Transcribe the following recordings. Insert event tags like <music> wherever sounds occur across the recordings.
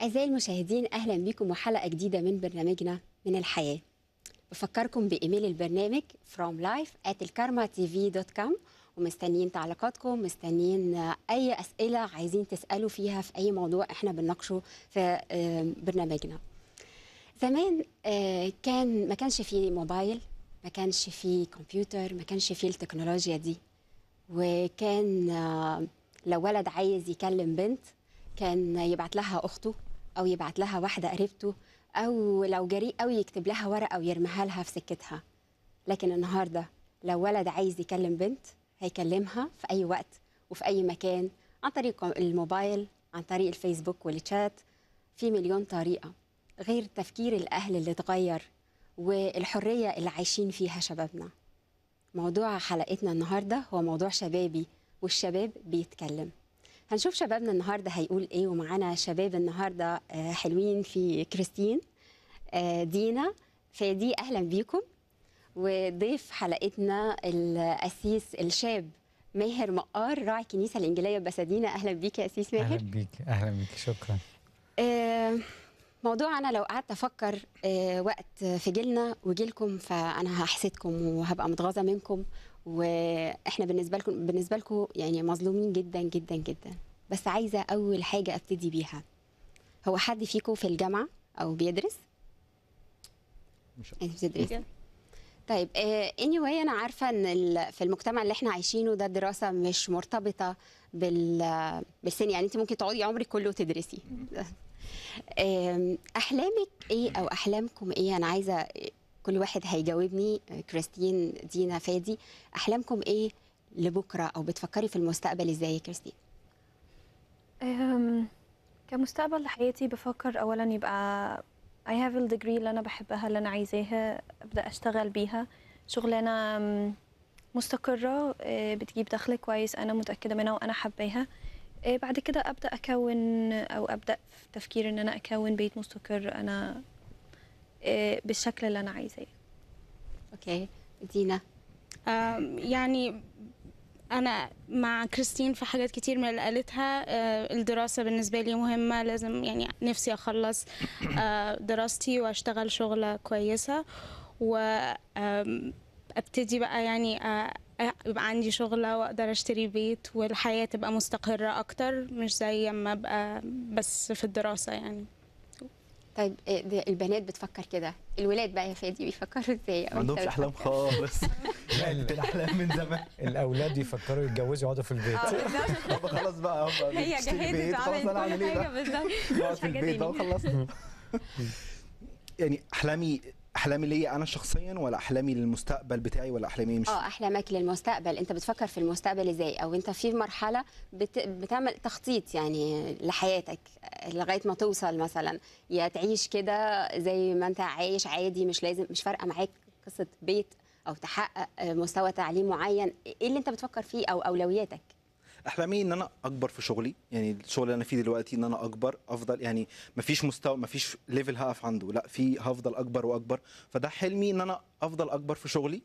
أعزائي المشاهدين أهلا بكم وحلقة جديدة من برنامجنا من الحياة بفكركم بإيميل البرنامج from life at الكارما ومستنيين تعليقاتكم مستنيين أي أسئلة عايزين تسألوا فيها في أي موضوع إحنا بنناقشه في برنامجنا زمان آه، كان ما كانش فيه موبايل ما كانش فيه كمبيوتر ما كانش فيه التكنولوجيا دي وكان آه، لو ولد عايز يكلم بنت كان يبعت لها اخته او يبعت لها واحده قريبته او لو جريء قوي يكتب لها ورقه ويرميها لها في سكتها لكن النهارده لو ولد عايز يكلم بنت هيكلمها في اي وقت وفي اي مكان عن طريق الموبايل عن طريق الفيسبوك والشات في مليون طريقه غير تفكير الاهل اللي اتغير والحريه اللي عايشين فيها شبابنا موضوع حلقتنا النهارده هو موضوع شبابي والشباب بيتكلم هنشوف شبابنا النهارده هيقول ايه ومعانا شباب النهارده آه، حلوين في كريستين آه، دينا فادي اهلا بيكم وضيف حلقتنا القسيس الشاب ماهر مقار راعي الكنيسه الانجيليه بسدينا اهلا بيك يا قسيس ماهر اهلا بيك اهلا بيك شكرا آه، موضوع انا لو قعدت افكر وقت في جيلنا وجيلكم فانا هحسدكم وهبقى متغاظه منكم واحنا بالنسبه لكم بالنسبه لكم يعني مظلومين جدا جدا جدا بس عايزه اول حاجه ابتدي بيها هو حد فيكم في الجامعه او بيدرس مش انت بتدرسي طيب اني آه، anyway, واي انا عارفه ان في المجتمع اللي احنا عايشينه ده الدراسه مش مرتبطه بال بالسن يعني انت ممكن تقعدي عمرك كله وتدرسي احلامك ايه او احلامكم ايه انا عايزه كل واحد هيجاوبني كريستين دينا فادي احلامكم ايه لبكره او بتفكري في المستقبل ازاي كريستين كمستقبل لحياتي بفكر اولا يبقى I have الديجري اللي انا بحبها اللي انا عايزاها ابدا اشتغل بيها شغلانه مستقره آه، بتجيب دخل كويس انا متاكده منها وانا حباها آه، بعد كده ابدا اكون او ابدا في تفكير ان انا اكون بيت مستقر انا آه، بالشكل اللي انا عايزاه اوكي دينا يعني انا مع كريستين في حاجات كتير من اللي قالتها آه، الدراسه بالنسبه لي مهمه لازم يعني نفسي اخلص آه، دراستي واشتغل شغله كويسه وابتدي بقى يعني يبقى عندي شغلة وأقدر أشتري بيت والحياة تبقى مستقرة أكتر مش زي ما أبقى بس في الدراسة يعني طيب آه، البنات بتفكر كده الولاد بقى يا فادي بيفكروا ازاي ما عندهمش احلام خالص <laughs> الاحلام من زمان الاولاد يفكروا يتجوزوا يقعدوا في البيت آه، <laughs> طب خلاص بقى هم هي جهزت خلاص انا عامل ايه بالظبط <laughs> في البيت بقى خلصت يعني احلامي احلامي ليا انا شخصيا ولا احلامي للمستقبل بتاعي ولا احلامي مش اه احلامك للمستقبل انت بتفكر في المستقبل ازاي او انت في مرحله بت... بتعمل تخطيط يعني لحياتك لغايه ما توصل مثلا يا تعيش كده زي ما انت عايش عادي مش لازم مش فارقه معاك قصه بيت او تحقق مستوى تعليم معين ايه اللي انت بتفكر فيه او اولوياتك احلامي ان انا اكبر في شغلي يعني الشغل اللي انا فيه دلوقتي ان انا اكبر افضل يعني مفيش مستوى مفيش ليفل هقف عنده لا في هفضل اكبر واكبر فده حلمي ان انا افضل اكبر في شغلي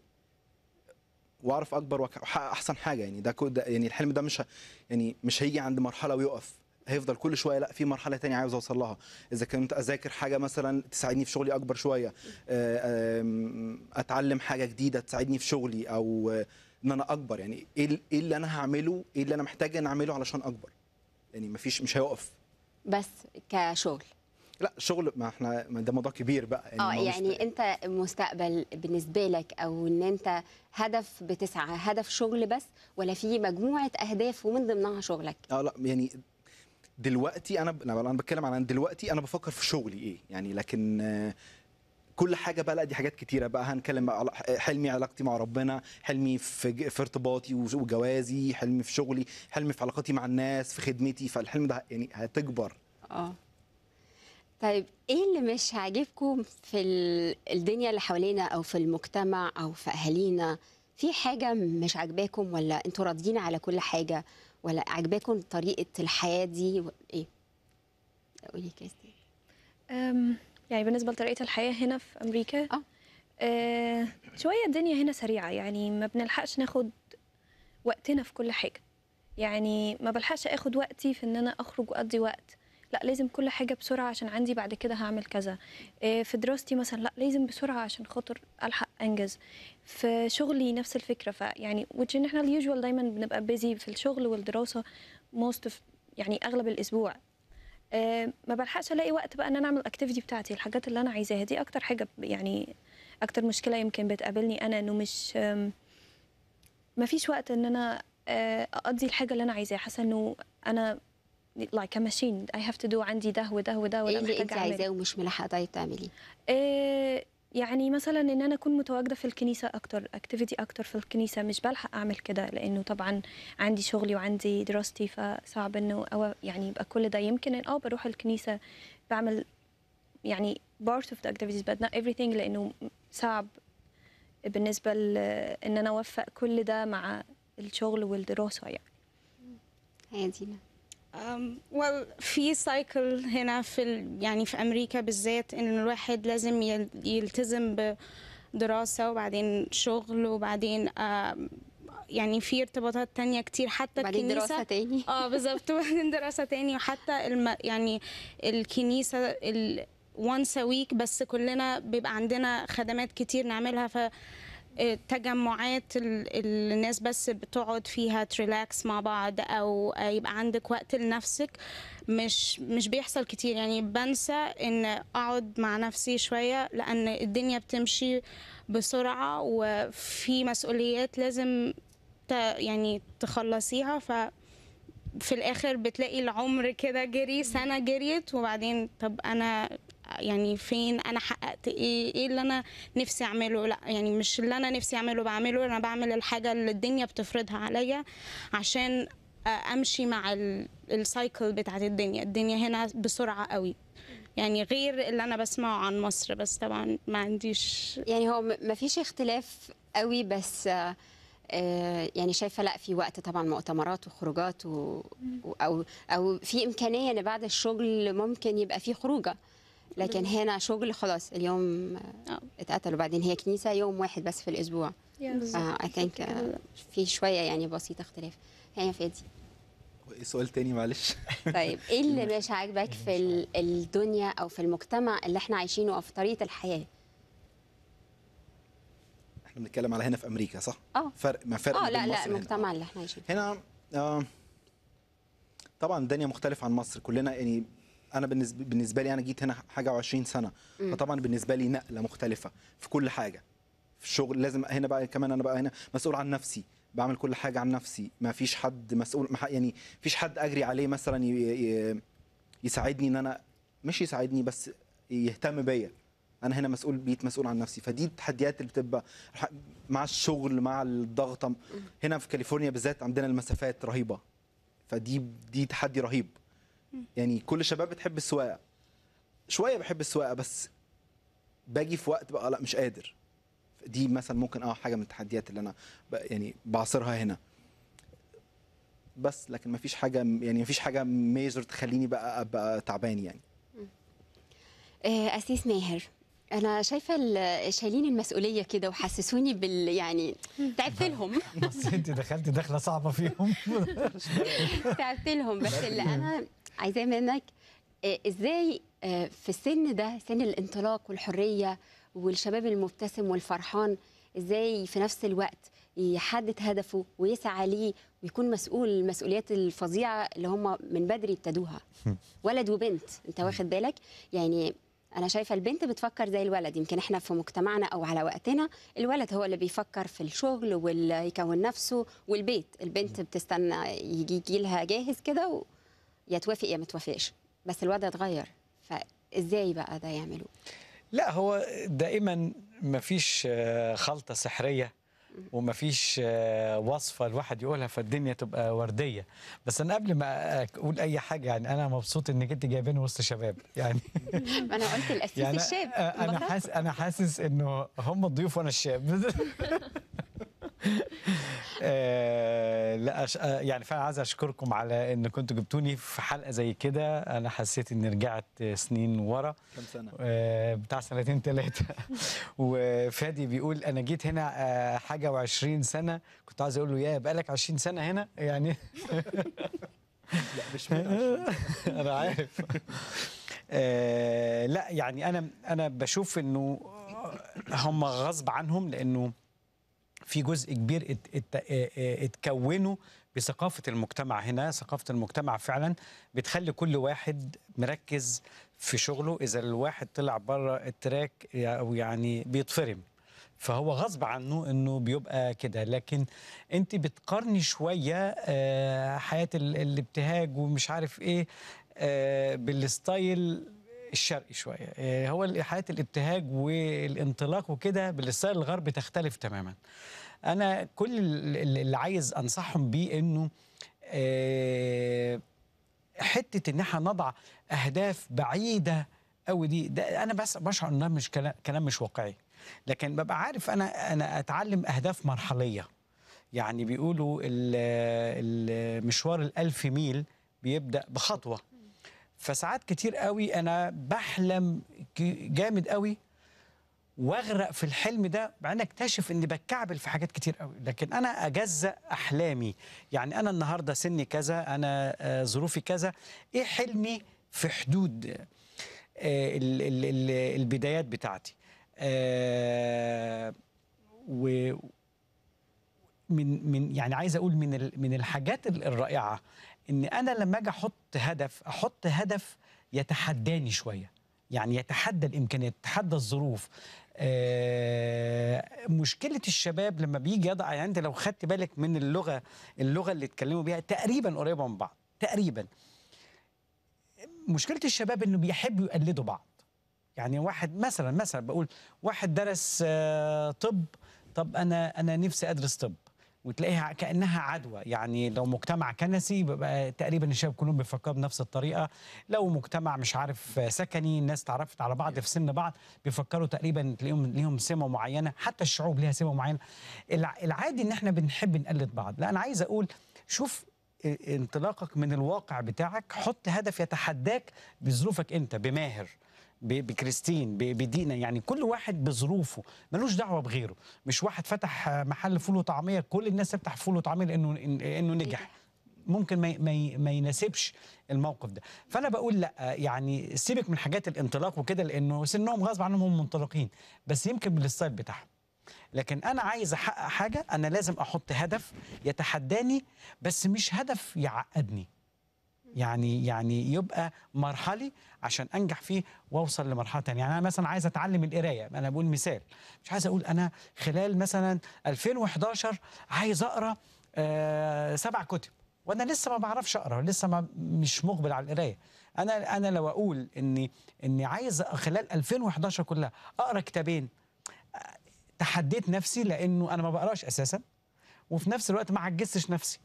واعرف اكبر واحقق احسن حاجه يعني ده يعني الحلم ده مش يعني مش هيجي عند مرحله ويقف هيفضل كل شويه لا في مرحله تانية عايز اوصل لها اذا كنت اذاكر حاجه مثلا تساعدني في شغلي اكبر شويه آه، اتعلم حاجه جديده تساعدني في شغلي او ان انا اكبر يعني إيه, ايه اللي انا هعمله ايه اللي انا محتاج ان اعمله علشان اكبر يعني مفيش مش هيقف بس كشغل لا شغل ما احنا ده موضوع كبير بقى يعني اه يعني مست... انت مستقبل بالنسبه لك او ان انت هدف بتسعى هدف شغل بس ولا في مجموعه اهداف ومن ضمنها شغلك اه لا يعني دلوقتي انا انا بتكلم عن دلوقتي انا بفكر في شغلي ايه يعني لكن كل حاجه بقى لا دي حاجات كتيره بقى هنتكلم بقى حلمي علاقتي مع ربنا حلمي في, في ارتباطي وجوازي حلمي في شغلي حلمي في علاقتي مع الناس في خدمتي فالحلم ده يعني هتكبر اه طيب ايه اللي مش عاجبكم في الدنيا اللي حوالينا او في المجتمع او في اهالينا في حاجه مش عاجباكم ولا انتوا راضيين على كل حاجه ولا عاجباكم طريقه الحياه دي ايه قولي كده يعني بالنسبه لطريقه الحياه هنا في امريكا اه, آه شويه الدنيا هنا سريعه يعني ما بنلحقش ناخد وقتنا في كل حاجه يعني ما بلحقش اخد وقتي في ان انا اخرج واقضي وقت لا لازم كل حاجه بسرعه عشان عندي بعد كده هعمل كذا آه، في دراستي مثلا لا لازم بسرعه عشان خاطر الحق انجز في شغلي نفس الفكره فيعني وتش ان احنا اليوجوال دايما بنبقى بيزي في الشغل والدراسه موست يعني اغلب الاسبوع آه، ما بلحقش الاقي وقت بقى ان انا اعمل الاكتيفيتي بتاعتي الحاجات اللي انا عايزاها دي اكتر حاجه يعني اكتر مشكله يمكن بتقابلني انا انه مش ما فيش وقت ان انا آه، اقضي الحاجه اللي انا عايزاها حاسه انه انا لايك ماشين اي هاف تو دو عندي ده وده وده وده ايه اللي انت عايزاه ومش ملاحقه طيب تعمليه؟ إيه يعني مثلا ان انا اكون متواجده في الكنيسه اكتر اكتيفيتي اكتر في الكنيسه مش بلحق اعمل كده لانه طبعا عندي شغلي وعندي دراستي فصعب انه أو يعني يبقى كل ده يمكن اه بروح الكنيسه بعمل يعني part of the activities but not everything لانه صعب بالنسبه ان انا اوفق كل ده مع الشغل والدراسه يعني هي دينا well, في سايكل هنا في ال... يعني في امريكا بالذات ان الواحد لازم يلتزم بدراسه وبعدين شغل وبعدين يعني في ارتباطات تانية كتير حتى بعدين الكنيسة دراسة تاني <laughs> اه بالظبط وبعدين دراسة تاني وحتى الم... يعني الكنيسة ال... once a week بس كلنا بيبقى عندنا خدمات كتير نعملها ف تجمعات الناس بس بتقعد فيها تريلاكس مع بعض او يبقى عندك وقت لنفسك مش مش بيحصل كتير يعني بنسى ان اقعد مع نفسي شويه لان الدنيا بتمشي بسرعه وفي مسؤوليات لازم يعني تخلصيها ف في الاخر بتلاقي العمر كده جري سنه جريت وبعدين طب انا يعني فين انا حققت ايه ايه اللي انا نفسي اعمله لا يعني مش اللي انا نفسي اعمله بعمله انا بعمل الحاجه اللي الدنيا بتفرضها عليا عشان امشي مع السايكل بتاعت الدنيا الدنيا هنا بسرعه قوي يعني غير اللي انا بسمعه عن مصر بس طبعا ما عنديش يعني هو ما فيش اختلاف قوي بس يعني شايفه لا في وقت طبعا مؤتمرات وخروجات و... او او في امكانيه ان بعد الشغل ممكن يبقى في خروجه لكن هنا شغل خلاص اليوم آه. اتقتلوا بعدين هي كنيسه يوم واحد بس في الاسبوع اي ثينك آه، آه، في شويه يعني بسيطه اختلاف هي فادي سؤال تاني معلش <laughs> طيب ايه اللي <laughs> مش عاجبك يعني في الدنيا او في المجتمع اللي احنا عايشينه او في طريقه الحياه احنا بنتكلم على هنا في امريكا صح اه فرق ما فرق اه لا لا المجتمع اللي احنا عايشينه هنا آه طبعا الدنيا مختلف عن مصر كلنا يعني انا بالنسبه بالنسبه لي انا جيت هنا حاجه و20 سنه فطبعا بالنسبه لي نقله مختلفه في كل حاجه في الشغل لازم هنا بقى كمان انا بقى هنا مسؤول عن نفسي بعمل كل حاجه عن نفسي ما فيش حد مسؤول يعني فيش حد اجري عليه مثلا يساعدني ان انا مش يساعدني بس يهتم بيا انا هنا مسؤول بيت مسؤول عن نفسي فدي التحديات اللي بتبقى مع الشغل مع الضغط هنا في كاليفورنيا بالذات عندنا المسافات رهيبه فدي دي تحدي رهيب يعني كل الشباب بتحب السواقه شويه بحب السواقه بس باجي في وقت بقى لا مش قادر دي مثلا ممكن اه حاجه من التحديات اللي انا يعني بعاصرها هنا بس لكن ما فيش حاجه يعني ما فيش حاجه ميجر تخليني بقى ابقى تعبان يعني آه، اسيس ماهر انا شايفه شايلين المسؤوليه كده وحسسوني بال يعني تعبت لهم <laughs> بس انت دخلتي دخله صعبه فيهم <laughs> تعبت لهم بس اللي انا عايزاه منك ازاي آه، في السن ده سن الانطلاق والحريه والشباب المبتسم والفرحان ازاي في نفس الوقت يحدد هدفه ويسعى ليه ويكون مسؤول المسؤوليات الفظيعه اللي هم من بدري ابتدوها ولد وبنت انت واخد بالك يعني انا شايفه البنت بتفكر زي الولد يمكن احنا في مجتمعنا او على وقتنا الولد هو اللي بيفكر في الشغل واللي يكون نفسه والبيت البنت بتستنى يجي لها جاهز كده يا توافق يا ما توافقش بس الوضع اتغير فازاي بقى ده يعملوا لا هو دائما ما فيش آه، خلطه سحريه وما فيش آه، وصفه الواحد يقولها فالدنيا تبقى ورديه بس انا قبل ما اقول اي حاجه يعني انا مبسوط انك انت جايبين وسط شباب يعني <laughs> ما انا قلت الاسيس يعني الشاب انا حاسس انا حاسس انه هم الضيوف وانا الشاب <laughs> آه، لا أش... آه، يعني فعلا عايز اشكركم على ان كنتوا جبتوني في حلقه زي كده انا حسيت اني رجعت سنين ورا كم سنه آه بتاع سنتين ثلاثه <laughs> وفادي بيقول انا جيت هنا آه، حاجه و20 سنه كنت عايز اقول له يا بقالك 20 سنه هنا يعني <laughs> لا مش <laughs> انا عارف آه لا يعني انا انا بشوف انه هم غصب عنهم لانه في جزء كبير اه، اتكونه بثقافه المجتمع هنا ثقافه المجتمع فعلا بتخلي كل واحد مركز في شغله اذا الواحد طلع بره التراك او يعني بيتفرم فهو غصب عنه انه بيبقى كده لكن انت بتقارني شويه اه، حياه الابتهاج ومش عارف ايه اه، بالستايل الشرقي شويه آه، هو حاله الابتهاج والانطلاق وكده بالستايل الغربي تختلف تماما انا كل اللي عايز انصحهم بيه انه آه، حته ان احنا نضع اهداف بعيده قوي دي ده انا بس بشعر ان ده مش كلام, كلام مش واقعي لكن ببقى عارف انا انا اتعلم اهداف مرحليه يعني بيقولوا المشوار الألف ميل بيبدأ بخطوة فساعات كتير قوي انا بحلم جامد قوي واغرق في الحلم ده بعدين اكتشف اني بتكعبل في حاجات كتير قوي لكن انا اجزأ احلامي يعني انا النهارده سني كذا انا آه، ظروفي كذا ايه حلمي في حدود آه، البدايات بتاعتي آه، و من من يعني عايز اقول من من الحاجات الرائعه ان انا لما اجي احط هدف احط هدف يتحداني شويه يعني يتحدى الامكانيات يتحدى الظروف آه مشكله الشباب لما بيجي يضع يعني انت لو خدت بالك من اللغه اللغه اللي اتكلموا بيها تقريبا قريبه من بعض تقريبا مشكله الشباب انه بيحبوا يقلدوا بعض يعني واحد مثلا مثلا بقول واحد درس آه، طب طب انا انا نفسي ادرس طب وتلاقيها كانها عدوى يعني لو مجتمع كنسي بيبقى تقريبا الشباب كلهم بيفكروا بنفس الطريقه لو مجتمع مش عارف سكني الناس تعرفت على بعض في سن بعض بيفكروا تقريبا تلاقيهم ليهم سمه معينه حتى الشعوب ليها سمه معينه العادي ان احنا بنحب نقلد بعض لا انا عايز اقول شوف انطلاقك من الواقع بتاعك حط هدف يتحداك بظروفك انت بماهر بكريستين بدينا يعني كل واحد بظروفه ملوش دعوه بغيره مش واحد فتح محل فول وطعميه كل الناس تفتح فول وطعميه لانه انه إيه نجح ممكن ما ما يناسبش الموقف ده فانا بقول لا يعني سيبك من حاجات الانطلاق وكده لانه سنهم غصب عنهم هم منطلقين بس يمكن بالستايل بتاعهم لكن انا عايز احقق حاجه انا لازم احط هدف يتحداني بس مش هدف يعقدني يعني يعني يبقى مرحلي عشان انجح فيه واوصل لمرحله ثانيه يعني انا مثلا عايز اتعلم القرايه انا بقول مثال مش عايز اقول انا خلال مثلا 2011 عايز اقرا آه سبع كتب وانا لسه ما بعرفش اقرا لسه ما مش مقبل على القرايه انا انا لو اقول اني اني عايز خلال 2011 كلها اقرا كتابين آه، تحديت نفسي لانه انا ما بقراش اساسا وفي نفس الوقت ما عجزتش نفسي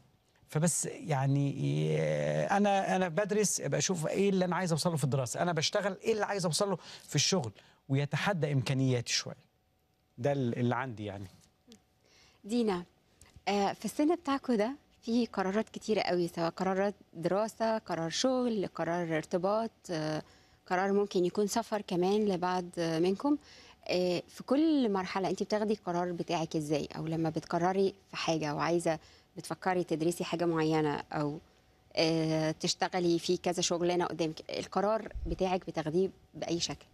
فبس يعني آه، انا انا بدرس بشوف ايه اللي انا عايز اوصله في الدراسه انا بشتغل ايه اللي عايز اوصله في الشغل ويتحدى امكانياتي شويه ده اللي عندي يعني دينا آه، في السن بتاعكم ده في قرارات كتيرة قوي سواء قرارات دراسة قرار شغل قرار ارتباط آه، قرار ممكن يكون سفر كمان لبعض منكم في كل مرحلة انت بتاخدي القرار بتاعك ازاي او لما بتقرري في حاجة وعايزة بتفكري تدرسي حاجه معينه او آه، تشتغلي في كذا شغلانه قدامك القرار بتاعك بتاخديه باي شكل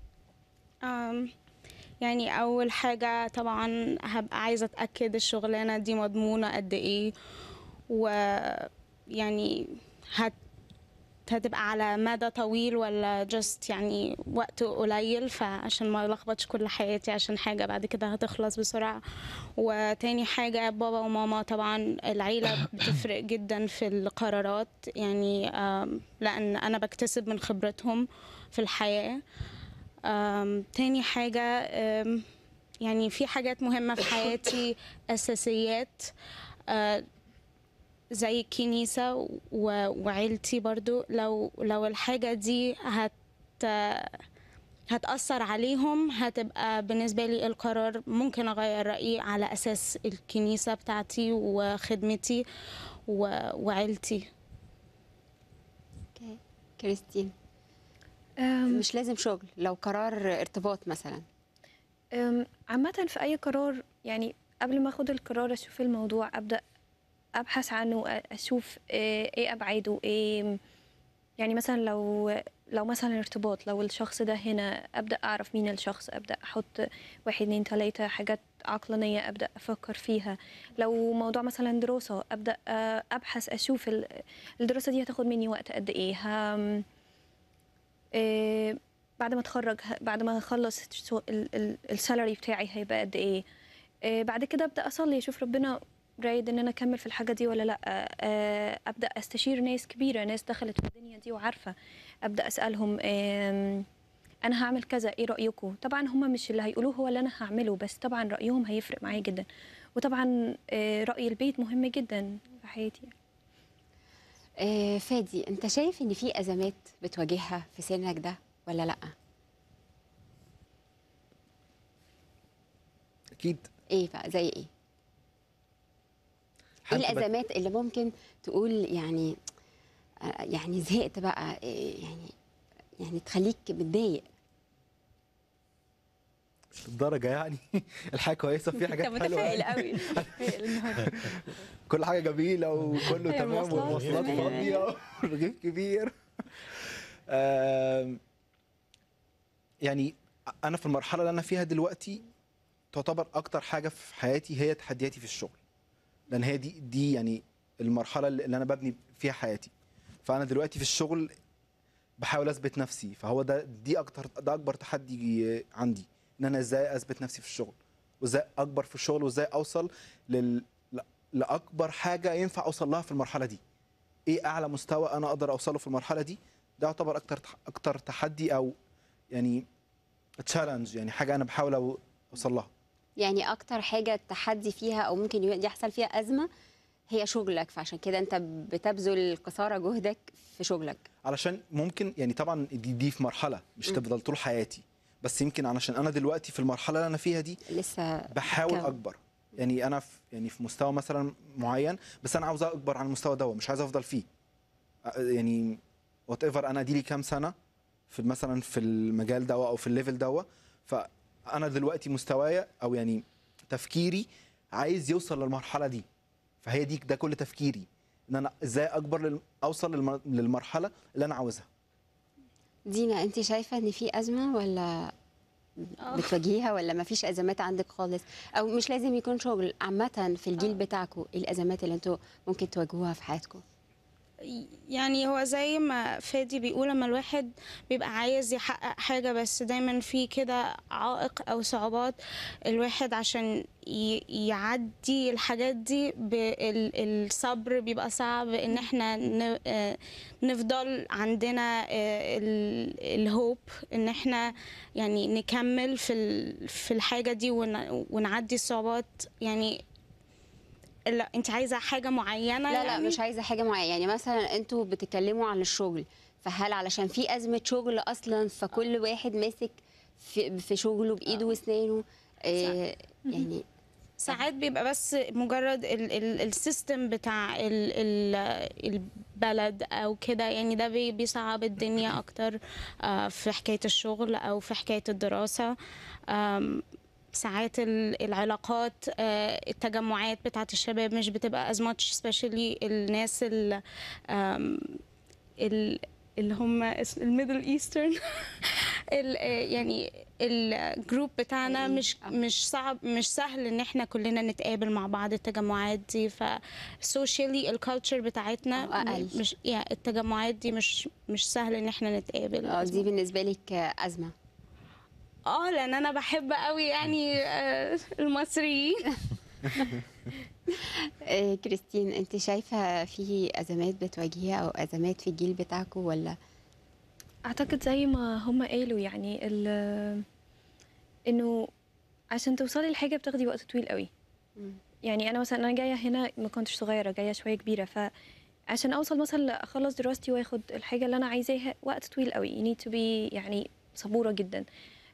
يعني اول حاجه طبعا هبقى عايزه اتاكد الشغلانه دي مضمونه قد ايه ويعني هت هتبقى على مدى طويل ولا جست يعني وقت قليل فعشان ما لخبطش كل حياتي عشان حاجه بعد كده هتخلص بسرعه وتاني حاجه بابا وماما طبعا العيله <coughs> بتفرق جدا في القرارات يعني لان انا بكتسب من خبرتهم في الحياه تاني حاجه يعني في حاجات مهمه في حياتي اساسيات آه، زي الكنيسة وعيلتي برضو لو لو الحاجة دي هت هتأثر عليهم هتبقى بالنسبة لي القرار ممكن أغير رأيي على أساس الكنيسة بتاعتي وخدمتي و... وعيلتي كريستين مش لازم شغل لو قرار ارتباط مثلا عامة في أي قرار يعني قبل ما أخد القرار أشوف الموضوع أبدأ ابحث عنه اشوف إيه،, ايه ابعاده ايه يعني مثلا لو لو مثلا ارتباط لو الشخص ده هنا ابدا اعرف مين الشخص ابدا احط واحد اتنين تلاته حاجات عقلانيه ابدا افكر فيها لو موضوع مثلا دراسه ابدا ابحث اشوف الدراسه دي هتاخد مني وقت قد ايه ها إيه بعد ما اتخرج بعد ما اخلص السالري بتاعي هيبقى قد إيه؟, ايه بعد كده ابدا اصلي اشوف ربنا جيد ان انا اكمل في الحاجه دي ولا لا آه، آه، ابدا استشير ناس كبيره ناس دخلت في الدنيا دي وعارفه ابدا اسالهم انا هعمل كذا ايه رايكم طبعا هم مش اللي هيقولوه هو اللي انا هعمله بس طبعا رايهم هيفرق معايا جدا وطبعا آه، راي البيت مهم جدا في حياتي يعني. فادي انت شايف ان في ازمات بتواجهها في سنك ده ولا لا اكيد ايه بقى زي ايه ايه الازمات اللي ممكن تقول يعني آه، يعني زهقت بقى آه، يعني يعني تخليك متضايق مش للدرجه يعني <laughs> الحياة كويسه في حاجات حلوه متفائل <laughs> قوي <laughs> كل حاجه جميله وكله تمام والمواصلات فاضيه والرغيف كبير يعني انا في المرحله اللي انا فيها دلوقتي تعتبر اكتر حاجه في حياتي هي تحدياتي في الشغل لان هي دي دي يعني المرحله اللي انا ببني فيها حياتي فانا دلوقتي في الشغل بحاول اثبت نفسي فهو ده دي اكتر ده اكبر تحدي عندي ان انا ازاي اثبت نفسي في الشغل وازاي اكبر في الشغل وازاي اوصل لل لاكبر حاجه ينفع اوصل لها في المرحله دي ايه اعلى مستوى انا اقدر اوصله في المرحله دي ده يعتبر اكتر اكتر تحدي او يعني تشالنج يعني حاجه انا بحاول اوصل لها يعني اكتر حاجه التحدي فيها او ممكن يحصل فيها ازمه هي شغلك فعشان كده انت بتبذل قصارى جهدك في شغلك علشان ممكن يعني طبعا دي دي في مرحله مش تفضل طول حياتي بس يمكن علشان انا دلوقتي في المرحله اللي انا فيها دي لسه بحاول كم. اكبر يعني انا في يعني في مستوى مثلا معين بس انا عاوز اكبر عن المستوى ده مش عايز افضل فيه يعني وات ايفر انا دي لي كام سنه في مثلا في المجال ده او في الليفل ده فانا انا دلوقتي مستوايا او يعني تفكيري عايز يوصل للمرحله دي فهي دي ده كل تفكيري ان انا ازاي اكبر اوصل للمرحله اللي انا عاوزها دينا انت شايفه ان في ازمه ولا آه. بتواجهيها ولا ما فيش ازمات عندك خالص او مش لازم يكون شغل عامه في الجيل آه. بتاعكم إيه الازمات اللي انتم ممكن تواجهوها في حياتكم يعني هو زي ما فادي بيقول لما الواحد بيبقى عايز يحقق حاجة بس دايما في كده عائق أو صعوبات الواحد عشان يعدي الحاجات دي بالصبر بيبقى صعب ان احنا آه، نفضل عندنا آه، الهوب ان احنا يعني نكمل في في الحاجه دي ونعدي الصعوبات يعني لا انت عايزه حاجه معينه لا يعني؟ لا مش عايزه حاجه معينه يعني مثلا انتوا بتتكلموا عن الشغل فهل علشان في ازمه شغل اصلا فكل آه. واحد ماسك في, في شغله بايده آه. واسنانه آه يعني ساعات يعني بيبقى بس مجرد السيستم بتاع الـ الـ البلد او كده يعني ده بيصعب الدنيا اكتر آه، في حكايه الشغل او في حكايه الدراسه ساعات العلاقات آه، التجمعات بتاعه الشباب مش بتبقى از ماتش سبيشالي الناس ال اللي هم الميدل ايسترن <laughs> آه، يعني الجروب بتاعنا مش آه. مش صعب مش سهل ان احنا كلنا نتقابل مع بعض التجمعات دي فسوشيالي الكالتشر بتاعتنا مش يعني التجمعات دي مش مش سهل ان احنا نتقابل اه دي بالنسبه لك ازمه اه لان انا بحب قوي يعني آه، المصريين <laughs> آه، كريستين انت شايفه في ازمات بتواجهيها او ازمات في الجيل بتاعكم ولا اعتقد زي ما هم قالوا يعني انه عشان توصلي لحاجه بتاخدي وقت طويل قوي يعني انا مثلا انا جايه هنا ما كنتش صغيره جايه شويه كبيره ف عشان اوصل مثلا اخلص دراستي واخد الحاجه اللي انا عايزاها وقت طويل قوي you need to be يعني صبوره جدا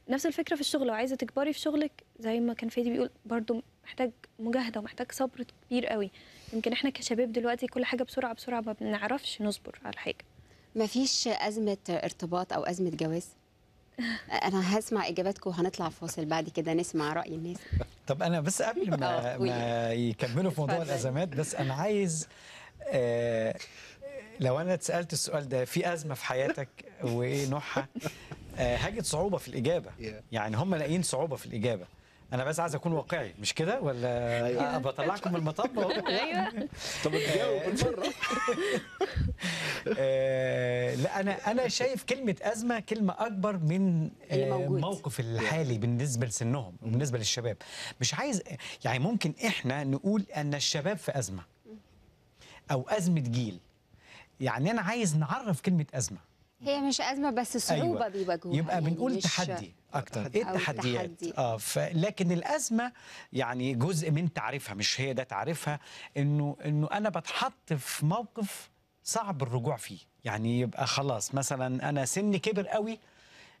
نفس الفكره في الشغل لو عايزه تكبري في شغلك زي ما كان فادي بيقول برضو محتاج مجاهده ومحتاج صبر كبير قوي يمكن احنا كشباب دلوقتي كل حاجه بسرعه بسرعه ما بنعرفش نصبر على حاجه مفيش ازمه ارتباط او ازمه جواز <laughs> انا هسمع اجاباتكم وهنطلع فاصل بعد كده نسمع راي الناس <laughs> طب انا بس قبل ما, <laughs> آه، ما يكملوا في موضوع الازمات بس انا عايز آه لو انا اتسالت السؤال ده في ازمه في حياتك وايه نوعها آه، هاجت صعوبه في الاجابه يعني هم لاقيين صعوبه في الاجابه انا بس عايز اكون واقعي مش كده ولا أيوة. بطلعكم من المطب <laughs> ايوه طب تجاوب آه. بالمره <laughs> آه، لا انا انا شايف كلمه ازمه كلمه اكبر من الموقف الحالي بالنسبه لسنهم وبالنسبه للشباب مش عايز يعني ممكن احنا نقول ان الشباب في ازمه او ازمه جيل يعني انا عايز نعرف كلمه ازمه هي مش ازمه بس أيوة. صعوبه أيوة. بيواجهوها يبقى يعني بنقول تحدي اكتر ايه التحديات تحدي. اه ف... لكن الازمه يعني جزء من تعريفها مش هي ده تعريفها انه انه انا بتحط في موقف صعب الرجوع فيه يعني يبقى خلاص مثلا انا سني كبر قوي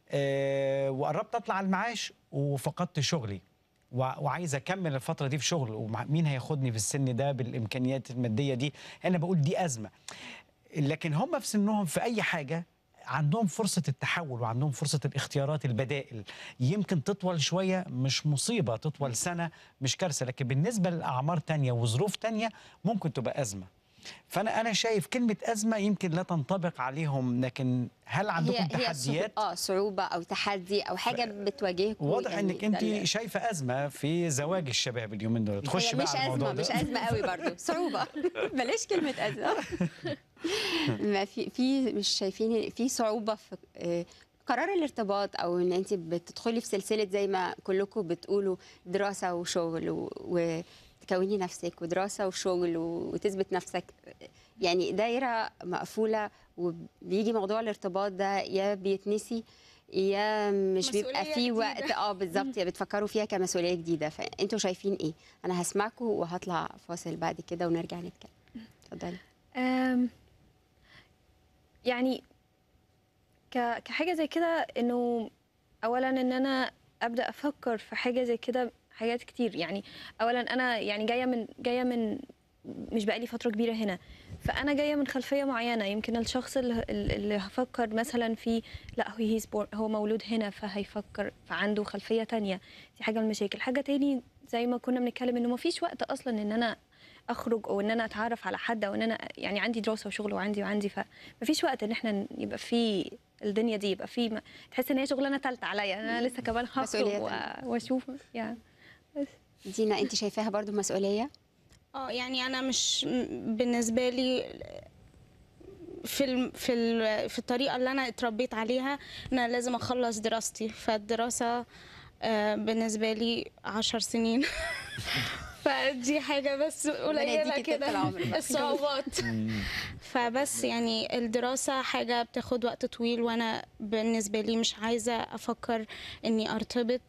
آه وقربت اطلع على المعاش وفقدت شغلي وعايز اكمل الفتره دي في شغل ومين هياخدني في السن ده بالامكانيات الماديه دي انا بقول دي ازمه لكن هم في سنهم في اي حاجه عندهم فرصة التحول وعندهم فرصة الاختيارات البدائل يمكن تطول شوية مش مصيبة تطول سنة مش كارثة لكن بالنسبة لأعمار تانية وظروف تانية ممكن تبقى أزمة فانا انا شايف كلمه ازمه يمكن لا تنطبق عليهم لكن هل عندكم هي تحديات هي اه صعوبه او تحدي او حاجه بتواجهكم واضح يعني انك انت شايفه ازمه في زواج الشباب اليومين دول تخش بقى مش ازمه مش ازمه قوي برضو <laughs> صعوبه <laughs> بلاش كلمه ازمه <laughs> ما في في مش شايفين في صعوبه في آه، قرار الارتباط او ان انت بتدخلي في سلسله زي ما كلكم بتقولوا دراسه وشغل و... و... تكوني نفسك ودراسه وشغل وتثبت نفسك يعني دايره مقفوله وبيجي موضوع الارتباط ده يا بيتنسي يا مش بيبقى فيه وقت اه بالظبط يا بتفكروا فيها كمسؤوليه جديده فانتوا شايفين ايه انا هسمعكم وهطلع فاصل بعد كده ونرجع نتكلم اتفضلي يعني كحاجه زي كده انه اولا ان انا ابدا افكر في حاجه زي كده حاجات كتير يعني اولا انا يعني جايه من جايه من مش بقالي فتره كبيره هنا فانا جايه من خلفيه معينه يمكن الشخص اللي, اللي هفكر مثلا في لا هو هو مولود هنا فهيفكر فعنده خلفيه تانية دي حاجه من المشاكل حاجه تاني زي ما كنا بنتكلم انه ما فيش وقت اصلا ان انا اخرج او ان انا اتعرف على حد او ان انا يعني عندي دراسه وشغل وعندي وعندي فما فيش وقت ان احنا يبقى في الدنيا دي يبقى في تحس ان هي شغلانه ثالثه عليا انا لسه كمان هخرج واشوف يعني دينا انت شايفاها برضو مسؤوليه اه يعني انا مش بالنسبه لي في ال في ال في الطريقه اللي انا اتربيت عليها انا لازم اخلص دراستي فالدراسه آه، بالنسبه لي 10 سنين <laughs> فدي حاجه بس قليله كده <laughs> الصعوبات <laughs> فبس يعني الدراسه حاجه بتاخد وقت طويل وانا بالنسبه لي مش عايزه افكر اني ارتبط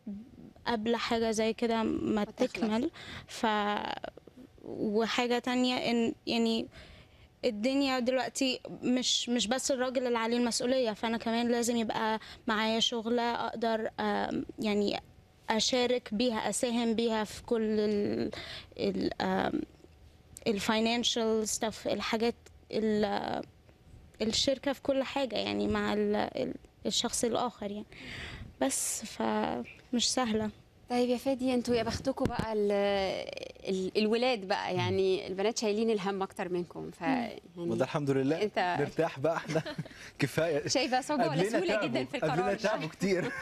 قبل حاجه زي كده ما تكمل ف وحاجه تانية ان يعني الدنيا دلوقتي مش مش بس الراجل اللي عليه المسؤوليه فانا كمان لازم يبقى معايا شغله اقدر يعني اشارك بيها اساهم بيها في كل ال الفاينانشال ستاف الحاجات ال الشركه في كل حاجه يعني مع الشخص الاخر يعني بس فمش سهلة طيب يا فادي انتوا يا بختكم بقى الـ الـ الولاد بقى يعني البنات شايلين الهم اكتر منكم ف يعني وده الحمد لله انت نرتاح بقى احنا <laughs> كفايه شايفه صعوبه ولا سهوله جدا في القرار قبلنا تعبوا كتير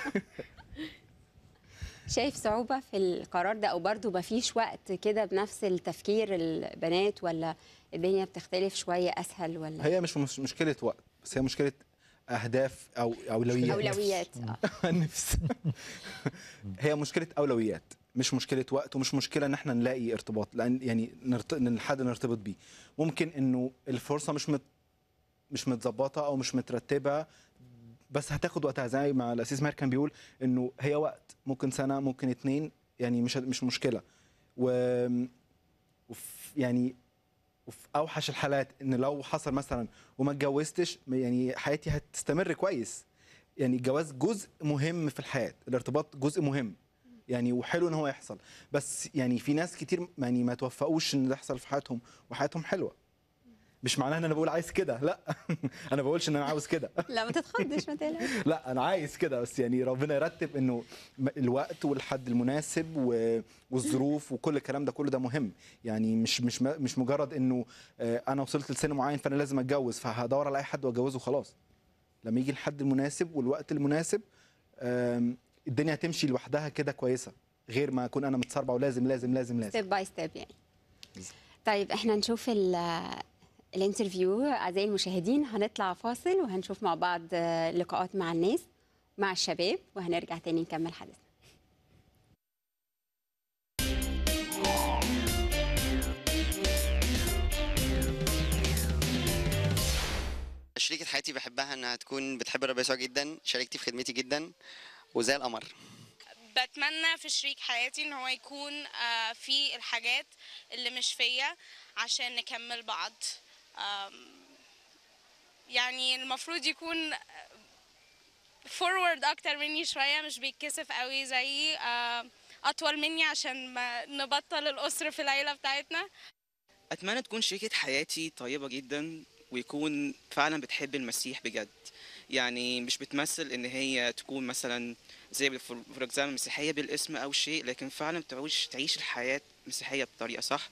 <laughs> شايف صعوبه في القرار ده او برضه مفيش وقت كده بنفس التفكير البنات ولا الدنيا بتختلف شويه اسهل ولا هي مش مشكله وقت بس هي مشكله اهداف او اولويات اولويات النفس آه. <laughs> <laughs> هي مشكله اولويات مش مشكله وقت ومش مشكله ان احنا نلاقي ارتباط لان يعني نرت... حد نرتبط بيه ممكن انه الفرصه مش مت... مش متظبطه او مش مترتبه بس هتاخد وقتها زي ما الاسيس ماهر كان بيقول انه هي وقت ممكن سنه ممكن اتنين يعني مش مش مشكله و يعني وفي اوحش الحالات ان لو حصل مثلا وما اتجوزتش يعني حياتي هتستمر كويس يعني الجواز جزء مهم في الحياه الارتباط جزء مهم يعني وحلو ان هو يحصل بس يعني في ناس كتير يعني ما توفقوش ان ده يحصل في حياتهم وحياتهم حلوه مش معناها ان انا بقول عايز كده لا <laughs> انا بقولش ان انا عاوز كده لا ما تتخضش ما تقلقش <laughs> لا انا عايز كده بس يعني ربنا يرتب انه الوقت والحد المناسب والظروف وكل الكلام ده كله ده مهم يعني مش مش مش مجرد انه آه، انا وصلت لسن معين فانا لازم اتجوز فهدور على اي حد واتجوزه وخلاص لما يجي الحد المناسب والوقت المناسب الدنيا هتمشي لوحدها كده كويسه غير ما اكون انا متسربع ولازم لازم لازم لازم ستيب باي ستيب يعني طيب احنا نشوف الانترفيو اعزائي المشاهدين هنطلع فاصل وهنشوف مع بعض آه، لقاءات مع الناس مع الشباب وهنرجع تاني نكمل حديثنا شريكة حياتي بحبها انها تكون بتحب الرب يسوع جدا شريكتي في خدمتي جدا وزي القمر بتمنى في شريك حياتي ان هو يكون آه، في الحاجات اللي مش فيا عشان نكمل بعض يعني المفروض يكون فورورد اكتر مني شويه مش بيتكسف قوي زيي اطول مني عشان ما نبطل الاسر في العيله بتاعتنا اتمنى تكون شريكه حياتي طيبه جدا ويكون فعلا بتحب المسيح بجد يعني مش بتمثل ان هي تكون مثلا زي فور اكزامبل مسيحيه بالاسم او شيء لكن فعلا بتعيش تعيش الحياه المسيحيه بطريقه صح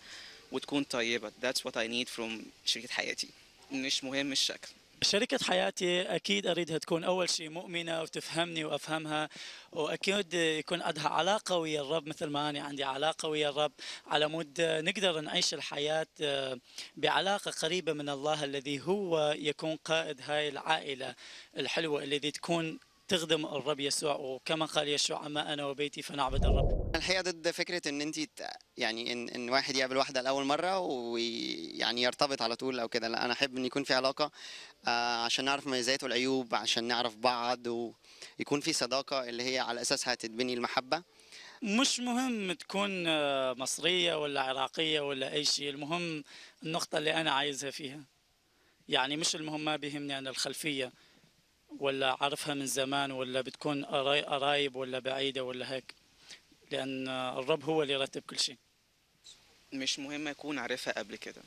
وتكون طيبه that's what I need from شركه حياتي مش مهم الشكل شركة حياتي أكيد أريدها تكون أول شيء مؤمنة وتفهمني وأفهمها وأكيد يكون عندها علاقة ويا الرب مثل ما أنا عندي علاقة ويا الرب على مود نقدر نعيش الحياة بعلاقة قريبة من الله الذي هو يكون قائد هاي العائلة الحلوة الذي تكون تخدم الرب يسوع وكما قال يسوع اما انا وبيتي فنعبد الرب الحقيقه ضد فكره ان انت يعني ان ان واحد يقابل واحده لاول مره ويعني يرتبط على طول او كده لا انا احب ان يكون في علاقه آه، عشان نعرف مميزات والعيوب عشان نعرف بعض ويكون في صداقه اللي هي على اساسها تتبني المحبه مش مهم تكون آه، مصريه ولا عراقيه ولا اي شيء المهم النقطه اللي انا عايزها فيها يعني مش المهم ما بيهمني انا الخلفيه ولا عارفها من زمان ولا بتكون قرايب ولا بعيدة ولا هيك لأن الرب هو اللي رتب كل شيء مش مهم أكون عارفها قبل كده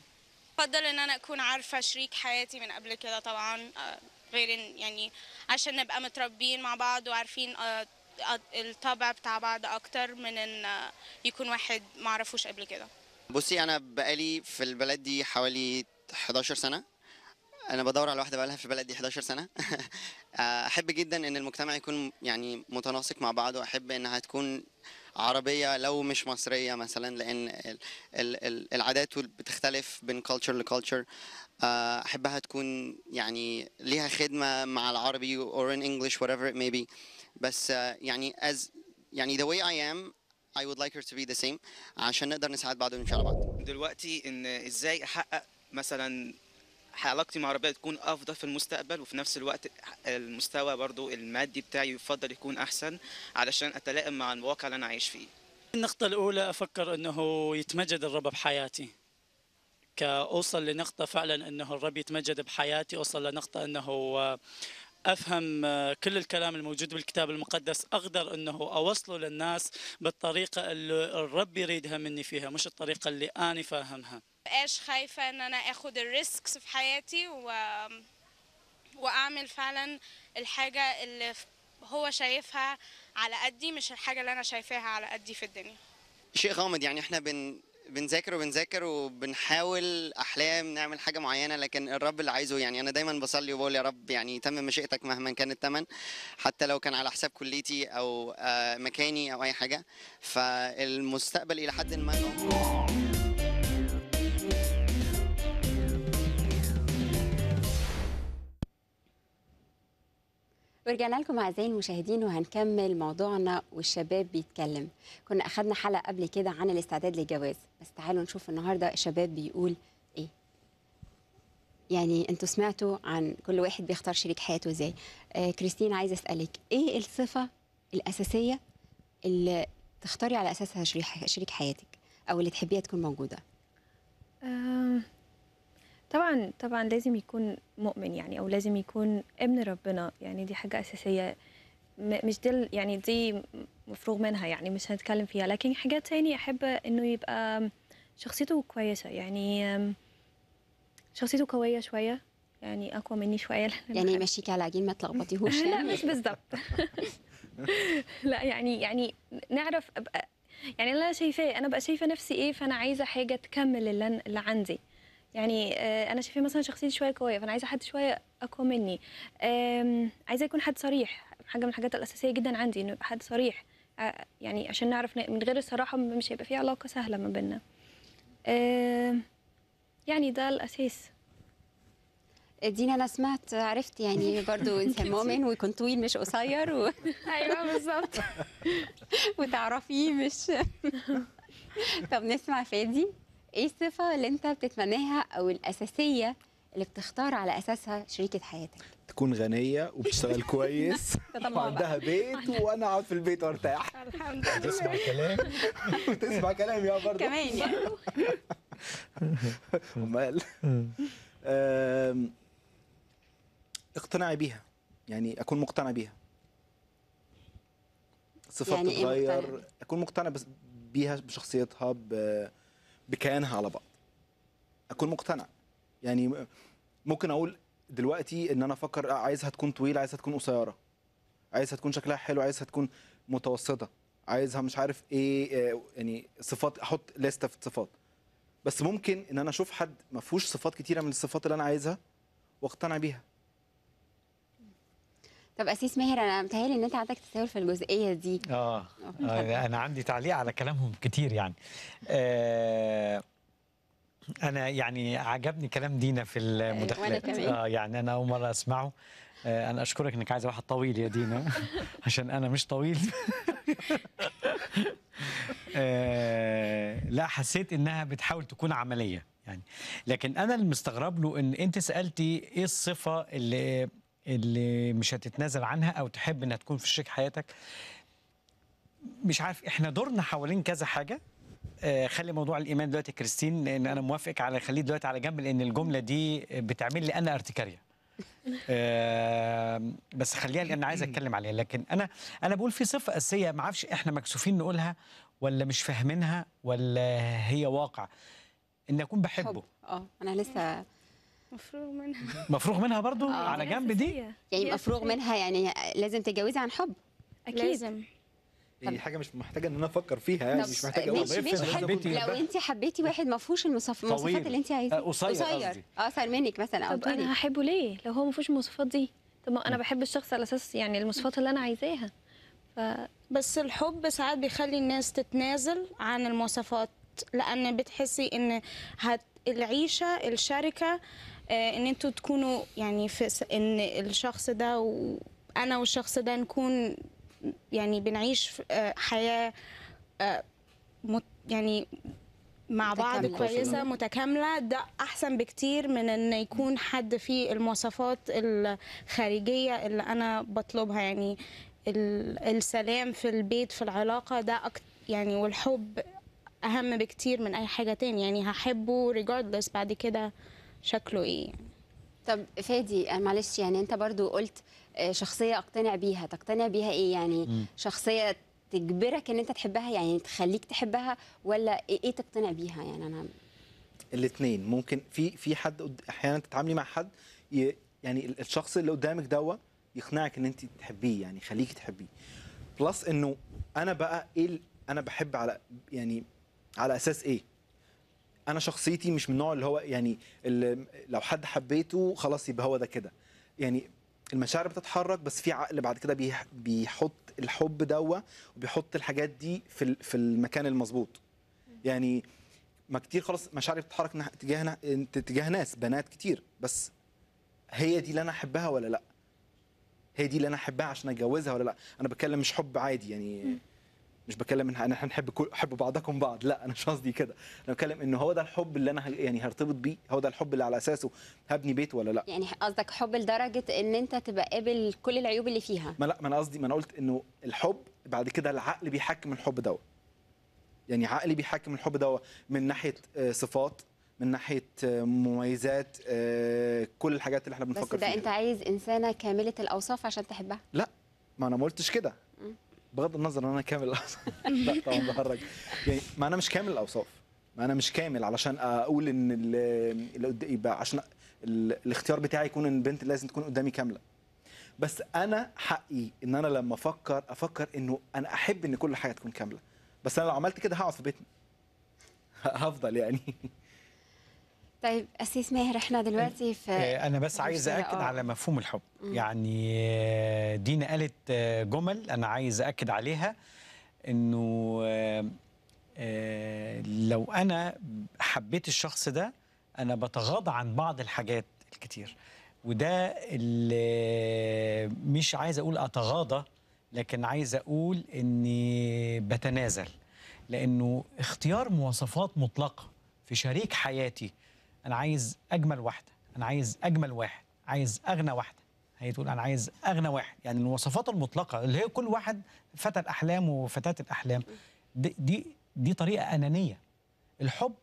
أفضل إن أنا أكون عارفة شريك حياتي من قبل كده طبعا آه، غير إن يعني عشان نبقى متربيين مع بعض وعارفين آه، آه، الطبع بتاع بعض أكتر من إن يكون واحد معرفوش قبل كده بصي أنا بقالي في البلد دي حوالي 11 سنة انا بدور على واحده بقالها في البلد دي 11 سنه <laughs> احب جدا ان المجتمع يكون يعني متناسق مع بعضه احب انها تكون عربيه لو مش مصريه مثلا لان ال ال العادات بتختلف بين كلتشر لكلتشر آه، احبها تكون يعني ليها خدمه مع العربي or in English whatever it may be بس آه، يعني as يعني the way I am I would like her to be the same عشان نقدر نساعد بعض ونشعر على بعض دلوقتي ان ازاي احقق مثلا علاقتي مع ربنا تكون افضل في المستقبل وفي نفس الوقت المستوى برضو المادي بتاعي يفضل يكون احسن علشان اتلائم مع الواقع اللي انا عايش فيه النقطة الأولى أفكر أنه يتمجد الرب بحياتي كأوصل لنقطة فعلا أنه الرب يتمجد بحياتي أوصل لنقطة أنه افهم آه، كل الكلام الموجود بالكتاب المقدس اقدر انه اوصله للناس بالطريقه اللي الرب يريدها مني فيها مش الطريقه اللي انا فاهمها ايش خايفه ان انا اخذ الريسكس في حياتي و... واعمل فعلا الحاجه اللي هو شايفها على قدي مش الحاجه اللي انا شايفاها على قدي في الدنيا شيء غامض يعني احنا بن بنذاكر وبنذاكر وبنحاول احلام نعمل حاجه معينه لكن الرب اللي عايزه يعني انا دايما بصلي وبقول يا رب يعني تم مشيئتك مهما كان الثمن حتى لو كان على حساب كليتي او آه، مكاني او اي حاجه فالمستقبل الى حد ما ورجعنا لكم اعزائي المشاهدين وهنكمل موضوعنا والشباب بيتكلم كنا اخذنا حلقه قبل كده عن الاستعداد للجواز بس تعالوا نشوف النهارده الشباب بيقول ايه يعني انتوا سمعتوا عن كل واحد بيختار شريك حياته ازاي آه كريستين عايزه اسالك ايه الصفه الاساسيه اللي تختاري على اساسها شريك حياتك او اللي تحبيها تكون موجوده آه طبعا طبعا لازم يكون مؤمن يعني او لازم يكون ابن ربنا يعني دي حاجه اساسيه مش دي يعني دي مفروغ منها يعني مش هنتكلم فيها لكن حاجة تاني أحب إنه يبقى شخصيته كويسة يعني شخصيته قوية شوية يعني أقوى مني شوية يعني يمشيك على عجين ما تلخبطيهوش <laughs> يعني؟ لا مش بالظبط <laughs> لا يعني يعني نعرف أبقى يعني اللي أنا شايفاه أنا بقى شايفة نفسي إيه فأنا عايزة حاجة تكمل اللي, اللي عندي يعني آه، انا شايفه مثلا شخصيتي شويه قويه فانا عايزه حد شويه اقوى مني عايزه يكون حد صريح حاجه من الحاجات الاساسيه جدا عندي انه حد صريح آه، يعني عشان نعرف من غير الصراحه مش هيبقى في علاقه سهله ما بيننا يعني ده الاساس دينا انا سمعت عرفت يعني <laughs> برضو انسان مؤمن ويكون طويل مش قصير و... <laughs> ايوه بالظبط <laughs> وتعرفيه مش طب نسمع فادي ايه الصفه اللي انت بتتمناها او الاساسيه اللي بتختار على اساسها شريكه حياتك تكون غنيه وبتشتغل <laughs> كويس وعندها بيت وانا اقعد في البيت وارتاح الحمد لله تسمع كلام <laughs> وتسمع كلام يا برضه كمان يعني. <laughs> امال اقتناعي بيها يعني اكون مقتنع بيها صفات يعني إيه تتغير اكون مقتنع بيها بشخصيتها ب بكيانها على بعض اكون مقتنع يعني ممكن اقول دلوقتي ان انا افكر آه، عايزها تكون طويله عايزها تكون قصيره عايزها تكون شكلها حلو عايزها تكون متوسطه عايزها مش عارف ايه آه، يعني صفات احط لسته في الصفات بس ممكن ان انا اشوف حد ما فيهوش صفات كتيره من الصفات اللي انا عايزها واقتنع بيها طب اسيس ماهر انا متهيألي ان انت عندك تساؤل في الجزئيه دي آه. آه،, اه انا عندي تعليق على كلامهم كتير يعني آه انا يعني عجبني كلام دينا في المداخلات اه يعني انا اول مره اسمعه آه انا اشكرك انك عايزه واحد طويل يا دينا <laughs> عشان انا مش طويل <laughs> آه لا حسيت انها بتحاول تكون عمليه يعني لكن انا اللي مستغرب له ان انت سالتي ايه الصفه اللي اللي مش هتتنازل عنها او تحب انها تكون في شريك حياتك مش عارف احنا دورنا حوالين كذا حاجه آه، خلي موضوع الايمان دلوقتي كريستين لان انا موافقك على خليه دلوقتي على جنب لان الجمله دي بتعمل لي انا ارتكاريه آه بس خليها لان عايز اتكلم عليها لكن انا انا بقول في صفه اساسيه ما اعرفش احنا مكسوفين نقولها ولا مش فاهمينها ولا هي واقع ان اكون بحبه اه انا لسه مفروغ منها <laughs> مفروغ منها برضو آه. على جنب دي يعني مفروغ منها يعني لازم تتجوزي عن حب اكيد لازم. دي إيه، حاجه مش محتاجه ان انا افكر فيها يعني مش محتاجه اقول ماشي إيه، لو انت حبيتي واحد ما فيهوش المواصفات اللي انت عايزاها قصير قصير اقصر منك مثلا او طب انا هحبه ليه لو هو ما فيهوش المواصفات دي طب ما انا بحب الشخص على اساس يعني المواصفات اللي انا عايزاها ف... بس الحب ساعات بيخلي الناس تتنازل عن المواصفات لان بتحسي ان هت... العيشه الشركه آه، ان انتوا تكونوا يعني في ان الشخص ده وانا والشخص ده نكون يعني بنعيش آه، حياه آه، يعني مع بعض كويسه متكامله ده احسن بكتير من ان يكون حد فيه المواصفات الخارجيه اللي انا بطلبها يعني السلام في البيت في العلاقه ده يعني والحب اهم بكتير من اي حاجه تاني يعني هحبه ريجاردلس بعد كده شكله ايه طب فادي آه، معلش يعني انت برضو قلت آه، شخصيه اقتنع بيها تقتنع بيها ايه يعني م. شخصيه تجبرك ان انت تحبها يعني تخليك تحبها ولا ايه, ايه تقتنع بيها يعني انا الاثنين ممكن في في حد احيانا تتعاملي مع حد يعني الشخص اللي قدامك دوت يقنعك ان انت تحبيه يعني يخليكي تحبيه بلس انه انا بقى ايه انا بحب على يعني على اساس ايه انا شخصيتي مش من النوع اللي هو يعني اللي لو حد حبيته خلاص يبقى هو ده كده يعني المشاعر بتتحرك بس في عقل بعد كده بيحط الحب دوا وبيحط الحاجات دي في في المكان المظبوط يعني ما كتير خلاص مشاعري بتتحرك تجاه تجاه ناس بنات كتير بس هي دي اللي انا احبها ولا لا هي دي اللي انا احبها عشان اتجوزها ولا لا انا بتكلم مش حب عادي يعني مش بكلم ان احنا كل حب بعضكم بعض لا انا مش قصدي كده انا بتكلم ان هو ده الحب اللي انا يعني هرتبط بيه هو ده الحب اللي على اساسه هبني بيت ولا لا يعني قصدك حب لدرجه ان انت تبقى قابل كل العيوب اللي فيها ما لا ما انا قصدي ما انا قلت انه الحب بعد كده العقل بيحكم الحب دوت يعني عقلي بيحكم الحب دوت من ناحيه آه، صفات من ناحيه آه، مميزات آه، كل الحاجات اللي احنا بنفكر فيها بس ده فيها. انت عايز انسانه كامله الاوصاف عشان تحبها لا ما انا ما قلتش كده بغض النظر ان انا كامل الاوصاف <laughs> لا طبعا بهرج يعني ما انا مش كامل الاوصاف ما انا مش كامل علشان اقول ان اللي يبقى عشان الاختيار بتاعي يكون ان البنت لازم تكون قدامي كامله بس انا حقي ان انا لما افكر افكر انه انا احب ان كل حاجه تكون كامله بس انا لو عملت كده هقعد في بيتنا <laughs> هفضل يعني طيب أسيس ماهر احنا دلوقتي في آه، أنا بس عايز أكد على مفهوم الحب مم. يعني آه، دينا قالت آه، جمل أنا عايز أكد عليها إنه لو أنا حبيت الشخص ده أنا بتغاضى عن بعض الحاجات الكتير وده اللي مش عايز أقول أتغاضى لكن عايز أقول إني بتنازل لأنه اختيار مواصفات مطلقة في شريك حياتي انا عايز اجمل واحده انا عايز اجمل واحد عايز اغنى واحده هي تقول انا عايز اغنى واحد يعني الوصفات المطلقه اللي هي كل واحد فتى الاحلام وفتاه الاحلام دي, دي دي طريقه انانيه الحب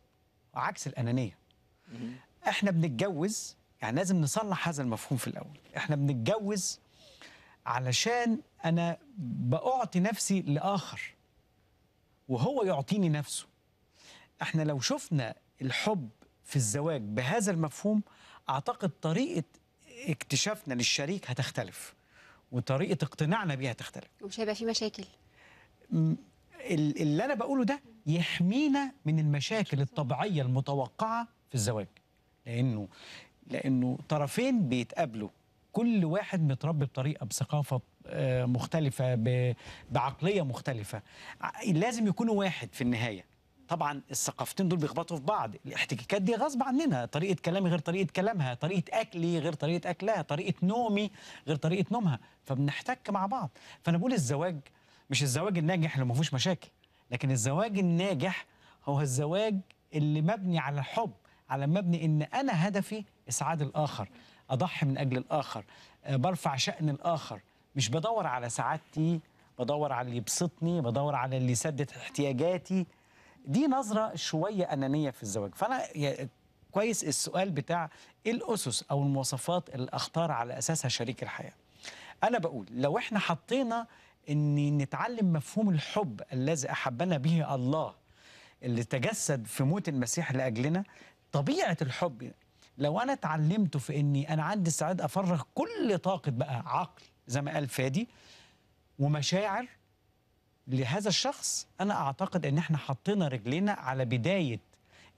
عكس الانانيه احنا بنتجوز يعني لازم نصلح هذا المفهوم في الاول احنا بنتجوز علشان انا باعطي نفسي لاخر وهو يعطيني نفسه احنا لو شفنا الحب في الزواج بهذا المفهوم اعتقد طريقه اكتشافنا للشريك هتختلف وطريقه اقتناعنا بيها هتختلف ومش هيبقى في مشاكل اللي انا بقوله ده يحمينا من المشاكل الطبيعيه المتوقعه في الزواج لانه لانه طرفين بيتقابلوا كل واحد متربي بطريقه بثقافه آه، مختلفه بعقليه مختلفه لازم يكونوا واحد في النهايه طبعا الثقافتين دول بيخبطوا في بعض الاحتكاكات دي غصب عننا طريقه كلامي غير طريقه كلامها طريقه اكلي غير طريقه اكلها طريقه نومي غير طريقه نومها فبنحتك مع بعض فانا بقول الزواج مش الزواج الناجح اللي ما فيهوش مشاكل لكن الزواج الناجح هو الزواج اللي مبني على الحب على مبني ان انا هدفي اسعاد الاخر اضحي من اجل الاخر آه، برفع شأن الاخر مش بدور على سعادتي بدور على اللي يبسطني بدور على اللي يسدد احتياجاتي دي نظره شويه انانيه في الزواج فانا كويس السؤال بتاع ايه الاسس او المواصفات اللي اختار على اساسها شريك الحياه انا بقول لو احنا حطينا ان نتعلم مفهوم الحب الذي احبنا به الله اللي تجسد في موت المسيح لاجلنا طبيعه الحب لو انا اتعلمته في اني انا عندي استعداد افرغ كل طاقه بقى عقل زي ما قال فادي ومشاعر لهذا الشخص انا اعتقد ان احنا حطينا رجلينا على بدايه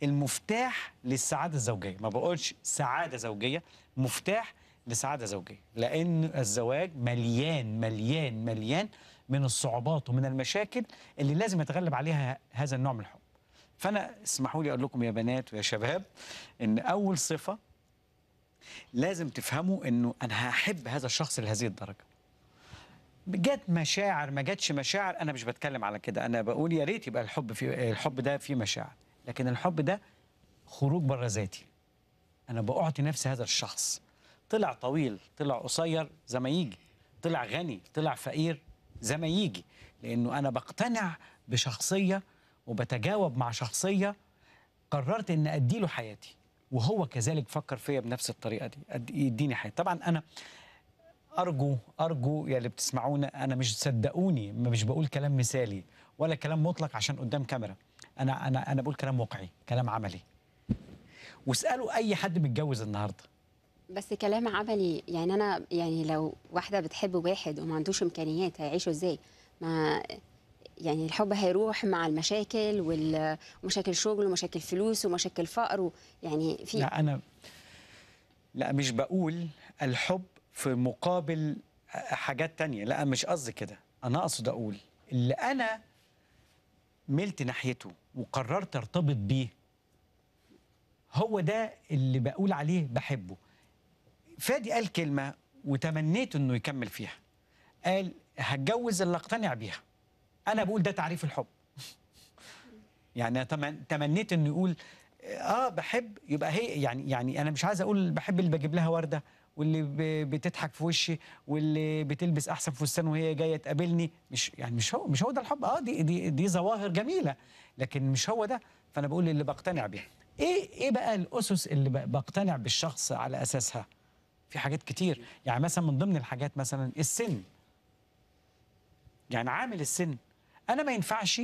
المفتاح للسعاده الزوجيه ما بقولش سعاده زوجيه مفتاح لسعاده زوجيه لان الزواج مليان مليان مليان من الصعوبات ومن المشاكل اللي لازم يتغلب عليها هذا النوع من الحب فانا اسمحوا لي اقول لكم يا بنات ويا شباب ان اول صفه لازم تفهموا انه انا هحب هذا الشخص لهذه الدرجه جت مشاعر ما جتش مشاعر انا مش بتكلم على كده انا بقول يا ريت يبقى الحب في الحب ده فيه مشاعر لكن الحب ده خروج بره ذاتي انا بعطي نفسي هذا الشخص طلع طويل طلع قصير زي ما يجي طلع غني طلع فقير زي ما يجي لانه انا بقتنع بشخصيه وبتجاوب مع شخصيه قررت ان اديله حياتي وهو كذلك فكر فيا بنفس الطريقه دي يديني حياتي طبعا انا ارجو ارجو يا اللي بتسمعونا انا مش تصدقوني مش بقول كلام مثالي ولا كلام مطلق عشان قدام كاميرا انا انا انا بقول كلام واقعي كلام عملي واسالوا اي حد متجوز النهارده بس كلام عملي يعني انا يعني لو واحده بتحب واحد وما عندوش امكانيات هيعيشوا ازاي ما يعني الحب هيروح مع المشاكل ومشاكل شغل ومشاكل فلوس ومشاكل فقر يعني في لا انا لا مش بقول الحب في مقابل حاجات تانية لا مش قصدي كده انا اقصد اقول اللي انا ملت ناحيته وقررت ارتبط بيه هو ده اللي بقول عليه بحبه فادي قال كلمة وتمنيت انه يكمل فيها قال هتجوز اللي اقتنع بيها انا بقول ده تعريف الحب <laughs> يعني تمنيت انه يقول اه بحب يبقى هي يعني يعني انا مش عايز اقول بحب اللي بجيب لها ورده واللي بتضحك في وشي واللي بتلبس احسن فستان وهي جايه تقابلني مش يعني مش هو مش هو ده الحب اه دي دي دي ظواهر جميله لكن مش هو ده فانا بقول اللي بقتنع بيه ايه ايه بقى الاسس اللي بقتنع بالشخص على اساسها في حاجات كتير يعني مثلا من ضمن الحاجات مثلا السن يعني عامل السن انا ما ينفعش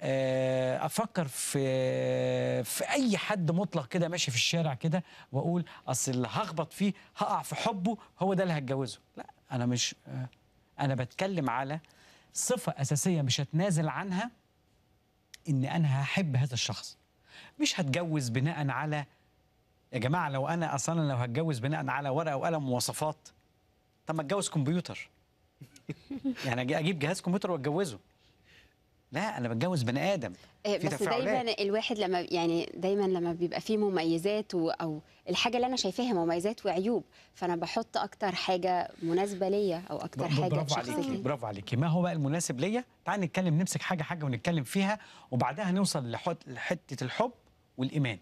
آه، افكر في في اي حد مطلق كده ماشي في الشارع كده واقول اصل اللي هخبط فيه هقع في حبه هو ده اللي هتجوزه لا انا مش آه، انا بتكلم على صفه اساسيه مش هتنازل عنها ان انا هحب هذا الشخص مش هتجوز بناء على يا جماعه لو انا اصلا لو هتجوز بناء على ورقه وقلم ومواصفات طب ما اتجوز كمبيوتر <laughs> يعني اجيب جهاز كمبيوتر واتجوزه لا انا بتجوز بني ادم آه، في بس دايما الواحد لما يعني دايما لما بيبقى فيه مميزات و... او الحاجه اللي انا شايفاها مميزات وعيوب فانا بحط اكتر حاجه مناسبه ليا او اكتر حاجه برافو عليكي برافو عليكي ما هو بقى المناسب ليا تعالي نتكلم نمسك حاجه حاجه ونتكلم فيها وبعدها نوصل لحته الحب والايمان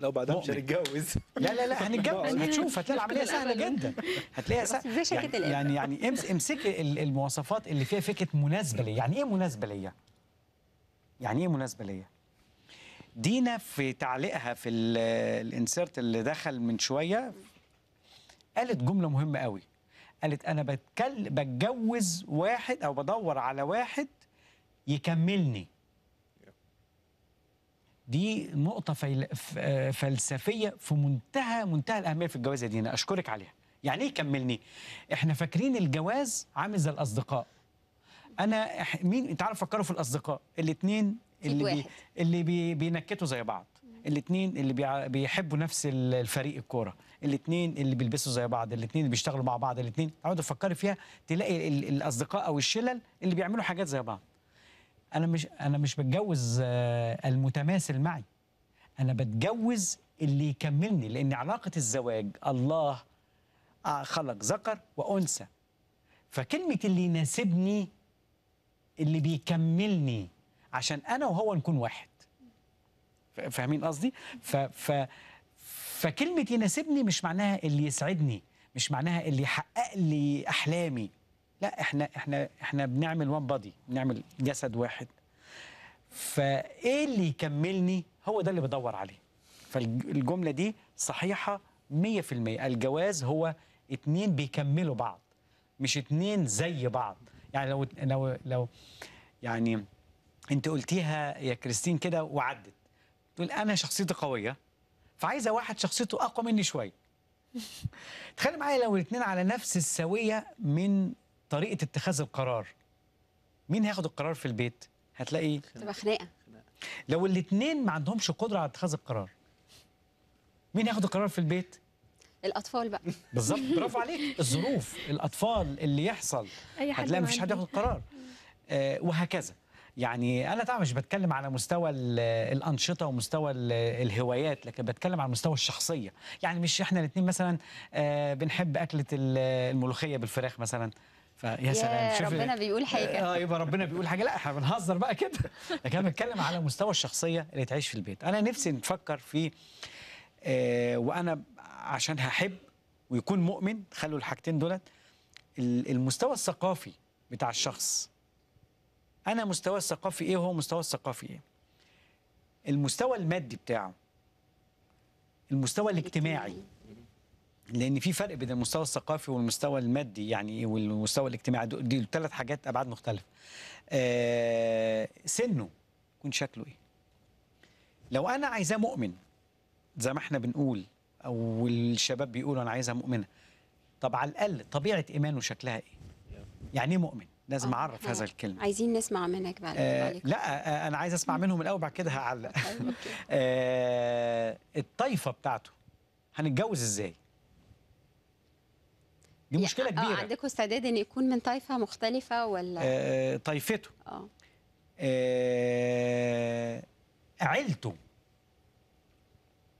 لو بعدها مش هنتجوز لا لا لا هنتجوز <laughs> هتشوف هتلاقي العمليه سهله جدا هتلاقيها سهله يعني يعني, يعني امسك امسكي المواصفات اللي فيها فكره مناسبه ليا يعني ايه مناسبه ليا يعني ايه مناسبه ليا دينا في تعليقها في الانسيرت اللي دخل من شويه قالت جمله مهمه قوي قالت انا بتكل بتجوز واحد او بدور على واحد يكملني دي نقطة فلسفية في منتهى منتهى الأهمية في الجواز يا دينا أشكرك عليها يعني إيه كملني؟ إحنا فاكرين الجواز عامل زي الأصدقاء انا مين تعالوا فكروا في الاصدقاء الاثنين اللي بي اللي بي بينكتوا زي بعض الاثنين اللي بي بيحبوا نفس الفريق الكوره الاثنين اللي بيلبسوا زي بعض الاثنين اللي بيشتغلوا مع بعض الاثنين اقعد افكر فيها تلاقي الاصدقاء او الشلل اللي بيعملوا حاجات زي بعض انا مش انا مش بتجوز آه، المتماثل معي انا بتجوز اللي يكملني لان علاقه الزواج الله آه، خلق ذكر وانثى فكلمه اللي يناسبني اللي بيكملني عشان انا وهو نكون واحد فاهمين قصدي ف ف فكلمه يناسبني مش معناها اللي يسعدني مش معناها اللي يحقق لي احلامي لا احنا احنا احنا بنعمل وان بادي بنعمل جسد واحد فايه اللي يكملني هو ده اللي بدور عليه فالجمله دي صحيحه 100% الجواز هو اتنين بيكملوا بعض مش اتنين زي بعض يعني لو لو لو يعني انت قلتيها يا كريستين كده وعدت تقول انا شخصيتي قويه فعايزه واحد شخصيته اقوى مني شويه <laughs> تخيل معايا لو الاثنين على نفس السويه من طريقه اتخاذ القرار مين هياخد القرار في البيت هتلاقي تبقى خناقه لو الاثنين ما عندهمش قدره على اتخاذ القرار مين هياخد القرار في البيت الاطفال بقى بالظبط <laughs> برافو عليك الظروف الاطفال اللي يحصل هتلاقي مفيش حد ياخد قرار آه وهكذا يعني انا طبعا مش بتكلم على مستوى الانشطه ومستوى الهوايات لكن بتكلم على مستوى الشخصيه يعني مش احنا الاثنين مثلا آه بنحب اكله الملوخيه بالفراخ مثلا فيا سلام شوف ربنا بيقول حاجه آه،, اه يبقى ربنا بيقول حاجه لا احنا بنهزر بقى كده <laughs> لكن انا بتكلم على مستوى الشخصيه اللي تعيش في البيت انا نفسي نفكر في آه وانا عشان هحب ويكون مؤمن خلوا الحاجتين دولت المستوى الثقافي بتاع الشخص انا مستوى الثقافي ايه هو مستوى الثقافي ايه المستوى المادي بتاعه المستوى الاجتماعي لان في فرق بين المستوى الثقافي والمستوى المادي يعني والمستوى الاجتماعي دي ثلاث حاجات ابعاد مختلفه آه سنه يكون شكله ايه لو انا عايزاه مؤمن زي ما احنا بنقول والشباب بيقولوا انا عايزها مؤمنه طب على الاقل طبيعه ايمانه شكلها ايه يعني ايه مؤمن لازم آه، اعرف هذا الكلمه عايزين نسمع منك بقى آه لا آه انا عايز اسمع منهم الاول بعد كده هعلق <laughs> طيب، <laughs> آه الطايفه بتاعته هنتجوز ازاي دي مشكله آه، كبيره عندكم استعداد ان يكون من طائفه مختلفه ولا آه طائفته اه, طايفته آه. اه عيلته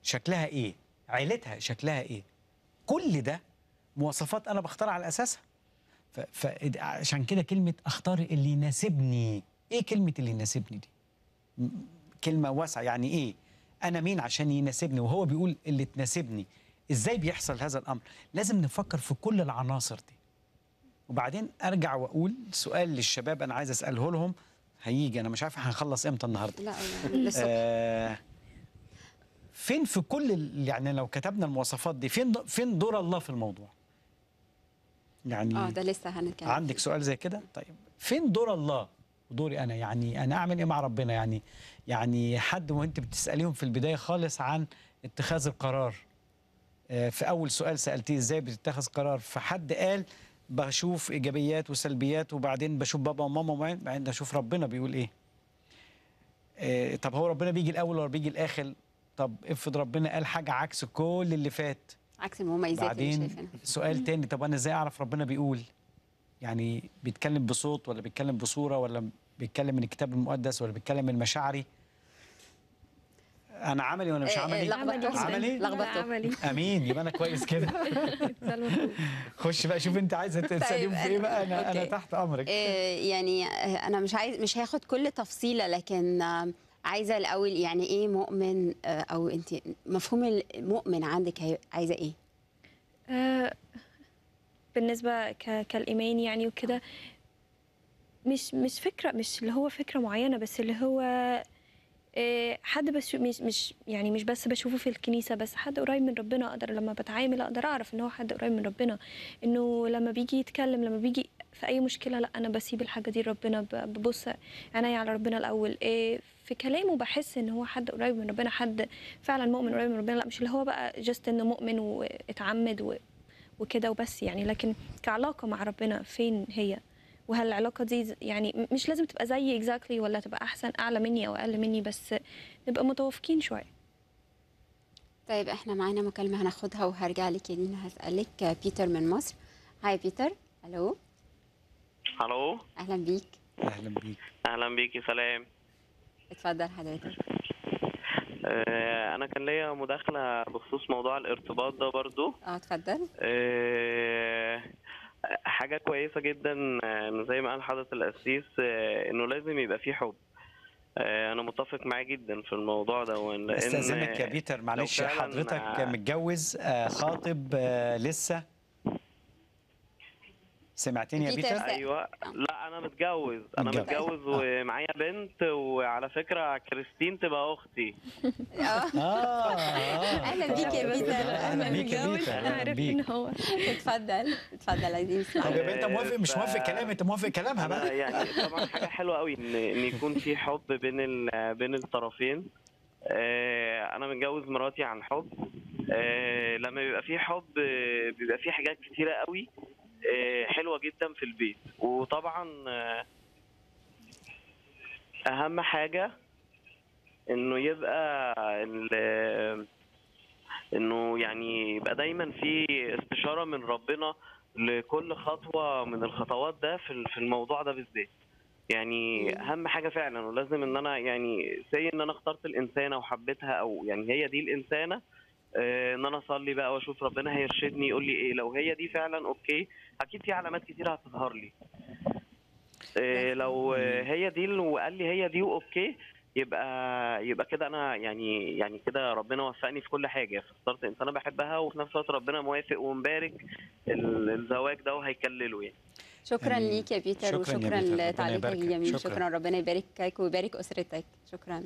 شكلها ايه عيلتها شكلها ايه كل ده مواصفات انا بختار على اساسها فعشان كده كلمه اختار اللي يناسبني ايه كلمه اللي يناسبني دي كلمه واسعه يعني ايه انا مين عشان يناسبني وهو بيقول اللي تناسبني ازاي بيحصل هذا الامر لازم نفكر في كل العناصر دي وبعدين ارجع واقول سؤال للشباب انا عايز اساله لهم هيجي انا مش عارف هنخلص امتى النهارده لا لسه آه فين في كل يعني لو كتبنا المواصفات دي فين فين دور الله في الموضوع؟ يعني اه ده لسه هنتكلم عندك سؤال زي كده؟ طيب فين دور الله ودوري انا يعني انا اعمل ايه مع ربنا يعني يعني حد وانت بتساليهم في البدايه خالص عن اتخاذ القرار آه، في اول سؤال سالتيه ازاي بتتخذ قرار فحد قال بشوف ايجابيات وسلبيات وبعدين بشوف بابا وماما وبعدين بشوف ربنا بيقول ايه آه، طب هو ربنا بيجي الاول ولا بيجي الاخر طب افرض ربنا قال حاجه عكس كل اللي فات عكس المميزات اللي شايفينها سؤال تاني طب انا ازاي اعرف ربنا بيقول يعني بيتكلم بصوت ولا بيتكلم بصوره ولا بيتكلم من الكتاب المقدس ولا بيتكلم من مشاعري انا عملي ولا مش عملي إيه،, إيه عملي لخبطته امين يبقى انا كويس كده <laughs> خش بقى شوف انت عايزه طيب، تساليهم في ايه بقى انا انا تحت امرك إيه، يعني انا مش عايز مش هاخد كل تفصيله لكن عايزه الاول يعني ايه مؤمن آه، او انت مفهوم المؤمن عندك عايزه ايه آه، بالنسبه كالايمان يعني وكده مش مش فكره مش اللي هو فكره معينه بس اللي هو آه، حد بس مش مش يعني مش بس بشوفه في الكنيسه بس حد قريب من ربنا اقدر لما بتعامل اقدر اعرف ان هو حد قريب من ربنا انه لما بيجي يتكلم لما بيجي في اي مشكله لا انا بسيب الحاجه دي لربنا ببص عينيا على ربنا الاول إيه في كلامه بحس ان هو حد قريب من ربنا حد فعلا مؤمن قريب من ربنا لا مش اللي هو بقى جاست انه مؤمن واتعمد وكده وبس يعني لكن كعلاقه مع ربنا فين هي وهل العلاقه دي يعني مش لازم تبقى زيي اكزاكتلي exactly ولا تبقى احسن اعلى مني او اقل مني بس نبقى متوافقين شويه طيب احنا معانا مكالمه هناخدها وهرجع لك يا دينا هسالك بيتر من مصر هاي بيتر الو الو اهلا بيك اهلا بيك اهلا بيك يا سلام اتفضل حضرتك آه، انا كان ليا مداخله بخصوص موضوع الارتباط ده برضو اه اتفضل آه، حاجه كويسه جدا زي ما قال حضرتك القسيس آه، انه لازم يبقى في حب انا متفق معاه جدا في الموضوع ده وان استاذنك يا بيتر معلش حضرتك متجوز خاطب لسه سمعتني يا بيتر؟ ايوه آه. لا انا متجوز انا متجوز, آه. ومعايا بنت وعلى فكره كريستين تبقى اختي <laughs> اه, آه. <laughs> اهلا بيك يا بيتر يا بيتر انا عارف ان هو <laughs> اتفضل اتفضل عايزين عزيز طب طيب، انت موافق مش موافق كلام انت موافق كلامها بقى يعني طبعا حاجه حلوه قوي ان ان يكون في حب بين بين الطرفين انا متجوز مراتي عن حب لما بيبقى في حب بيبقى في حاجات كتيره قوي آه، حلوه جدا في البيت وطبعا آه، اهم حاجه انه يبقى انه يعني يبقى دايما في استشاره من ربنا لكل خطوه من الخطوات ده في الموضوع ده بالذات يعني اهم حاجه فعلا ولازم ان انا يعني زي ان انا اخترت الانسانه وحبيتها او يعني هي دي الانسانه آه، ان انا اصلي بقى واشوف ربنا هيرشدني يقول لي ايه لو هي دي فعلا اوكي اكيد في علامات كتير هتظهر لي آه، لو هي دي وقال لي هي دي واوكي يبقى يبقى كده انا يعني يعني كده ربنا وفقني في كل حاجه فاخترت انسانه بحبها وفي نفس الوقت ربنا موافق ومبارك الزواج ده وهيكلله يعني شكرا يعني ليك يا بيتر شكرا وشكرا لتعليقك الجميل شكرا. شكرا ربنا فيك ويبارك اسرتك شكرا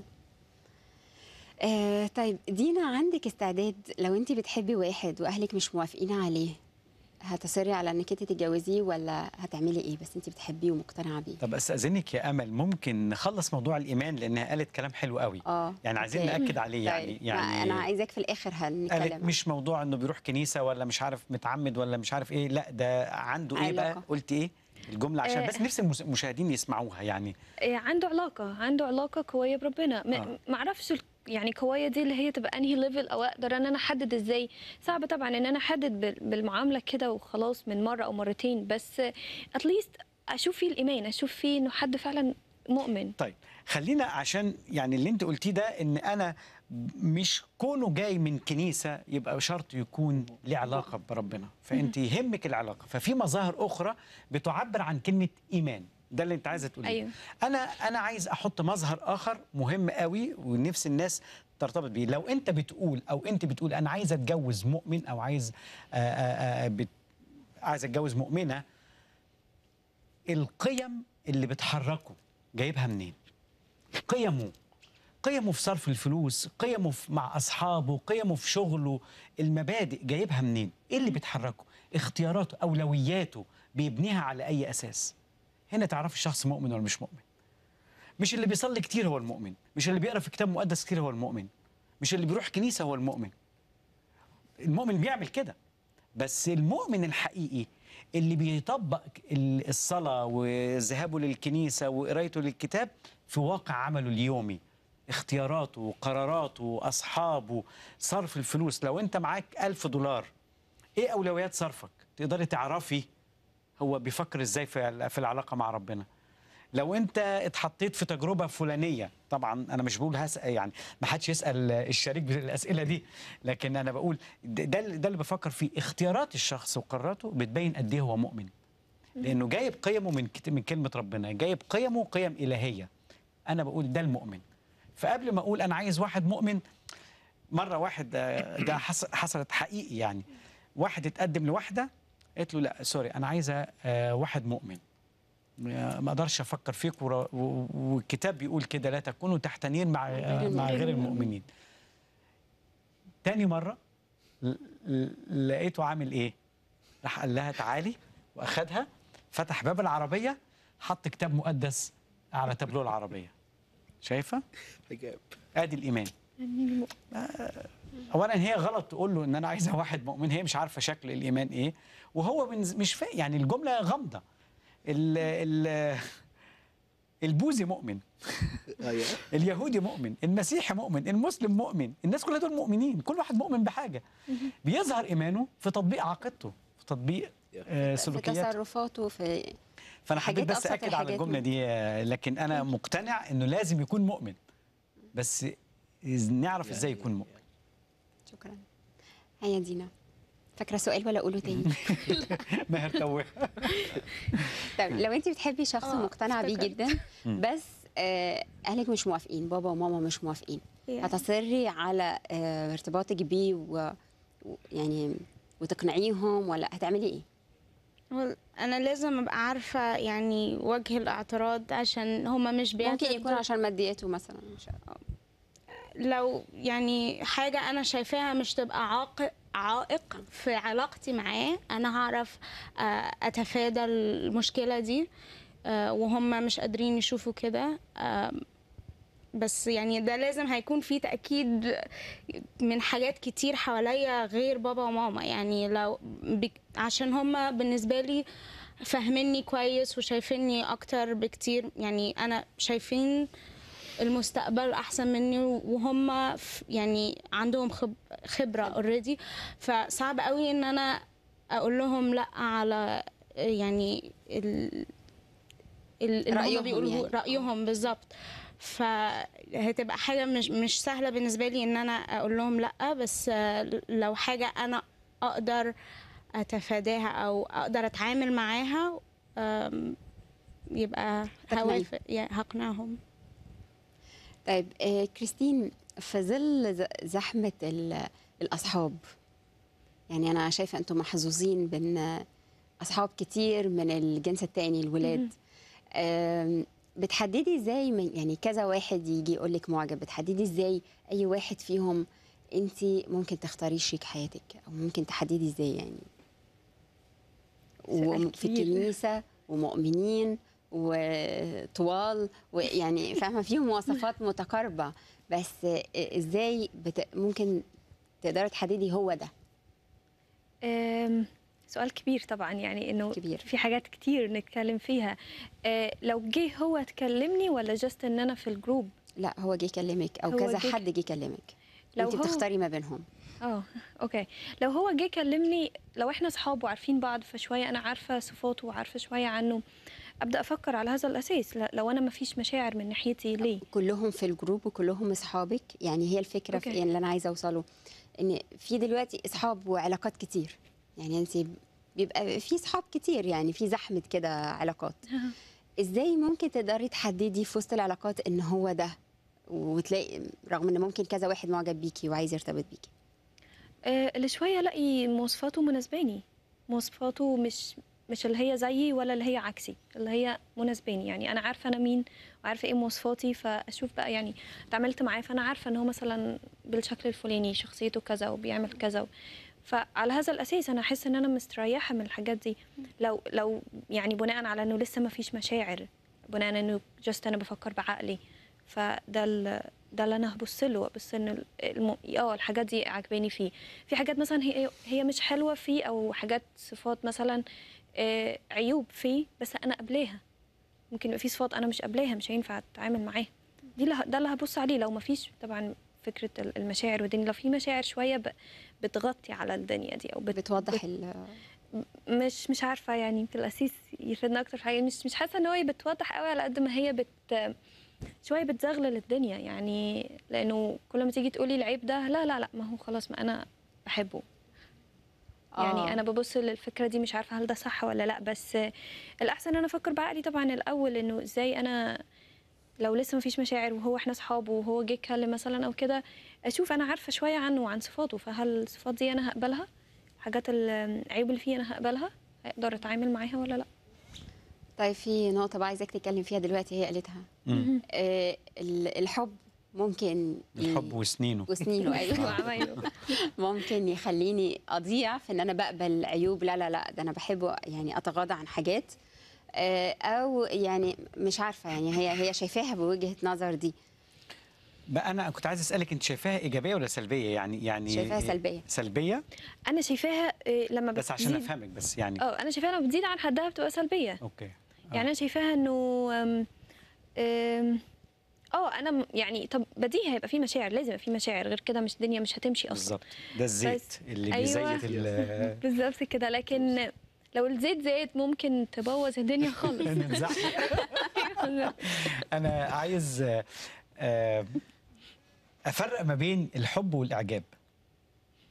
آه طيب دينا عندك استعداد لو انت بتحبي واحد واهلك مش موافقين عليه هتصري على انك انت تتجوزيه ولا هتعملي ايه بس انت بتحبيه ومقتنعه بيه طب استاذنك يا امل ممكن نخلص موضوع الايمان لانها قالت كلام حلو قوي اه يعني عايزين okay. ناكد عليه طيب، يعني طيب. يعني انا عايزاك في الاخر هنتكلم قالت مش موضوع انه بيروح كنيسه ولا مش عارف متعمد ولا مش عارف ايه لا ده عنده علاقة. ايه بقى قلت ايه الجمله عشان آه، بس نفس المشاهدين يسمعوها يعني إيه، عنده علاقه عنده علاقه قويه بربنا آه. معرفش يعني قوايا دي اللي هي تبقى انهي ليفل او اقدر ان انا احدد ازاي صعب طبعا ان انا احدد بالمعامله كده وخلاص من مره او مرتين بس اتليست اشوف فيه الايمان اشوف فيه انه حد فعلا مؤمن طيب خلينا عشان يعني اللي انت قلتيه ده ان انا مش كونه جاي من كنيسه يبقى شرط يكون له علاقه بربنا فانت يهمك العلاقه ففي مظاهر اخرى بتعبر عن كلمه ايمان ده اللي انت عايزه تقوليه أيوه. انا انا عايز احط مظهر اخر مهم قوي ونفس الناس ترتبط بيه لو انت بتقول او انت بتقول انا عايز اتجوز مؤمن او عايز آآ آه، آآ آه، آه، عايز اتجوز مؤمنه القيم اللي بتحركه جايبها منين قيمه قيمه في صرف الفلوس قيمه في مع اصحابه قيمه في شغله المبادئ جايبها منين ايه اللي بتحركه اختياراته اولوياته بيبنيها على اي اساس هنا تعرفي الشخص مؤمن ولا مش مؤمن مش اللي بيصلي كتير هو المؤمن مش اللي بيقرا في كتاب مقدس كتير هو المؤمن مش اللي بيروح كنيسه هو المؤمن المؤمن بيعمل كده بس المؤمن الحقيقي اللي بيطبق الصلاه وذهابه للكنيسه وقرايته للكتاب في واقع عمله اليومي اختياراته وقراراته اصحابه صرف الفلوس لو انت معاك ألف دولار ايه اولويات صرفك تقدري تعرفي هو بيفكر ازاي في في العلاقه مع ربنا لو انت اتحطيت في تجربه فلانيه طبعا انا مش بقول هسأل يعني ما حدش يسال الشريك بالاسئله دي لكن انا بقول ده ده اللي بفكر فيه اختيارات الشخص وقراراته بتبين قد ايه هو مؤمن لانه جايب قيمه من من كلمه ربنا جايب قيمه قيم الهيه انا بقول ده المؤمن فقبل ما اقول انا عايز واحد مؤمن مره واحد آه، ده حصلت حقيقي يعني واحد اتقدم لواحده قالت له لا سوري انا عايزه آه، واحد مؤمن ما اقدرش افكر فيك والكتاب بيقول كده لا تكونوا تحتنين مع آه، مع غير المؤمنين تاني مره لقيته عامل ايه راح قال لها تعالي واخدها فتح باب العربيه حط كتاب مقدس على تابلو العربيه شايفه حجاب ادي الايمان آه، اولا هي غلط تقول له ان انا عايزه واحد مؤمن هي مش عارفه شكل الايمان ايه وهو مش فا يعني الجمله غامضه ال ال البوذي مؤمن أيوة. اليهودي مؤمن المسيحي مؤمن المسلم مؤمن الناس كلها دول مؤمنين كل واحد مؤمن بحاجه بيظهر ايمانه في تطبيق عقيدته في تطبيق آه، سلوكياته في تصرفاته في فانا حبيت بس اكد على الجمله دي آه، لكن انا مقتنع انه لازم يكون مؤمن بس نعرف يعني ازاي يكون مؤمن شكرا هيا دينا فاكره سؤال ولا اقوله تاني ماهر توه طب لو انت بتحبي شخص آه، مقتنعه بيه جدا بس آه، اهلك مش موافقين بابا وماما مش موافقين هتصري على آه، ارتباطك بيه ويعني وتقنعيهم ولا هتعملي ايه انا لازم ابقى عارفه يعني وجه الاعتراض عشان هما مش بيعترضوا ممكن يكون عشان مادياته مثلا لو يعني حاجه انا شايفاها مش تبقى عاق عائق في علاقتي معاه انا هعرف آه، اتفادى المشكله دي آه، وهم مش قادرين يشوفوا كده بس يعني ده لازم هيكون في تاكيد من حاجات كتير حواليا غير بابا وماما يعني لو عشان هما بالنسبه لي فاهميني كويس وشايفيني اكتر بكتير يعني انا شايفين المستقبل احسن مني وهم يعني عندهم خبره اوريدي فصعب قوي ان انا اقول لهم لا على يعني ال... ال... رايهم بيقولوه يعني. رايهم بالظبط فهتبقى حاجه مش مش سهله بالنسبه لي ان انا اقول لهم لا بس لو حاجه انا اقدر اتفاداها او اقدر اتعامل معاها يبقى هوافق يعني هقنعهم طيب آه، كريستين في ظل زحمه الاصحاب يعني انا شايفه انتم محظوظين بان اصحاب كتير من الجنس الثاني الولاد بتحددي ازاي يعني كذا واحد يجي يقول لك معجب بتحددي ازاي اي واحد فيهم انت ممكن تختاري شريك حياتك او ممكن تحددي ازاي يعني وفي كنيسه ومؤمنين وطوال ويعني فاهمه فيهم مواصفات متقاربه بس ازاي بت... ممكن تقدري تحددي هو ده سؤال كبير طبعا يعني انه كبير. في حاجات كتير نتكلم فيها آه، لو جه هو تكلمني ولا جاست ان انا في الجروب لا هو جه يكلمك او كذا جي... حد جه يكلمك لو انت هو... بتختاري ما بينهم اه اوكي لو هو جه كلمني لو احنا اصحاب وعارفين بعض فشويه انا عارفه صفاته وعارفه شويه عنه ابدا افكر على هذا الاساس لو انا ما فيش مشاعر من ناحيتي ليه كلهم في الجروب وكلهم اصحابك يعني هي الفكره أوكي. في يعني اللي انا عايزه اوصله ان في دلوقتي اصحاب وعلاقات كتير يعني انت بيبقى في اصحاب كتير يعني في زحمه كده علاقات ازاي ممكن تقدري تحددي في وسط العلاقات ان هو ده وتلاقي رغم ان ممكن كذا واحد معجب بيكي وعايز يرتبط بيكي آه، اللي شويه الاقي مواصفاته مناسباني مواصفاته مش مش اللي هي زيي ولا اللي هي عكسي اللي هي مناسباني يعني انا عارفه انا مين وعارفه ايه مواصفاتي فاشوف بقى يعني اتعاملت معاه فانا عارفه ان هو مثلا بالشكل الفلاني شخصيته كذا وبيعمل كذا فعلى هذا الاساس انا احس ان انا مستريحه من الحاجات دي لو لو يعني بناء على انه لسه ما فيش مشاعر بناء على انه جاست انا بفكر بعقلي فده ده اللي انا هبص له بس ان الم... اه الحاجات دي عجباني فيه في حاجات مثلا هي هي مش حلوه فيه او حاجات صفات مثلا آه آه، عيوب فيه بس انا قبلاها ممكن يبقى في صفات انا مش قبلاها مش هينفع اتعامل معاها دي ده اللي هبص عليه لو ما فيش طبعا فكره المشاعر ودين لو في مشاعر شويه بتغطي على الدنيا دي او بت بتوضح ال مش مش عارفه يعني يمكن الاسيس يفيدنا اكتر في حاجه مش مش حاسه ان هي بتوضح قوي على قد ما هي بت شويه بتزغلل الدنيا يعني لانه كل ما تيجي تقولي العيب ده لا لا لا ما هو خلاص ما انا بحبه يعني آه. انا ببص للفكره دي مش عارفه هل ده صح ولا لا بس الاحسن ان انا افكر بعقلي طبعا الاول انه ازاي انا لو لسه مفيش مشاعر وهو احنا اصحابه وهو جه يتكلم مثلا او كده اشوف انا عارفه شويه عنه وعن صفاته فهل الصفات دي انا هقبلها الحاجات العيوب اللي فيه انا هقبلها اقدر اتعامل معاها ولا لا طيب في نقطة بقى عايزاك تتكلم فيها دلوقتي هي قالتها آه الحب ممكن الحب وسنينه وسنينه ايوه, أيوة، <laughs> ممكن يخليني اضيع في ان انا بقبل عيوب لا لا لا ده انا بحبه يعني اتغاضى عن حاجات آه، او يعني مش عارفه يعني هي هي شايفاها بوجهه نظر دي بقى انا كنت عايز اسالك انت شايفاها ايجابيه ولا سلبيه يعني يعني شايفاها سلبيه سلبيه انا شايفاها آه، لما بس عشان افهمك بس يعني اه انا شايفاها لما بتزيد عن حدها بتبقى سلبيه اوكي أوه. يعني آه. انا شايفاها انه اه انا يعني طب بديهي هيبقى في مشاعر لازم يبقى في مشاعر غير كده مش الدنيا مش هتمشي اصلا بالظبط ده الزيت اللي أيوة بيزيت <laughs> بالظبط كده لكن لو الزيت زاد ممكن تبوظ الدنيا خالص <laughs> انا عايز آه، افرق ما بين الحب والاعجاب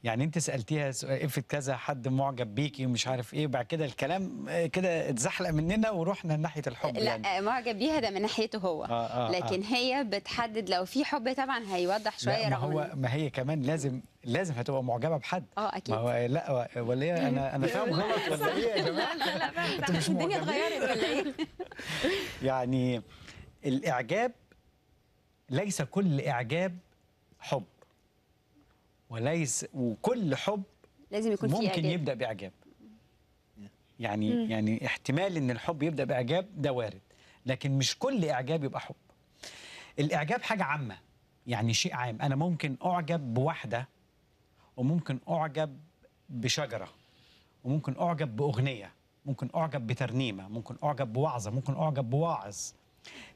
يعني انت سالتيها افت كذا حد معجب بيكي ومش عارف ايه وبعد كده الكلام آه، كده اتزحلق مننا ورحنا ناحيه الحب لا يعني. آه، معجب بيها ده من ناحيته هو آه آه, آه. لكن آه. هي بتحدد لو في حب طبعا هيوضح شويه ما هو ما هي كمان لازم لازم هتبقى معجبه بحد اه اكيد ما هو لا ولا ايه <laughs> انا انا فاهم غلط ولا ايه يا جماعه لا لا لا الدنيا اتغيرت ولا ايه <laughs> يعني الاعجاب ليس كل اعجاب حب وليس وكل حب لازم يكون ممكن إعجاب. يبدا باعجاب يعني مم. يعني احتمال ان الحب يبدا باعجاب ده وارد لكن مش كل اعجاب يبقى حب الاعجاب حاجه عامه يعني شيء عام انا ممكن اعجب بواحده وممكن اعجب بشجره وممكن اعجب باغنيه ممكن اعجب بترنيمه ممكن اعجب بوعظه ممكن اعجب بواعظ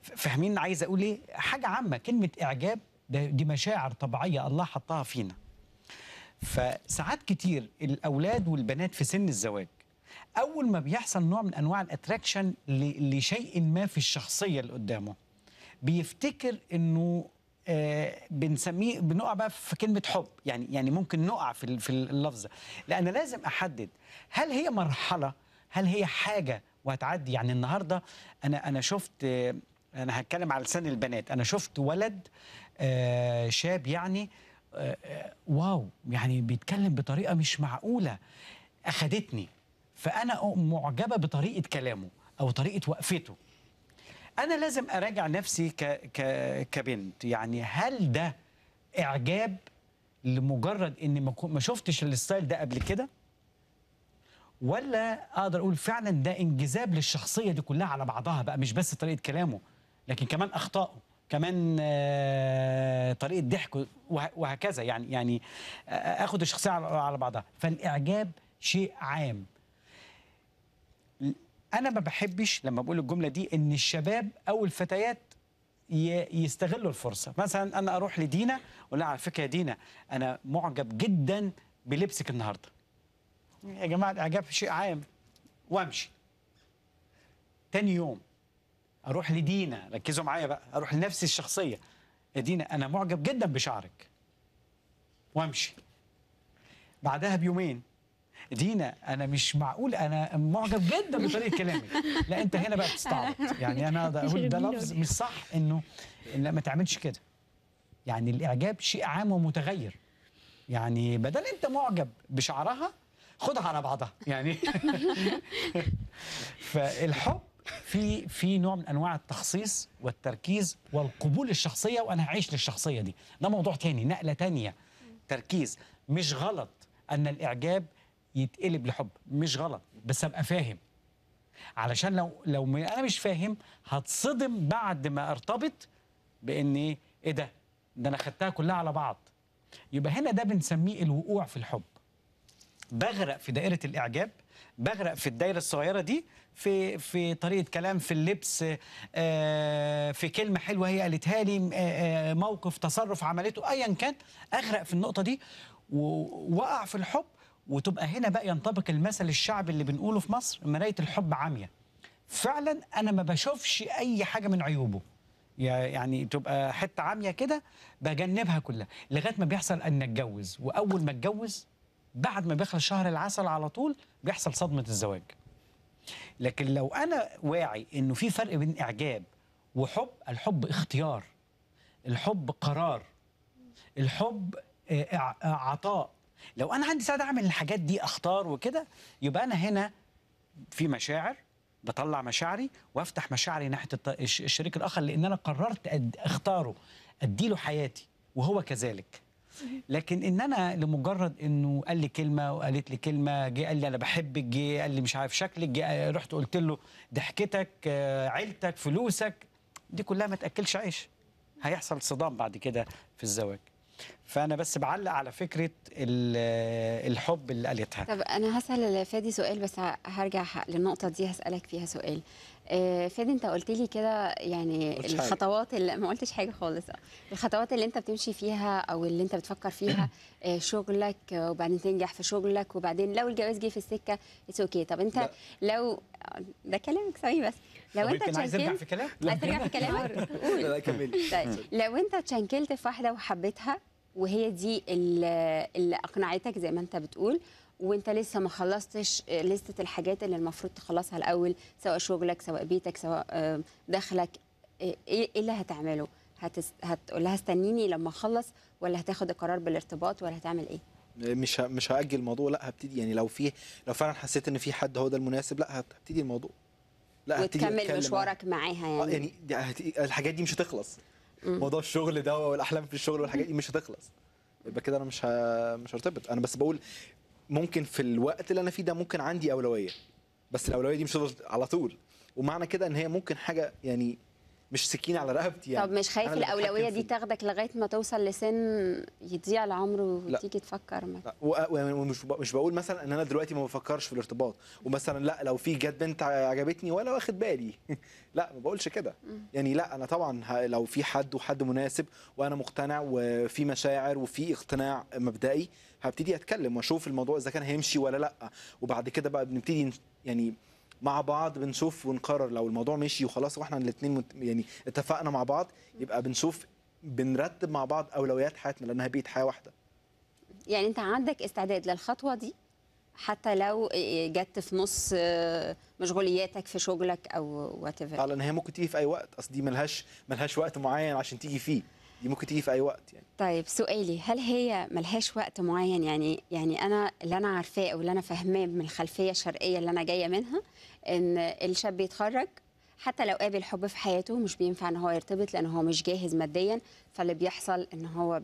فاهمين عايز اقول ايه حاجه عامه كلمه اعجاب دي مشاعر طبيعيه الله حطها فينا فساعات كتير الاولاد والبنات في سن الزواج اول ما بيحصل نوع من انواع الاتراكشن لشيء ما في الشخصيه اللي قدامه بيفتكر انه آه بنسميه بنقع بقى في كلمه حب يعني يعني ممكن نقع في في اللفظ لان لازم احدد هل هي مرحله هل هي حاجه وهتعدي يعني النهارده انا انا شفت آه انا هتكلم على لسان البنات انا شفت ولد آه شاب يعني آه واو يعني بيتكلم بطريقه مش معقوله اخدتني فانا معجبه بطريقه كلامه او طريقه وقفته انا لازم اراجع نفسي ك... ك... كبنت يعني هل ده اعجاب لمجرد اني ما ما شفتش الستايل ده قبل كده ولا اقدر اقول فعلا ده انجذاب للشخصيه دي كلها على بعضها بقى مش بس طريقه كلامه لكن كمان اخطائه كمان آه، طريقه ضحك وهكذا يعني يعني اخد الشخصيه على بعضها فالاعجاب شيء عام انا ما بحبش لما بقول الجمله دي ان الشباب او الفتيات يستغلوا الفرصه مثلا انا اروح لدينا ولا على فكره يا دينا انا معجب جدا بلبسك النهارده يا جماعه الاعجاب شيء عام وامشي تاني يوم اروح لدينا ركزوا معايا بقى اروح لنفسي الشخصيه يا دينا انا معجب جدا بشعرك وامشي بعدها بيومين دينا انا مش معقول انا معجب جدا بطريقه كلامك لا انت هنا بقى بتستعبط <laughs> يعني انا ده اقول ده لفظ مش صح انه لا ما تعملش كده يعني الاعجاب شيء عام ومتغير يعني بدل انت معجب بشعرها خدها على بعضها يعني <laughs> <laughs> فالحب في في نوع من انواع التخصيص والتركيز والقبول الشخصيه وانا هعيش للشخصيه دي ده موضوع تاني نقله تانية تركيز مش غلط ان الاعجاب يتقلب لحب مش غلط بس ابقى فاهم علشان لو لو انا مش فاهم هتصدم بعد ما ارتبط بان إيه،, ايه ده ده انا خدتها كلها على بعض يبقى هنا ده بنسميه الوقوع في الحب بغرق في دائره الاعجاب بغرق في الدائره الصغيره دي في في طريقه كلام في اللبس آه، في كلمه حلوه هي قالتها لي آه، آه، موقف تصرف عملته ايا كان اغرق في النقطه دي ووقع في الحب وتبقى هنا بقى ينطبق المثل الشعبي اللي بنقوله في مصر مرايه الحب عاميه فعلا انا ما بشوفش اي حاجه من عيوبه يعني تبقى حته عاميه كده بجنبها كلها لغايه ما بيحصل ان اتجوز واول ما اتجوز بعد ما بيخلص شهر العسل على طول بيحصل صدمه الزواج لكن لو انا واعي انه في فرق بين اعجاب وحب الحب اختيار الحب قرار الحب آه، آه، عطاء لو انا عندي سعاده اعمل الحاجات دي اختار وكده يبقى انا هنا في مشاعر بطلع مشاعري وافتح مشاعري ناحيه الشريك الاخر لان انا قررت اختاره اديله حياتي وهو كذلك لكن ان انا لمجرد انه قال لي كلمه وقالت لي كلمه جه قال لي انا بحبك جه قال لي مش عارف شكلك جه رحت قلت له ضحكتك آه، عيلتك فلوسك دي كلها ما تاكلش عيش هيحصل صدام بعد كده في الزواج فانا بس بعلق على فكره الحب اللي قالتها طب انا هسال فادي سؤال بس هرجع للنقطه دي هسالك فيها سؤال آه، فادي انت قلت لي كده يعني الخطوات اللي ما قلتش حاجه خالص الخطوات اللي انت بتمشي فيها او اللي انت بتفكر فيها <coughs> آه، شغلك وبعدين تنجح في شغلك وبعدين لو الجواز جه في السكه اتس اوكي طب انت لا. لو ده كلامك سامي بس لو انت تشنكلت في كلام؟ ترجع في كلامك؟ <laughs> لا كملي طيب لو انت تشنكلت في واحده وحبيتها وهي دي اللي اقنعتك زي ما انت بتقول وانت لسه ما خلصتش لسته الحاجات اللي المفروض تخلصها الاول سواء شغلك سواء بيتك سواء آه، دخلك إيه،, إيه،, ايه اللي هتعمله هتس... هتقول لها استنيني لما اخلص ولا هتاخد القرار بالارتباط ولا هتعمل ايه مش ه... مش هاجل الموضوع لا هبتدي يعني لو فيه لو فعلا حسيت ان في حد هو ده المناسب لا هبتدي الموضوع لا وتكمل مشوارك معاها آه، يعني يعني دي الحاجات دي مش هتخلص موضوع الشغل ده والاحلام في الشغل والحاجات دي مش هتخلص يبقى كده انا مش ه... مش هرتبط انا بس بقول ممكن في الوقت اللي انا فيه ده ممكن عندي اولويه بس الاولويه دي مش على طول ومعنى كده ان هي ممكن حاجه يعني مش سكين على رقبتي يعني طب مش خايف الاولويه دي تاخدك لغايه ما توصل لسن يضيع العمر وتيجي تفكر لا ومش مش بقول مثلا ان انا دلوقتي ما بفكرش في الارتباط ومثلا لا لو في جت بنت عجبتني ولا واخد بالي <laughs> لا ما بقولش كده يعني لا انا طبعا لو في حد وحد مناسب وانا مقتنع وفي مشاعر وفي اقتناع مبدئي هبتدي اتكلم واشوف الموضوع اذا كان هيمشي ولا لا وبعد كده بقى بنبتدي يعني مع بعض بنشوف ونقرر لو الموضوع مشي وخلاص واحنا الاثنين يعني اتفقنا مع بعض يبقى بنشوف بنرتب مع بعض اولويات حياتنا لانها بقت حياه واحده يعني انت عندك استعداد للخطوه دي حتى لو آه، جت في نص آه، مشغولياتك في شغلك او وات ايفر لان هي ممكن تيجي في اي وقت اصل دي ملهاش ملهاش وقت معين عشان تيجي فيه دي ممكن تيجي في اي وقت يعني طيب سؤالي هل هي ملهاش وقت معين يعني يعني انا اللي انا عارفاه او اللي انا فاهماه من الخلفيه الشرقيه اللي انا جايه منها ان الشاب بيتخرج حتى لو قابل حب في حياته مش بينفع ان هو يرتبط لان هو مش جاهز ماديا فاللي بيحصل ان هو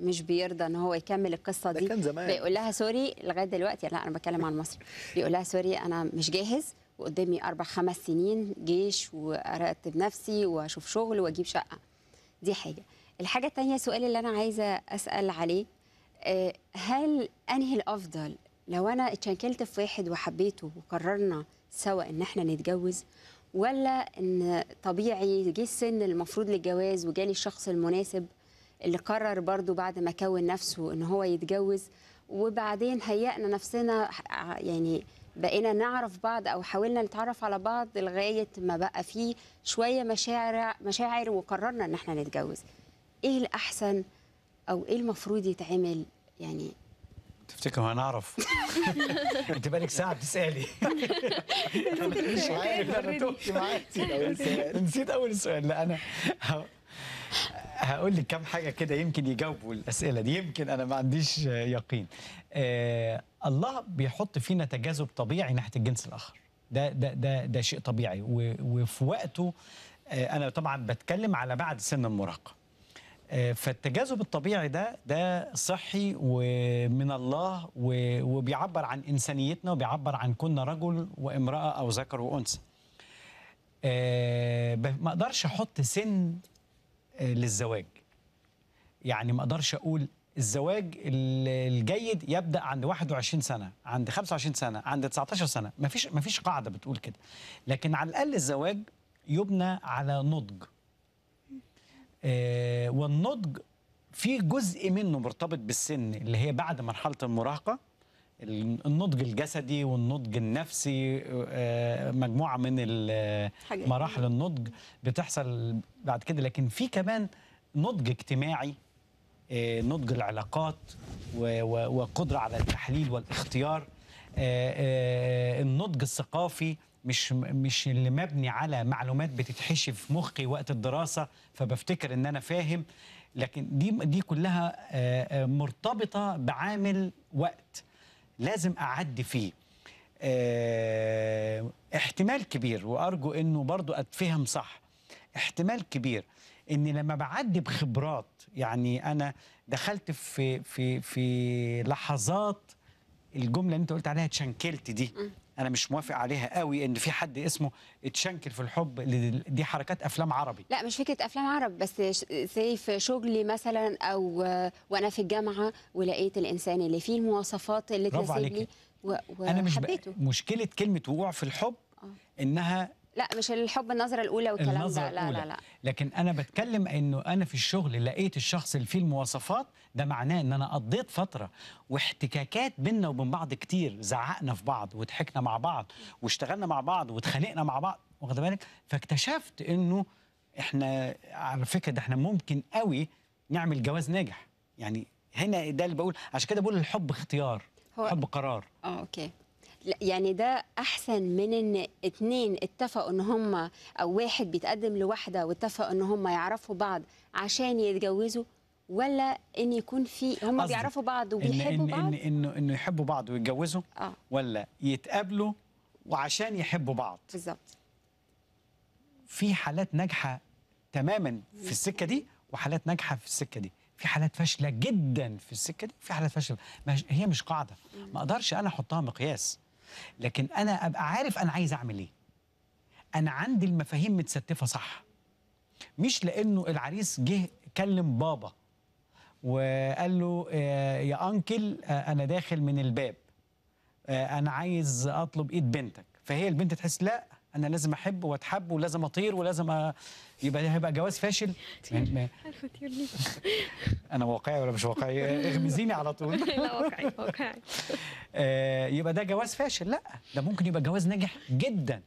مش بيرضى ان هو يكمل القصه دي كان زمان. بيقول لها سوري لغايه دلوقتي لا انا بتكلم عن مصر بيقول لها سوري انا مش جاهز وقدامي اربع خمس سنين جيش وارتب نفسي واشوف شغل واجيب شقه دي حاجه الحاجه الثانيه سؤال اللي انا عايزه اسال عليه آه، هل انهي الافضل لو انا اتشنكلت في واحد وحبيته وقررنا سوا ان احنا نتجوز ولا ان طبيعي جه السن المفروض للجواز وجالي الشخص المناسب اللي قرر برضو بعد ما كون نفسه ان هو يتجوز وبعدين هيأنا نفسنا يعني بقينا نعرف بعض او حاولنا نتعرف على بعض لغايه ما بقى فيه شويه مشاعر مشاعر وقررنا ان احنا نتجوز ايه الاحسن او ايه المفروض يتعمل يعني تفتكر هنعرف <laughs> انت بالك ساعه بتسالي عارف انا تهت <laughs> نسيت اول سؤال لا انا هقول لك كم حاجه كده يمكن يجاوبوا الاسئله دي يمكن انا ما عنديش يقين آه الله بيحط فينا تجاذب طبيعي ناحيه الجنس الاخر ده ده ده ده شيء طبيعي وفي وقته آه انا طبعا بتكلم على بعد سن المراهقه آه، فالتجاذب الطبيعي ده ده صحي ومن الله وبيعبر عن انسانيتنا وبيعبر عن كنا رجل وامراه او ذكر وانثى. آه، ما اقدرش احط سن آه، للزواج. يعني ما اقدرش اقول الزواج الجيد يبدا عند 21 سنه، عند 25 سنه، عند 19 سنه، ما فيش ما فيش قاعده بتقول كده. لكن على الاقل الزواج يبنى على نضج آه، والنضج في جزء منه مرتبط بالسن اللي هي بعد مرحله المراهقه النضج الجسدي والنضج النفسي آه، مجموعه من مراحل النضج بتحصل بعد كده لكن في كمان نضج اجتماعي آه، نضج العلاقات وقدرة على التحليل والاختيار النضج الثقافي مش مش اللي مبني على معلومات بتتحشي في مخي وقت الدراسه فبفتكر ان انا فاهم لكن دي دي كلها آه، آه، مرتبطه بعامل وقت لازم اعدي فيه آه، احتمال كبير وارجو انه برضو اتفهم صح احتمال كبير اني لما بعدي بخبرات يعني انا دخلت في في في لحظات الجمله اللي انت قلت عليها تشنكلت دي انا مش موافق عليها قوي ان في حد اسمه اتشنكل في الحب دي حركات افلام عربي لا مش فكره افلام عربي بس سيف شغلي مثلا او وانا في الجامعه ولقيت الانسان اللي فيه المواصفات اللي تناسبني و... وحبيته انا مش مشكله كلمه وقوع في الحب آه. انها لا مش الحب النظره الاولى والكلام النظرة ده لا لا لا لكن انا بتكلم انه انا في الشغل لقيت الشخص اللي فيه المواصفات ده معناه ان انا قضيت فتره واحتكاكات بينا وبين بعض كتير زعقنا في بعض وضحكنا مع بعض واشتغلنا مع بعض واتخانقنا مع بعض واخد بالك فاكتشفت انه احنا على فكره ده احنا ممكن قوي نعمل جواز ناجح يعني هنا ده اللي بقول عشان كده بقول الحب اختيار هو حب قرار اه اوكي يعني ده احسن من ان اتنين اتفقوا ان هم او واحد بيتقدم لواحده واتفقوا ان هم يعرفوا بعض عشان يتجوزوا ولا ان يكون في هم بيعرفوا بعض وبيحبوا إن بعض إن انه انه يحبوا بعض ويتجوزوا آه. ولا يتقابلوا وعشان يحبوا بعض بالظبط في حالات ناجحه تماما في السكه دي وحالات ناجحه في السكه دي في حالات فاشله جدا في السكه دي في حالات فاشله هي مش قاعده ما اقدرش انا احطها مقياس لكن انا ابقى عارف انا عايز اعمل ايه انا عندي المفاهيم متستفه صح مش لانه العريس جه كلم بابا وقال له آه، يا انكل آه، انا داخل من الباب آه، انا عايز اطلب ايد بنتك فهي البنت تحس لا انا لازم احب واتحب ولازم اطير ولازم أ... يبقى هيبقى جواز فاشل <laughs> انا واقعي ولا مش واقعي اغمزيني على طول <laughs> لا واقعي واقعي آه، يبقى ده جواز فاشل لا ده ممكن يبقى جواز ناجح جدا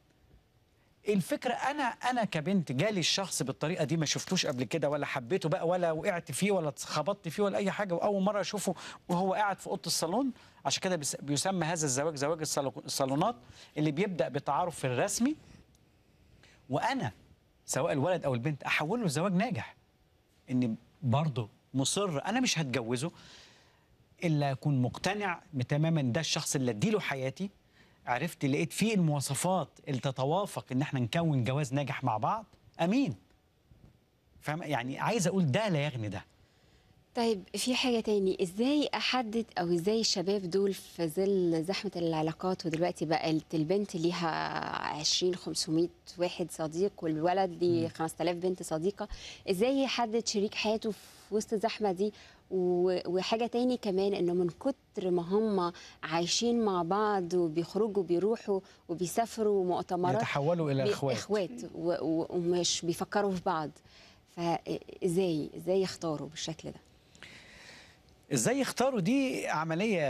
الفكره انا انا كبنت جالي الشخص بالطريقه دي ما شفتوش قبل كده ولا حبيته بقى ولا وقعت فيه ولا خبطت فيه ولا اي حاجه واول مره اشوفه وهو قاعد في اوضه الصالون عشان كده بيسمى هذا الزواج زواج الصالونات اللي بيبدا بتعارف الرسمي وانا سواء الولد او البنت احوله لزواج ناجح ان برضه مصر انا مش هتجوزه الا اكون مقتنع تماما ده الشخص اللي اديله حياتي عرفت لقيت فيه المواصفات اللي تتوافق ان احنا نكون جواز ناجح مع بعض امين فاهم يعني عايز اقول ده لا يغني ده طيب في حاجه تاني ازاي احدد او ازاي الشباب دول في ظل زحمه العلاقات ودلوقتي بقى البنت ليها 20 500 واحد صديق والولد ليه 5000 بنت صديقه ازاي يحدد شريك حياته في وسط الزحمه دي وحاجه تاني كمان انه من كتر ما هم عايشين مع بعض وبيخرجوا بيروحوا وبيسافروا مؤتمرات بيتحولوا الى اخوات اخوات ومش بيفكروا في بعض فازاي ازاي يختاروا بالشكل ده ازاي يختاروا دي عمليه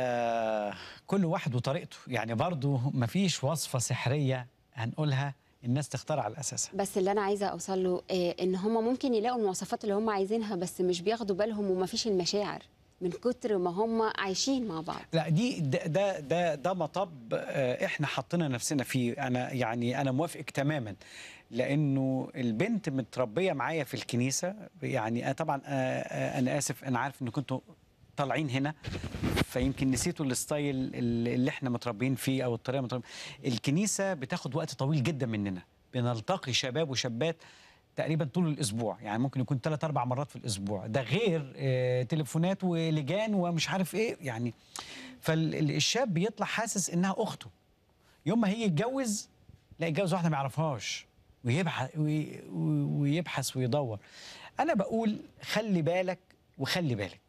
كل واحد وطريقته يعني برضو مفيش وصفه سحريه هنقولها الناس تختار على اساسها بس اللي انا عايزه اوصل له آه، ان هم ممكن يلاقوا المواصفات اللي هم عايزينها بس مش بياخدوا بالهم ومفيش المشاعر من كتر ما هم عايشين مع بعض لا دي ده ده ده, ده مطب آه، احنا حطينا نفسنا فيه انا يعني انا موافقك تماما لانه البنت متربيه معايا في الكنيسه يعني طبعا آه، انا اسف انا عارف ان كنت طالعين هنا فيمكن نسيتوا الستايل اللي احنا متربيين فيه او الطريقه متربيين الكنيسه بتاخد وقت طويل جدا مننا بنلتقي شباب وشابات تقريبا طول الاسبوع يعني ممكن يكون ثلاث اربع مرات في الاسبوع ده غير آه، تليفونات ولجان ومش عارف ايه يعني فالشاب بيطلع حاسس انها اخته يوم ما هي يتجوز لا يتجوز واحده ما يعرفهاش ويبحث ويبحث ويدور انا بقول خلي بالك وخلي بالك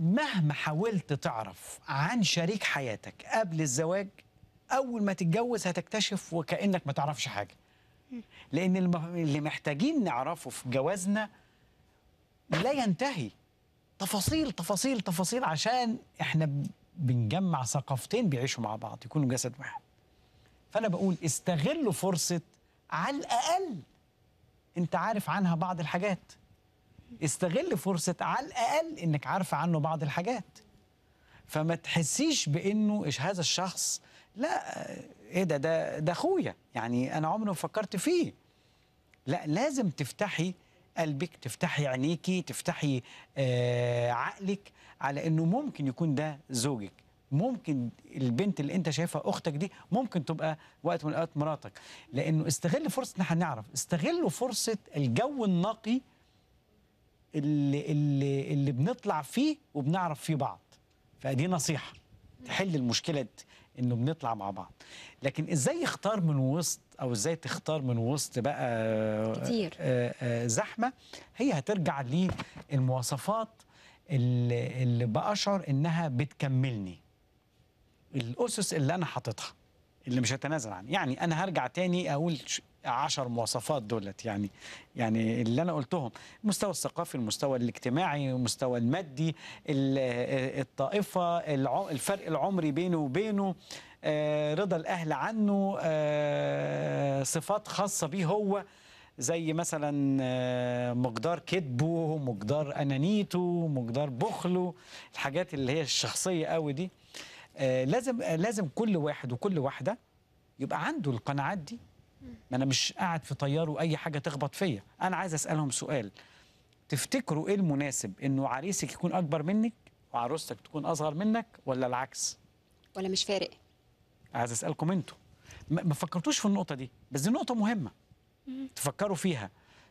مهما حاولت تعرف عن شريك حياتك قبل الزواج اول ما تتجوز هتكتشف وكانك ما تعرفش حاجه لان اللي محتاجين نعرفه في جوازنا لا ينتهي تفاصيل تفاصيل تفاصيل عشان احنا بنجمع ثقافتين بيعيشوا مع بعض يكونوا جسد واحد فانا بقول استغلوا فرصه على الاقل انت عارف عنها بعض الحاجات استغل فرصه على الاقل انك عارفه عنه بعض الحاجات فما تحسيش بانه ايش هذا الشخص لا ايه ده ده ده اخويا يعني انا عمري ما فكرت فيه لا لازم تفتحي قلبك تفتحي عينيكي تفتحي آه عقلك على انه ممكن يكون ده زوجك ممكن البنت اللي انت شايفها اختك دي ممكن تبقى وقت من الاوقات مراتك لانه استغل فرصه ان احنا نعرف استغلوا فرصه الجو النقي اللي اللي اللي بنطلع فيه وبنعرف فيه بعض فدي نصيحه تحل المشكله دي انه بنطلع مع بعض لكن ازاي يختار من وسط او ازاي تختار من وسط بقى كتير آه، آه، زحمه هي هترجع للمواصفات اللي, اللي باشعر انها بتكملني الاسس اللي انا حاططها اللي مش هتنازل عنها يعني انا هرجع تاني اقول عشر مواصفات دولت يعني يعني اللي انا قلتهم المستوى الثقافي المستوى الاجتماعي المستوى المادي الطائفه الفرق العمري بينه وبينه آه، رضا الاهل عنه آه، صفات خاصه بيه هو زي مثلا آه، مقدار كذبه مقدار انانيته مقدار بخله الحاجات اللي هي الشخصيه قوي دي لازم لازم كل واحد وكل واحده يبقى عنده القناعات دي ما انا مش قاعد في طيار واي حاجه تخبط فيا انا عايز اسالهم سؤال تفتكروا ايه المناسب انه عريسك يكون اكبر منك وعروستك تكون اصغر منك ولا العكس ولا مش فارق عايز اسالكم انتوا ما فكرتوش في النقطه دي بس دي نقطه مهمه مم. تفكروا فيها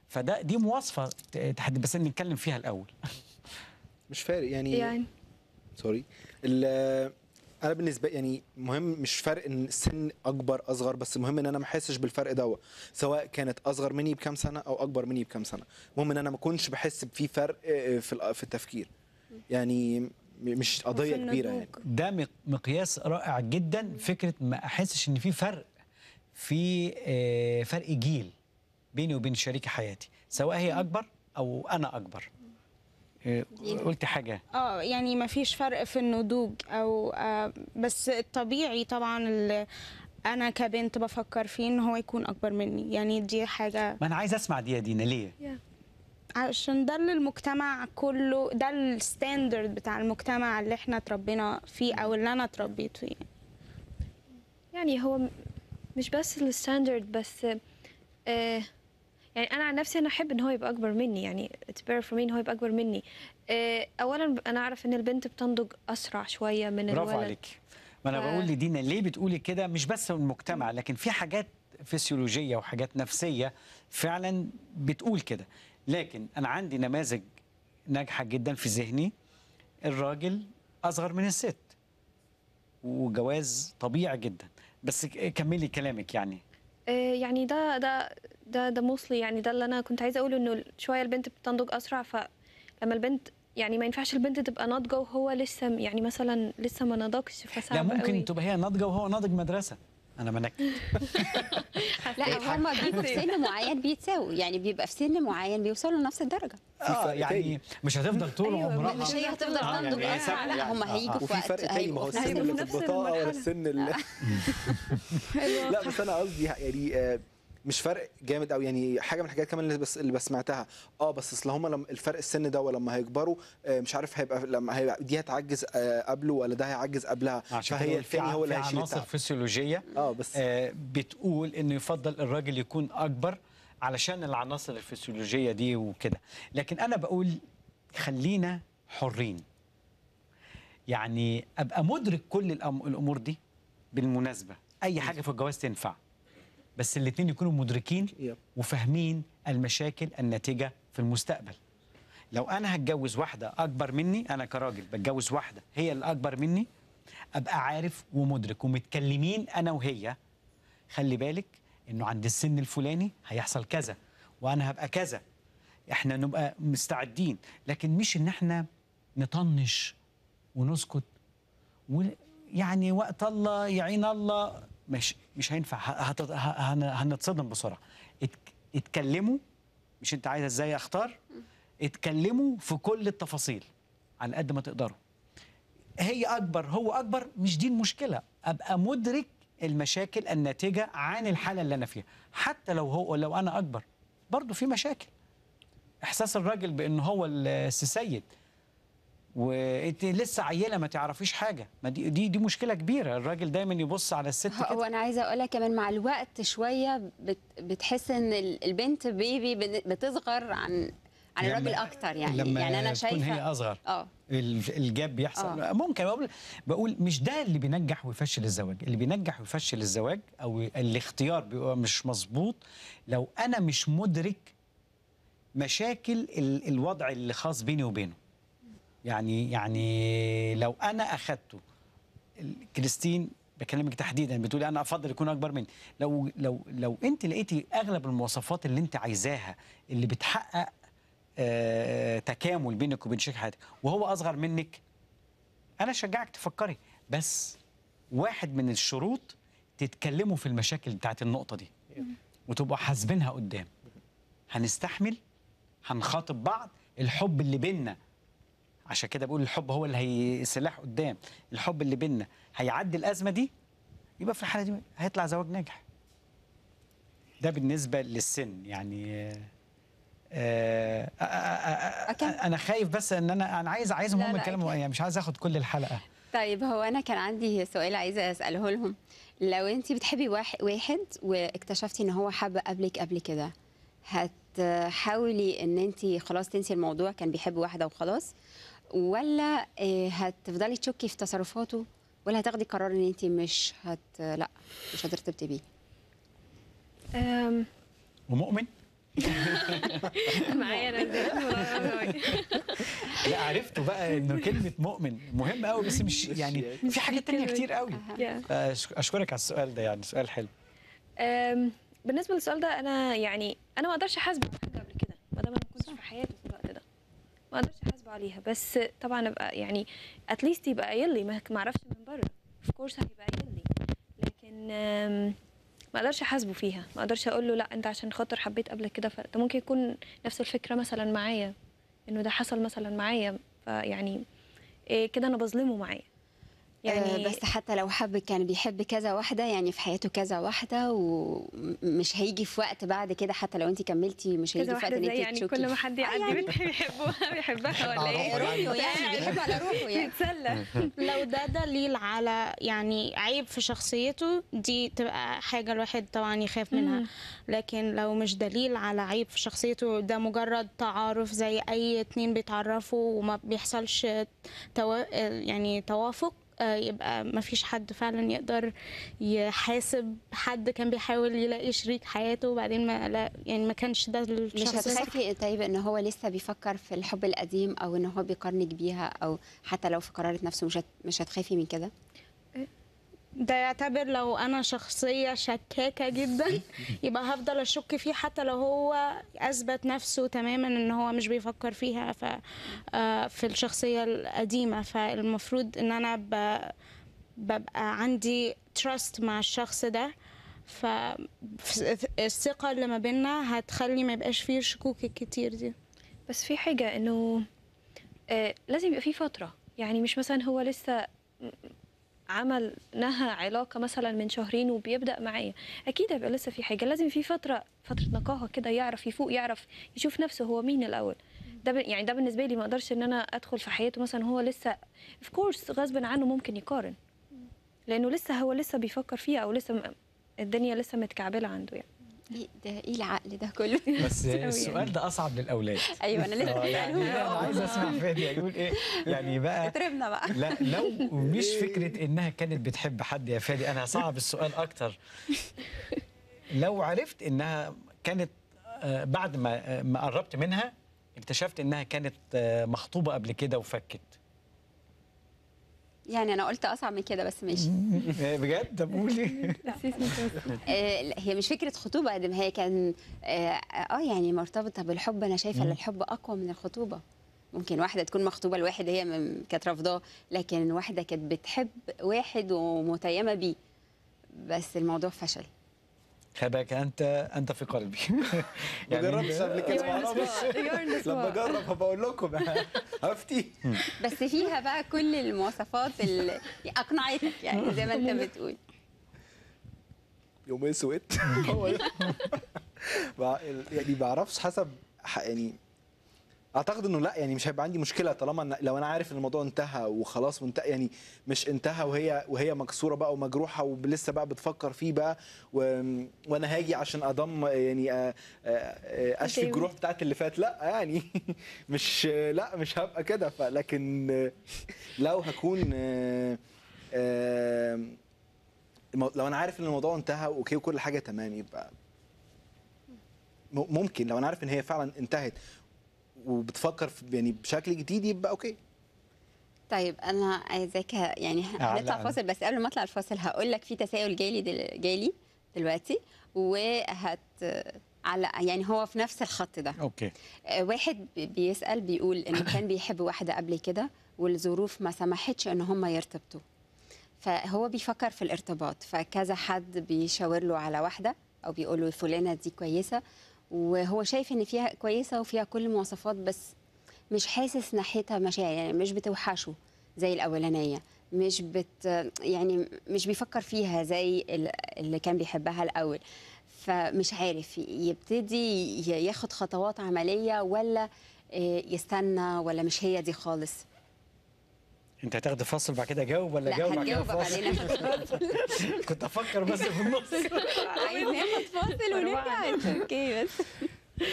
فده دي مواصفه بس نتكلم فيها الاول مش فارق يعني يعني سوري انا بالنسبه يعني مهم مش فرق ان السن اكبر اصغر بس المهم ان انا ما احسش بالفرق دوت سواء كانت اصغر مني بكام سنه او اكبر مني بكام سنه المهم ان انا ما اكونش بحس في فرق آه، آه، في آه، في التفكير يعني مش قضيه كبيره يعني ده مقياس رائع جدا فكره ما احسش ان في فرق في فرق جيل بيني وبين شريك حياتي سواء هي اكبر او انا اكبر يعني إيه، قلت حاجه اه يعني ما فيش فرق في النضوج او آه بس الطبيعي طبعا انا كبنت بفكر فيه ان هو يكون اكبر مني يعني دي حاجه ما انا عايز اسمع دي يا دينا ليه yeah. عشان ده اللي المجتمع كله ده الستاندرد بتاع المجتمع اللي احنا اتربينا فيه او اللي انا اتربيت فيه يعني هو مش بس الستاندرد بس آه يعني انا عن نفسي انا احب ان هو يبقى اكبر مني يعني اتس بير فور مي ان هو يبقى اكبر مني آه، اولا انا اعرف ان البنت بتنضج اسرع شويه من الولد برافو عليك ما انا ف... بقول لدينا ليه بتقولي كده مش بس من المجتمع لكن في حاجات فسيولوجيه وحاجات نفسيه فعلا بتقول كده لكن انا عندي نماذج ناجحه جدا في ذهني الراجل اصغر من الست وجواز طبيعي جدا بس كملي كلامك يعني آه، يعني ده ده ده ده موصلي يعني ده اللي انا كنت عايزه اقوله انه شويه البنت بتنضج اسرع فلما البنت يعني ما ينفعش البنت تبقى ناضجه وهو لسه يعني مثلا لسه ما نضجش فصعب لا ممكن قوي. تبقى هي ناضجه وهو ناضج مدرسه انا منكت <laughs> لا هم بيبقوا في سن معين بيتساووا يعني بيبقى في سن معين بيوصلوا لنفس الدرجه اه يعني مش هتفضل طول أيوة عمرها مش هي هتفضل آه، تنضج يعني اسرع يعني لا هم آه، آه. هيجوا في وقت ما هو السن اللي في البطاقه ولا السن اللي <laughs> أيوة. لا بس انا قصدي يعني مش فرق جامد قوي يعني حاجه من الحاجات كمان اللي بس اللي بسمعتها اه بس اصل هم لما الفرق السن ده ولما هيكبروا آه، مش عارف هيبقى لما هيبقى دي هتعجز آه، قبله ولا ده هيعجز قبلها عشان فهي الفني هو اللي هيشيل عناصر فسيولوجيه اه بس آه بتقول انه يفضل الراجل يكون اكبر علشان العناصر الفسيولوجيه دي وكده لكن انا بقول خلينا حرين يعني ابقى مدرك كل الامور دي بالمناسبه اي حاجه في الجواز تنفع بس الاثنين يكونوا مدركين وفاهمين المشاكل الناتجه في المستقبل لو انا هتجوز واحده اكبر مني انا كراجل بتجوز واحده هي اللي اكبر مني ابقى عارف ومدرك ومتكلمين انا وهي خلي بالك انه عند السن الفلاني هيحصل كذا وانا هبقى كذا احنا نبقى مستعدين لكن مش ان احنا نطنش ونسكت ويعني وقت الله يعين الله مش مش هينفع هنتصدم بسرعه اتكلموا مش انت عايز ازاي اختار اتكلموا في كل التفاصيل على قد ما تقدروا هي اكبر هو اكبر مش دي المشكله ابقى مدرك المشاكل الناتجه عن الحاله اللي انا فيها حتى لو هو لو انا اكبر برضه في مشاكل احساس الراجل بان هو السيد وانت لسه عيله ما تعرفيش حاجه ما دي دي, دي مشكله كبيره الراجل دايما يبص على الست كده وانا عايزه اقول لك كمان مع الوقت شويه بت بتحس ان البنت بيبي بتصغر عن عن الراجل اكتر يعني لما يعني انا شايفه تكون هي اصغر اه الجاب بيحصل أوه. ممكن بقول بقول مش ده اللي بينجح ويفشل الزواج اللي بينجح ويفشل الزواج او الاختيار بيبقى مش مظبوط لو انا مش مدرك مشاكل الوضع اللي خاص بيني وبينه يعني يعني لو انا اخدته كريستين بكلمك تحديدا بتقولي انا افضل يكون اكبر مني لو لو لو انت لقيتي اغلب المواصفات اللي انت عايزاها اللي بتحقق آه تكامل بينك وبين شريك حياتك وهو اصغر منك انا شجعك تفكري بس واحد من الشروط تتكلموا في المشاكل بتاعت النقطه دي وتبقوا حاسبينها قدام هنستحمل هنخاطب بعض الحب اللي بينا عشان كده بقول الحب هو اللي هي السلاح قدام الحب اللي بينا هيعدي الازمه دي يبقى في الحاله دي هيطلع زواج ناجح ده بالنسبه للسن يعني آه، آه، آه، انا خايف بس ان انا انا عايز عايزهم هم يتكلموا يعني مش عايز اخد كل الحلقه طيب هو انا كان عندي سؤال عايزه اساله لهم لو انت بتحبي واحد واكتشفتي ان هو حب قبلك قبل كده هتحاولي ان انت خلاص تنسي الموضوع كان بيحب واحده وخلاص ولا آه، هتفضلي تشكي في تصرفاته ولا هتاخدي قرار ان انت مش هت لا مش هترتبطي بيه ومؤمن معايا انا لا عرفته بقى انه كلمه مؤمن مهم قوي بس مش يعني, يعني في حاجات تانية كتير قوي اشكرك على السؤال ده يعني سؤال حلو بالنسبه للسؤال ده انا يعني انا ما اقدرش احاسبه حاجه قبل كده ما دام انا ما في حياتي في الوقت ده ما اقدرش احاسبه عليها بس طبعا ابقى يعني اتليست يبقى قايل لي ما اعرفش من بره اوف كورس هيبقى قايل لي لكن ما اقدرش احاسبه فيها ما اقدرش اقول له لا انت عشان خاطر حبيت قبل كده فده ممكن يكون نفس الفكره مثلا معايا انه ده حصل مثلا معايا فيعني إيه كده انا بظلمه معايا يعني آه، بس حتى لو حب كان بيحب كذا واحده يعني في حياته كذا واحده ومش هيجي في وقت بعد كده حتى لو انت كملتي مش هيجي في وقت ان انت يعني كل ما حد آه، يعدي يعني. بنت بيحبوها <laughs> بيحبها آه، ولا ايه روحه يعني, يعني. بيحب على روحه يعني يتسلى <laughs> لو ده دليل على يعني عيب في شخصيته دي تبقى حاجه الواحد طبعا يخاف منها لكن لو مش دليل على عيب في شخصيته ده مجرد تعارف زي اي اتنين بيتعرفوا وما بيحصلش يعني توافق آه، يبقى ما فيش حد فعلا يقدر يحاسب حد كان بيحاول يلاقي شريك حياته وبعدين ما لا يعني ما كانش ده الشخص مش هتخافي إيه، طيب ان هو لسه بيفكر في الحب القديم او ان هو بيقارنك بيها او حتى لو في قرارة نفسه مش مش هتخافي من كده ده يعتبر لو انا شخصيه شكاكه جدا يبقى هفضل اشك فيه حتى لو هو اثبت نفسه تماما ان هو مش بيفكر فيها ف آه، في الشخصيه القديمه فالمفروض ان انا ب... ببقى عندي تراست مع الشخص ده فالثقه اللي ما بينا هتخلي ما يبقاش فيه الشكوك الكتير دي بس في حاجه انه آه لازم يبقى في فتره يعني مش مثلا هو لسه عمل نهى علاقه مثلا من شهرين وبيبدا معايا اكيد هيبقى لسه في حاجه لازم في فتره فتره نقاهه كده يعرف يفوق يعرف يشوف نفسه هو مين الاول ده يعني ده بالنسبه لي ما اقدرش ان انا ادخل في حياته مثلا هو لسه اوف كورس غصب عنه ممكن يقارن لانه لسه هو لسه بيفكر فيها او لسه الدنيا لسه متكعبله عنده يعني إيه، ده ايه العقل ده كله <laughs> بس يعني. السؤال ده اصعب للاولاد ايوه انا لسه آه، يعني انا عايز اسمع فادي يقول ايه يعني بقى <laughs> اتربنا بقى لا لو <laughs> مش فكره انها كانت بتحب حد يا فادي انا هصعب السؤال اكتر لو عرفت انها كانت آه، بعد آه، ما قربت منها اكتشفت انها كانت مخطوبه قبل كده وفكت يعني انا قلت اصعب من كده بس ماشي <laughs> إيه، بجد طب قولي <laughs> آه، هي مش فكره خطوبه قد ما هي كان آه،, اه يعني مرتبطه بالحب انا شايفه ان الحب اقوى من الخطوبه ممكن واحده تكون مخطوبه لواحد هي كانت رافضاه لكن واحده كانت بتحب واحد ومتيمه بيه بس الموضوع فشل خباك انت انت في قلبي <laughs> يعني ما جربتش قبل كده بس <laughs> لما اجرب هبقول لكم هفتي <laughs> بس فيها بقى كل المواصفات اللي اقنعتك يعني زي ما انت بتقول يومين سويت يعني ما اعرفش حسب يعني اعتقد انه لا يعني مش هيبقى عندي مشكله طالما لو انا عارف ان الموضوع انتهى وخلاص وانتهى يعني مش انتهى وهي وهي مكسوره بقى ومجروحه ولسه بقى بتفكر فيه بقى و... وانا هاجي عشان اضم يعني آه، آه، آه، اشفي الجروح بتاعت اللي فات لا يعني <laughs> مش لا مش هبقى كده فلكن لو هكون لو انا عارف ان الموضوع انتهى اوكي وكل حاجه تمام يبقى ممكن لو انا عارف ان هي فعلا انتهت وبتفكر يعني بشكل جديد يبقى اوكي طيب انا عايزاك يعني هنطلع فاصل بس قبل ما اطلع الفاصل هقول لك في تساؤل جالي دل جالي دلوقتي وهت على يعني هو في نفس الخط ده اوكي آه، واحد بيسال بيقول انه كان بيحب واحده قبل كده والظروف ما سمحتش ان هم يرتبطوا فهو بيفكر في الارتباط فكذا حد بيشاور له على واحده او بيقول له فلانه دي كويسه وهو شايف ان فيها كويسه وفيها كل المواصفات بس مش حاسس ناحيتها مشاعر يعني مش بتوحشه زي الاولانيه مش بت يعني مش بيفكر فيها زي اللي كان بيحبها الاول فمش عارف يبتدي ياخد خطوات عمليه ولا آه، يستنى ولا مش هي دي خالص انت هتاخد فاصل بعد كده جاوب ولا جاوب بعد كده فصل <laughs> كنت افكر بس في النص <laughs> عايز ناخد فاصل ونرجع اوكي بس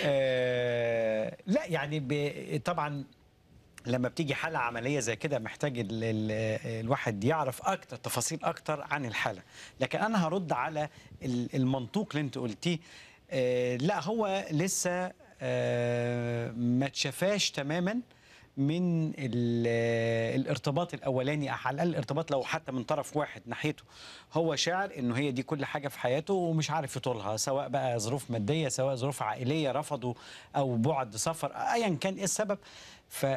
آه، لا يعني طبعا لما بتيجي حالة عملية زي كده محتاج الواحد يعرف أكتر تفاصيل أكتر عن الحالة لكن أنا هرد على المنطوق اللي أنت قلتيه آه، لا هو لسه آه، ما تشفاش تماما من الارتباط الاولاني على الاقل الارتباط لو حتى من طرف واحد ناحيته هو شاعر انه هي دي كل حاجه في حياته ومش عارف يطولها سواء بقى ظروف ماديه سواء ظروف عائليه رفضوا او بعد سفر ايا كان ايه السبب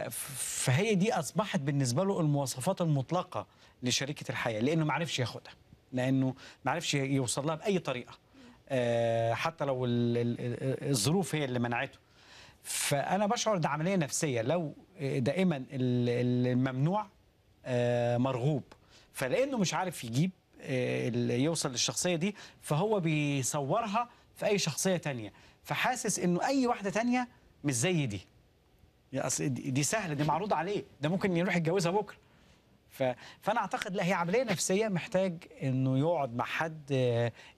فهي دي اصبحت بالنسبه له المواصفات المطلقه لشريكه الحياه لانه ما عرفش ياخدها لانه ما عرفش يوصل لها باي طريقه آه، حتى لو الظروف هي اللي منعته فانا بشعر ده عمليه نفسيه لو آه، دائما الممنوع آه، مرغوب فلانه مش عارف يجيب آه، يوصل للشخصيه دي فهو بيصورها في اي شخصيه تانية فحاسس انه اي واحده تانية مش زي دي اصل دي سهله دي معروضه عليه ده ممكن يروح يتجوزها بكره ف... فانا اعتقد لا هي عمليه نفسيه محتاج انه يقعد مع حد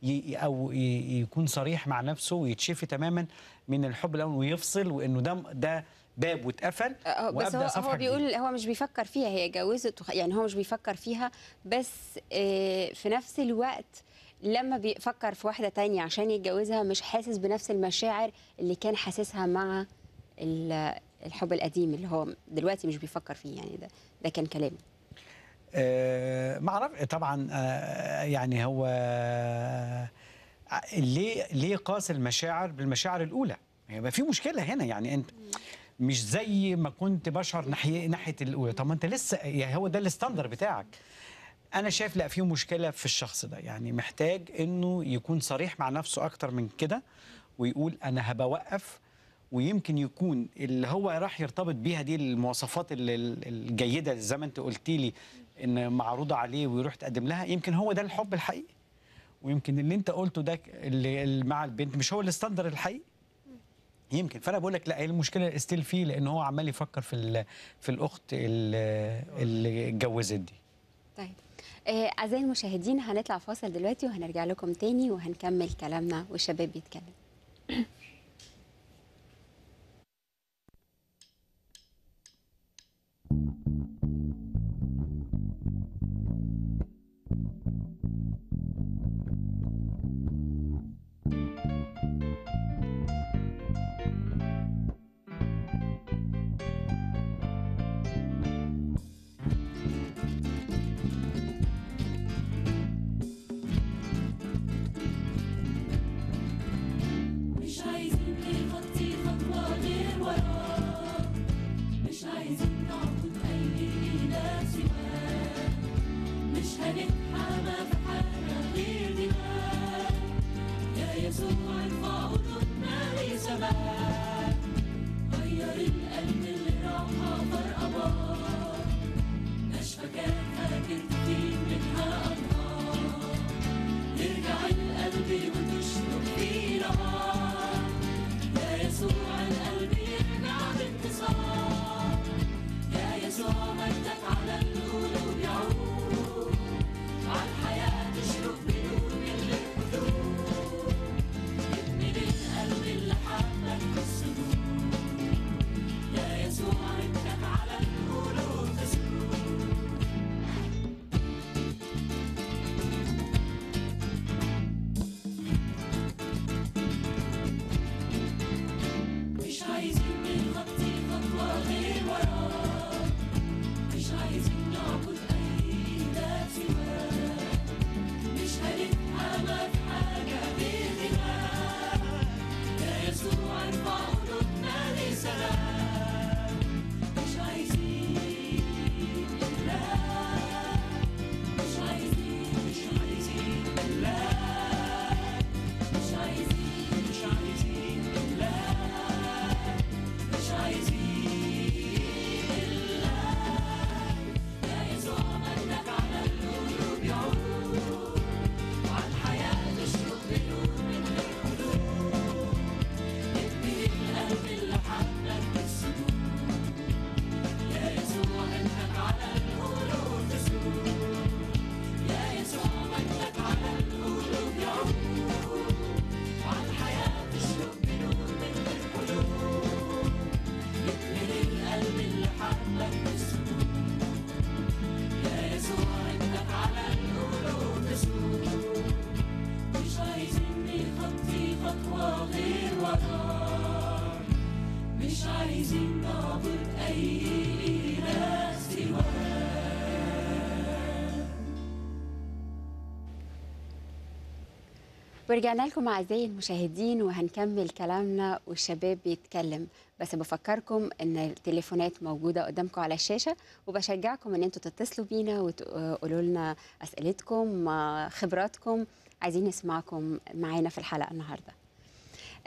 ي... او ي... يكون صريح مع نفسه ويتشفي تماما من الحب الاول ويفصل وانه ده ده باب واتقفل أه، أه، بس هو, هو بيقول جديد. هو مش بيفكر فيها هي جوزت يعني هو مش بيفكر فيها بس آه، في نفس الوقت لما بيفكر في واحده تانية عشان يتجوزها مش حاسس بنفس المشاعر اللي كان حاسسها مع الحب القديم اللي هو دلوقتي مش بيفكر فيه يعني ده ده كان كلامه ما اعرف طبعا يعني هو ليه ليه قاس المشاعر بالمشاعر الاولى يبقى يعني في مشكله هنا يعني انت مش زي ما كنت بشعر ناحيه ناحيه الاولى طب ما انت لسه يعني هو ده الستاندر بتاعك انا شايف لا في مشكله في الشخص ده يعني محتاج انه يكون صريح مع نفسه اكتر من كده ويقول انا هبوقف ويمكن يكون اللي هو راح يرتبط بيها دي المواصفات الجيده زي ما انت قلتي لي ان معروضه عليه ويروح يتقدم لها يمكن هو ده الحب الحقيقي ويمكن اللي انت قلته ده اللي مع البنت مش هو الستاندر الحقيقي يمكن فانا بقول لك لا المشكله ستيل فيه لان هو عمال يفكر في في الاخت اللي اتجوزت دي طيب آه، اعزائي المشاهدين هنطلع فاصل دلوقتي وهنرجع لكم تاني وهنكمل كلامنا والشباب بيتكلم ورجعنا لكم اعزائي المشاهدين وهنكمل كلامنا والشباب بيتكلم بس بفكركم ان التليفونات موجوده قدامكم على الشاشه وبشجعكم ان انتوا تتصلوا بينا وتقولوا لنا اسئلتكم آه، خبراتكم عايزين نسمعكم معانا في الحلقه النهارده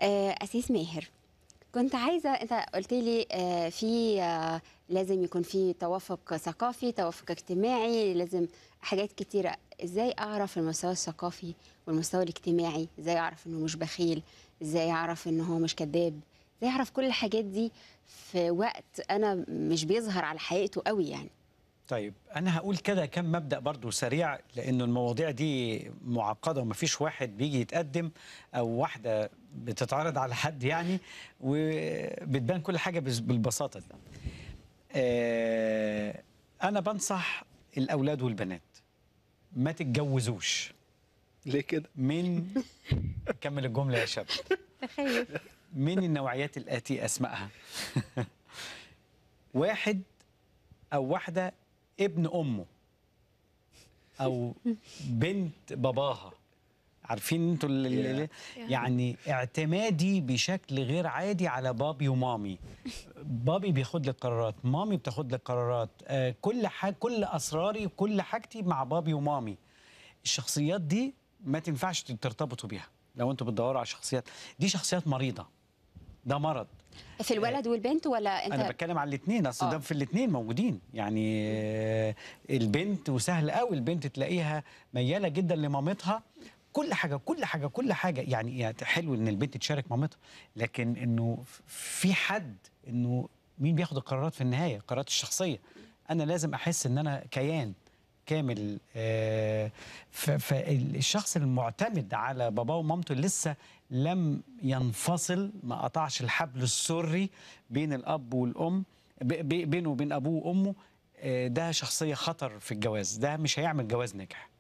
آه، اسيس ماهر كنت عايزه انت قلت لي آه، في لازم يكون في توافق ثقافي توافق اجتماعي لازم حاجات كتيره ازاي اعرف المستوى الثقافي والمستوى الاجتماعي ازاي اعرف انه مش بخيل ازاي اعرف ان هو مش كذاب ازاي اعرف كل الحاجات دي في وقت انا مش بيظهر على حقيقته قوي يعني طيب انا هقول كده كم مبدا برضو سريع لان المواضيع دي معقده ومفيش واحد بيجي يتقدم او واحده بتتعرض على حد يعني وبتبان كل حاجه بالبساطه دي آه، انا بنصح الاولاد والبنات ما تتجوزوش ليه كده؟ من <laughs> كمل الجمله يا شباب تخيل من النوعيات الاتي اسمائها <laughs> واحد او واحده ابن امه او بنت باباها عارفين انتوا يعني اعتمادي بشكل غير عادي على بابي ومامي بابي بياخد لي قرارات مامي بتاخد لي قرارات آه، كل حاجه كل اسراري كل حاجتي مع بابي ومامي الشخصيات دي ما تنفعش ترتبطوا بيها لو انتوا بتدوروا على شخصيات دي شخصيات مريضه ده مرض في الولد آه، والبنت ولا انت انا بتكلم على الاثنين اصل ده آه. في الاثنين موجودين يعني البنت وسهل قوي البنت تلاقيها مياله جدا لمامتها كل حاجه كل حاجه كل حاجه يعني حلو ان البنت تشارك مامتها لكن انه في حد انه مين بياخد القرارات في النهايه القرارات الشخصيه انا لازم احس ان انا كيان كامل آه، فالشخص المعتمد على باباه ومامته لسه لم ينفصل ما قطعش الحبل السري بين الاب والام بينه وبين ابوه وامه آه، ده شخصيه خطر في الجواز ده مش هيعمل جواز ناجح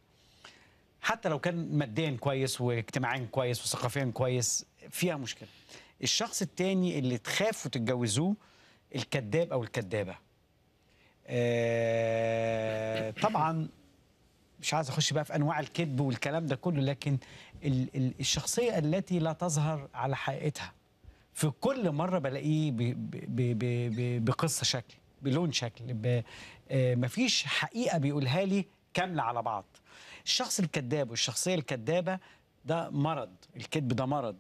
حتى لو كان ماديا كويس واجتماعيا كويس وثقافيا كويس فيها مشكله الشخص التاني اللي تخافوا تتجوزوه الكذاب او الكذابه آه طبعا مش عايز اخش بقى في انواع الكذب والكلام ده كله لكن ال ال الشخصيه التي لا تظهر على حقيقتها في كل مره بلاقيه بقصه شكل بلون شكل آه، مفيش حقيقه بيقولها لي كامله على بعض الشخص الكذاب والشخصيه الكذابه ده مرض الكذب ده مرض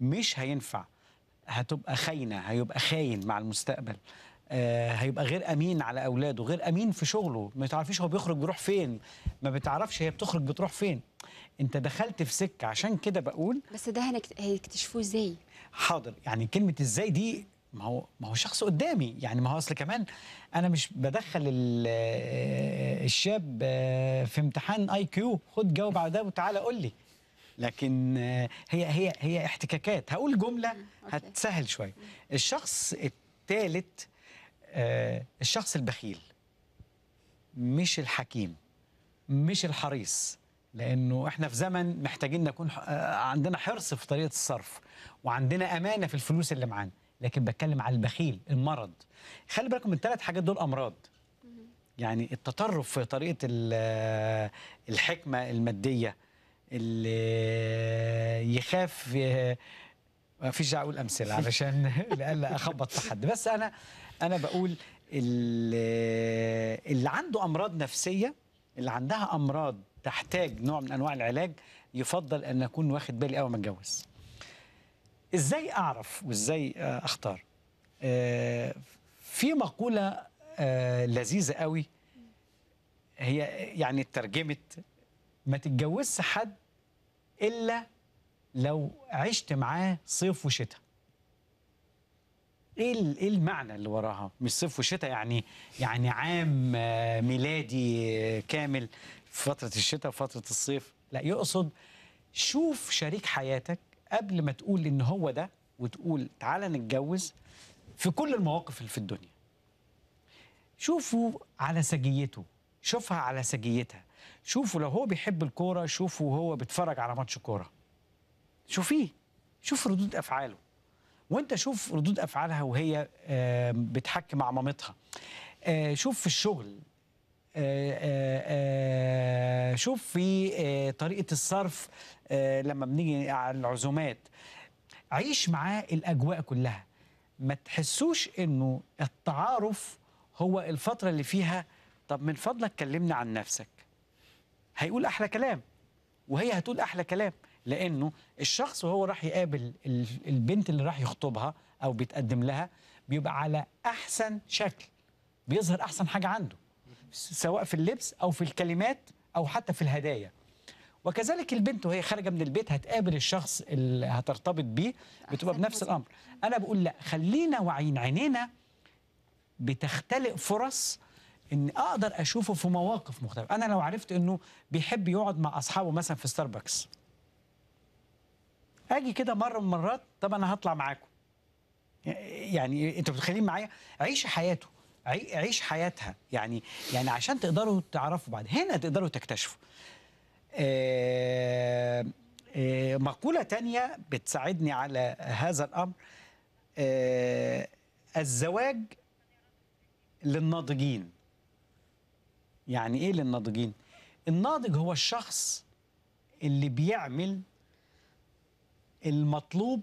مش هينفع هتبقى خاينه هيبقى خاين مع المستقبل آه هيبقى غير امين على اولاده غير امين في شغله ما تعرفيش هو بيخرج بيروح فين ما بتعرفش هي بتخرج بتروح فين انت دخلت في سكه عشان كده بقول بس ده هيكتشفوه ازاي حاضر يعني كلمه ازاي دي ما هو ما هو شخص قدامي يعني ما هو اصل كمان انا مش بدخل الشاب آه، في امتحان اي كيو خد جاوب على ده وتعالى قول لي لكن آه، هي هي هي احتكاكات هقول جمله هتسهل شويه الشخص الثالث آه، الشخص البخيل مش الحكيم مش الحريص لانه احنا في زمن محتاجين نكون عندنا حرص في طريقه الصرف وعندنا امانه في الفلوس اللي معانا لكن بتكلم على البخيل المرض خلي بالكم من ثلاث حاجات دول امراض يعني التطرف في طريقه الحكمه الماديه اللي يخاف ما فيش داعي اقول امثله علشان <laughs> لالا اخبط في حد بس انا انا بقول اللي عنده امراض نفسيه اللي عندها امراض تحتاج نوع من انواع العلاج يفضل ان اكون واخد بالي قوي ما اتجوز ازاي اعرف وازاي آه، اختار آه، في مقوله آه، لذيذه قوي هي يعني اترجمت ما تتجوزش حد الا لو عشت معاه صيف وشتاء ايه ايه المعنى اللي وراها مش صيف وشتاء يعني يعني عام ميلادي كامل في فتره الشتاء وفتره الصيف لا يقصد شوف شريك حياتك قبل ما تقول ان هو ده وتقول تعالى نتجوز في كل المواقف اللي في الدنيا شوفوا على سجيته شوفها على سجيتها شوفوا لو هو بيحب الكوره شوفوا هو بيتفرج على ماتش كوره شوفيه شوف ردود افعاله وانت شوف ردود افعالها وهي بتحكي مع مامتها آه، شوف في الشغل آه، آه، آه، شوف في طريقه الصرف لما بنيجي على العزومات عيش معاه الاجواء كلها ما تحسوش انه التعارف هو الفتره اللي فيها طب من فضلك كلمنا عن نفسك هيقول احلى كلام وهي هتقول احلى كلام لانه الشخص وهو راح يقابل البنت اللي راح يخطبها او بيتقدم لها بيبقى على احسن شكل بيظهر احسن حاجه عنده سواء في اللبس أو في الكلمات أو حتى في الهدايا وكذلك البنت وهي خارجه من البيت هتقابل الشخص اللي هترتبط بيه بتبقى بنفس الامر انا بقول لا خلينا واعيين عينينا بتختلق فرص ان اقدر اشوفه في مواقف مختلفه انا لو عرفت انه بيحب يقعد مع اصحابه مثلا في ستاربكس اجي كده مره من المرات طب انا هطلع معاكم يعني انتوا متخيلين معايا عيش حياته عيش حياتها يعني يعني عشان تقدروا تعرفوا بعد هنا تقدروا تكتشفوا آه، آه، مقولة تانية بتساعدني على هذا الأمر آه، الزواج للناضجين يعني إيه للناضجين؟ الناضج هو الشخص اللي بيعمل المطلوب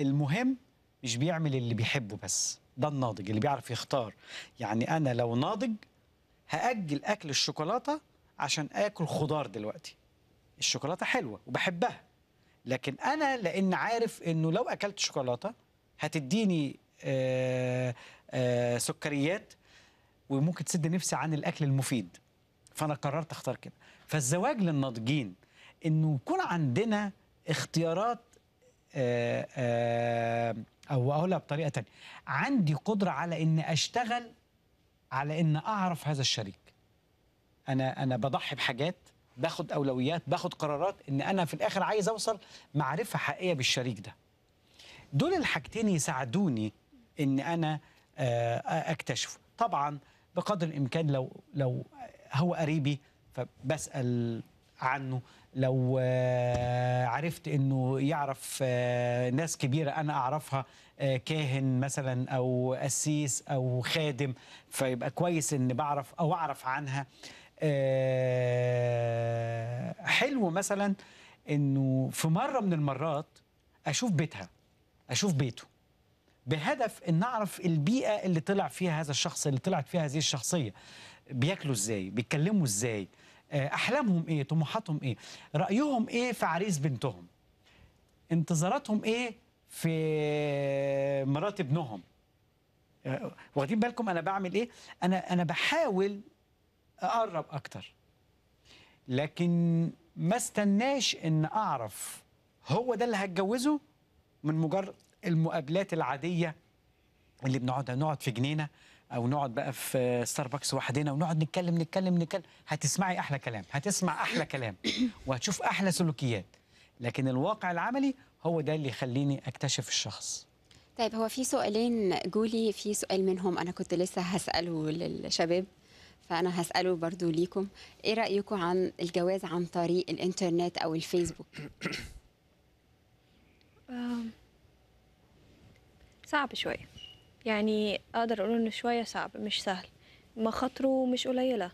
المهم مش بيعمل اللي بيحبه بس ده الناضج اللي بيعرف يختار يعني انا لو ناضج هاجل اكل الشوكولاته عشان اكل خضار دلوقتي الشوكولاته حلوه وبحبها لكن انا لان عارف انه لو اكلت شوكولاته هتديني آآ آه، آآ آه، سكريات وممكن تسد نفسي عن الاكل المفيد فانا قررت اختار كده فالزواج للناضجين انه يكون عندنا اختيارات آآ آه، او اقولها بطريقه تانية عندي قدره على ان اشتغل على ان اعرف هذا الشريك انا انا بضحي بحاجات باخد اولويات باخد قرارات ان انا في الاخر عايز اوصل معرفه حقيقيه بالشريك ده دول الحاجتين يساعدوني ان انا آه، اكتشفه طبعا بقدر الامكان لو لو هو قريبي فبسال عنه لو آه، عرفت انه يعرف آه، ناس كبيره انا اعرفها آه، كاهن مثلا او قسيس او خادم فيبقى كويس ان بعرف او اعرف عنها حلو مثلا انه في مره من المرات اشوف بيتها اشوف بيته بهدف ان اعرف البيئه اللي طلع فيها هذا الشخص اللي طلعت فيها هذه الشخصيه بياكلوا ازاي بيتكلموا ازاي آه، احلامهم ايه طموحاتهم ايه رايهم ايه في عريس بنتهم انتظاراتهم ايه في مرات ابنهم آه، واخدين بالكم انا بعمل ايه انا انا بحاول اقرب اكتر لكن ما استناش ان اعرف هو ده اللي هتجوزه من مجرد المقابلات العاديه اللي بنقعدها نقعد في جنينه او نقعد بقى في ستاربكس وحدنا ونقعد نتكلم نتكلم نتكلم هتسمعي احلى كلام هتسمع احلى كلام <coughs> وهتشوف احلى سلوكيات لكن الواقع العملي هو ده اللي يخليني اكتشف الشخص طيب هو في سؤالين جولي في سؤال منهم انا كنت لسه هساله للشباب فانا هساله برضو ليكم ايه رايكم عن الجواز عن طريق الانترنت او الفيسبوك <coughs> آه، صعب شويه يعني اقدر اقول انه شويه صعب مش سهل مخاطره مش قليله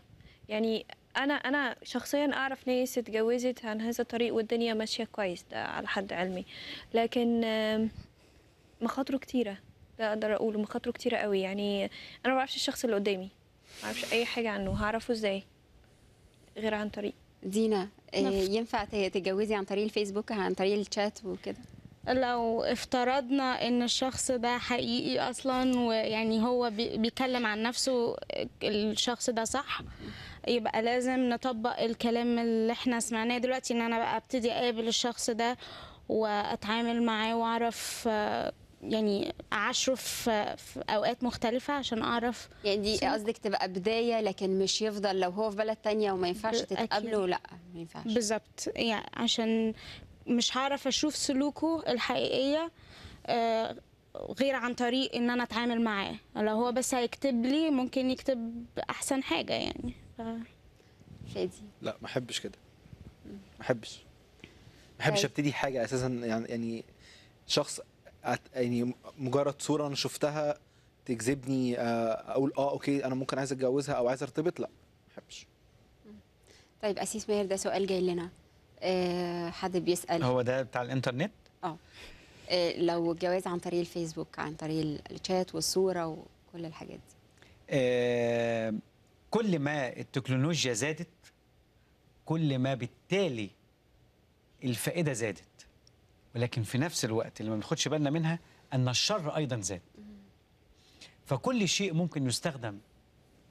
يعني انا انا شخصيا اعرف ناس اتجوزت عن هذا الطريق والدنيا ماشيه كويس ده على حد علمي لكن مخاطره كتيره ده اقدر اقوله مخاطره كتيره قوي يعني انا ما بعرفش الشخص اللي قدامي ما اعرفش اي حاجه عنه هعرفه ازاي غير عن طريق دينا آه، نفس. ينفع تتجوزي عن طريق الفيسبوك عن طريق الشات وكده لو افترضنا ان الشخص ده حقيقي اصلا ويعني هو بيتكلم عن نفسه الشخص ده صح يبقى لازم نطبق الكلام اللي احنا سمعناه دلوقتي ان انا بقى ابتدي اقابل الشخص ده واتعامل معاه واعرف يعني اعاشره في اوقات مختلفه عشان اعرف يعني دي قصدك تبقى بدايه لكن مش يفضل لو هو في بلد تانية وما ينفعش تتقابله لا ما ينفعش بالظبط يعني عشان مش هعرف اشوف سلوكه الحقيقيه آه، غير عن طريق ان انا اتعامل معاه لو هو بس هيكتب لي ممكن يكتب احسن حاجه يعني ف... فادي لا ما احبش كده ما احبش ما احبش طيب. ابتدي حاجه اساسا يعني يعني شخص يعني مجرد صوره انا شفتها تجذبني آه، اقول اه اوكي انا ممكن عايز اتجوزها او عايز ارتبط لا ما احبش طيب اسيس ماهر ده سؤال جاي لنا آه، حد بيسال هو ده بتاع الانترنت آه. اه لو جواز عن طريق الفيسبوك عن طريق الشات والصوره وكل الحاجات دي آه، كل ما التكنولوجيا زادت كل ما بالتالي الفائده زادت ولكن في نفس الوقت اللي ما بناخدش بالنا منها ان الشر ايضا زاد فكل شيء ممكن يستخدم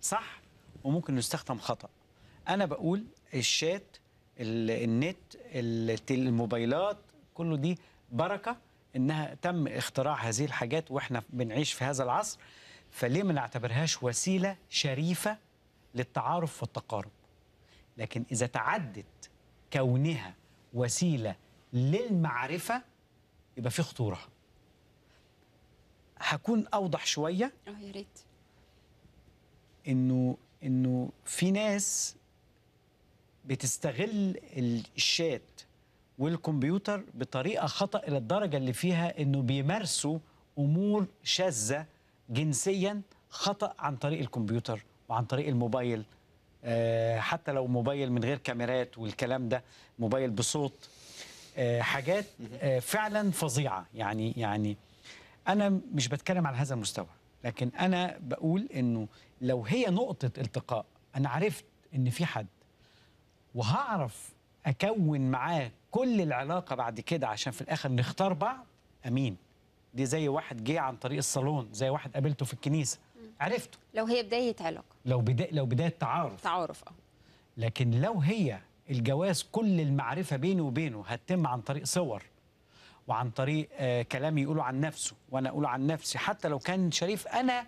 صح وممكن يستخدم خطا انا بقول الشات النت الموبايلات كله دي بركه انها تم اختراع هذه الحاجات واحنا بنعيش في هذا العصر فليه ما نعتبرهاش وسيله شريفه للتعارف والتقارب لكن اذا تعدت كونها وسيله للمعرفه يبقى في خطوره هكون اوضح شويه اه يا ريت انه انه في ناس بتستغل الشات والكمبيوتر بطريقه خطا الى الدرجه اللي فيها انه بيمارسوا امور شاذه جنسيا خطا عن طريق الكمبيوتر وعن طريق الموبايل آه، حتى لو موبايل من غير كاميرات والكلام ده موبايل بصوت آه، حاجات آه، فعلا فظيعه يعني يعني انا مش بتكلم على هذا المستوى لكن انا بقول انه لو هي نقطه التقاء انا عرفت ان في حد وهعرف اكون معاه كل العلاقه بعد كده عشان في الاخر نختار بعض امين دي زي واحد جه عن طريق الصالون زي واحد قابلته في الكنيسه عرفته لو هي بدايه علاقه لو بدايه لو بدايه تعارف تعارف اه لكن لو هي الجواز كل المعرفه بيني وبينه هتتم عن طريق صور وعن طريق آه كلام يقوله عن نفسه وانا اقوله عن نفسي حتى لو كان شريف انا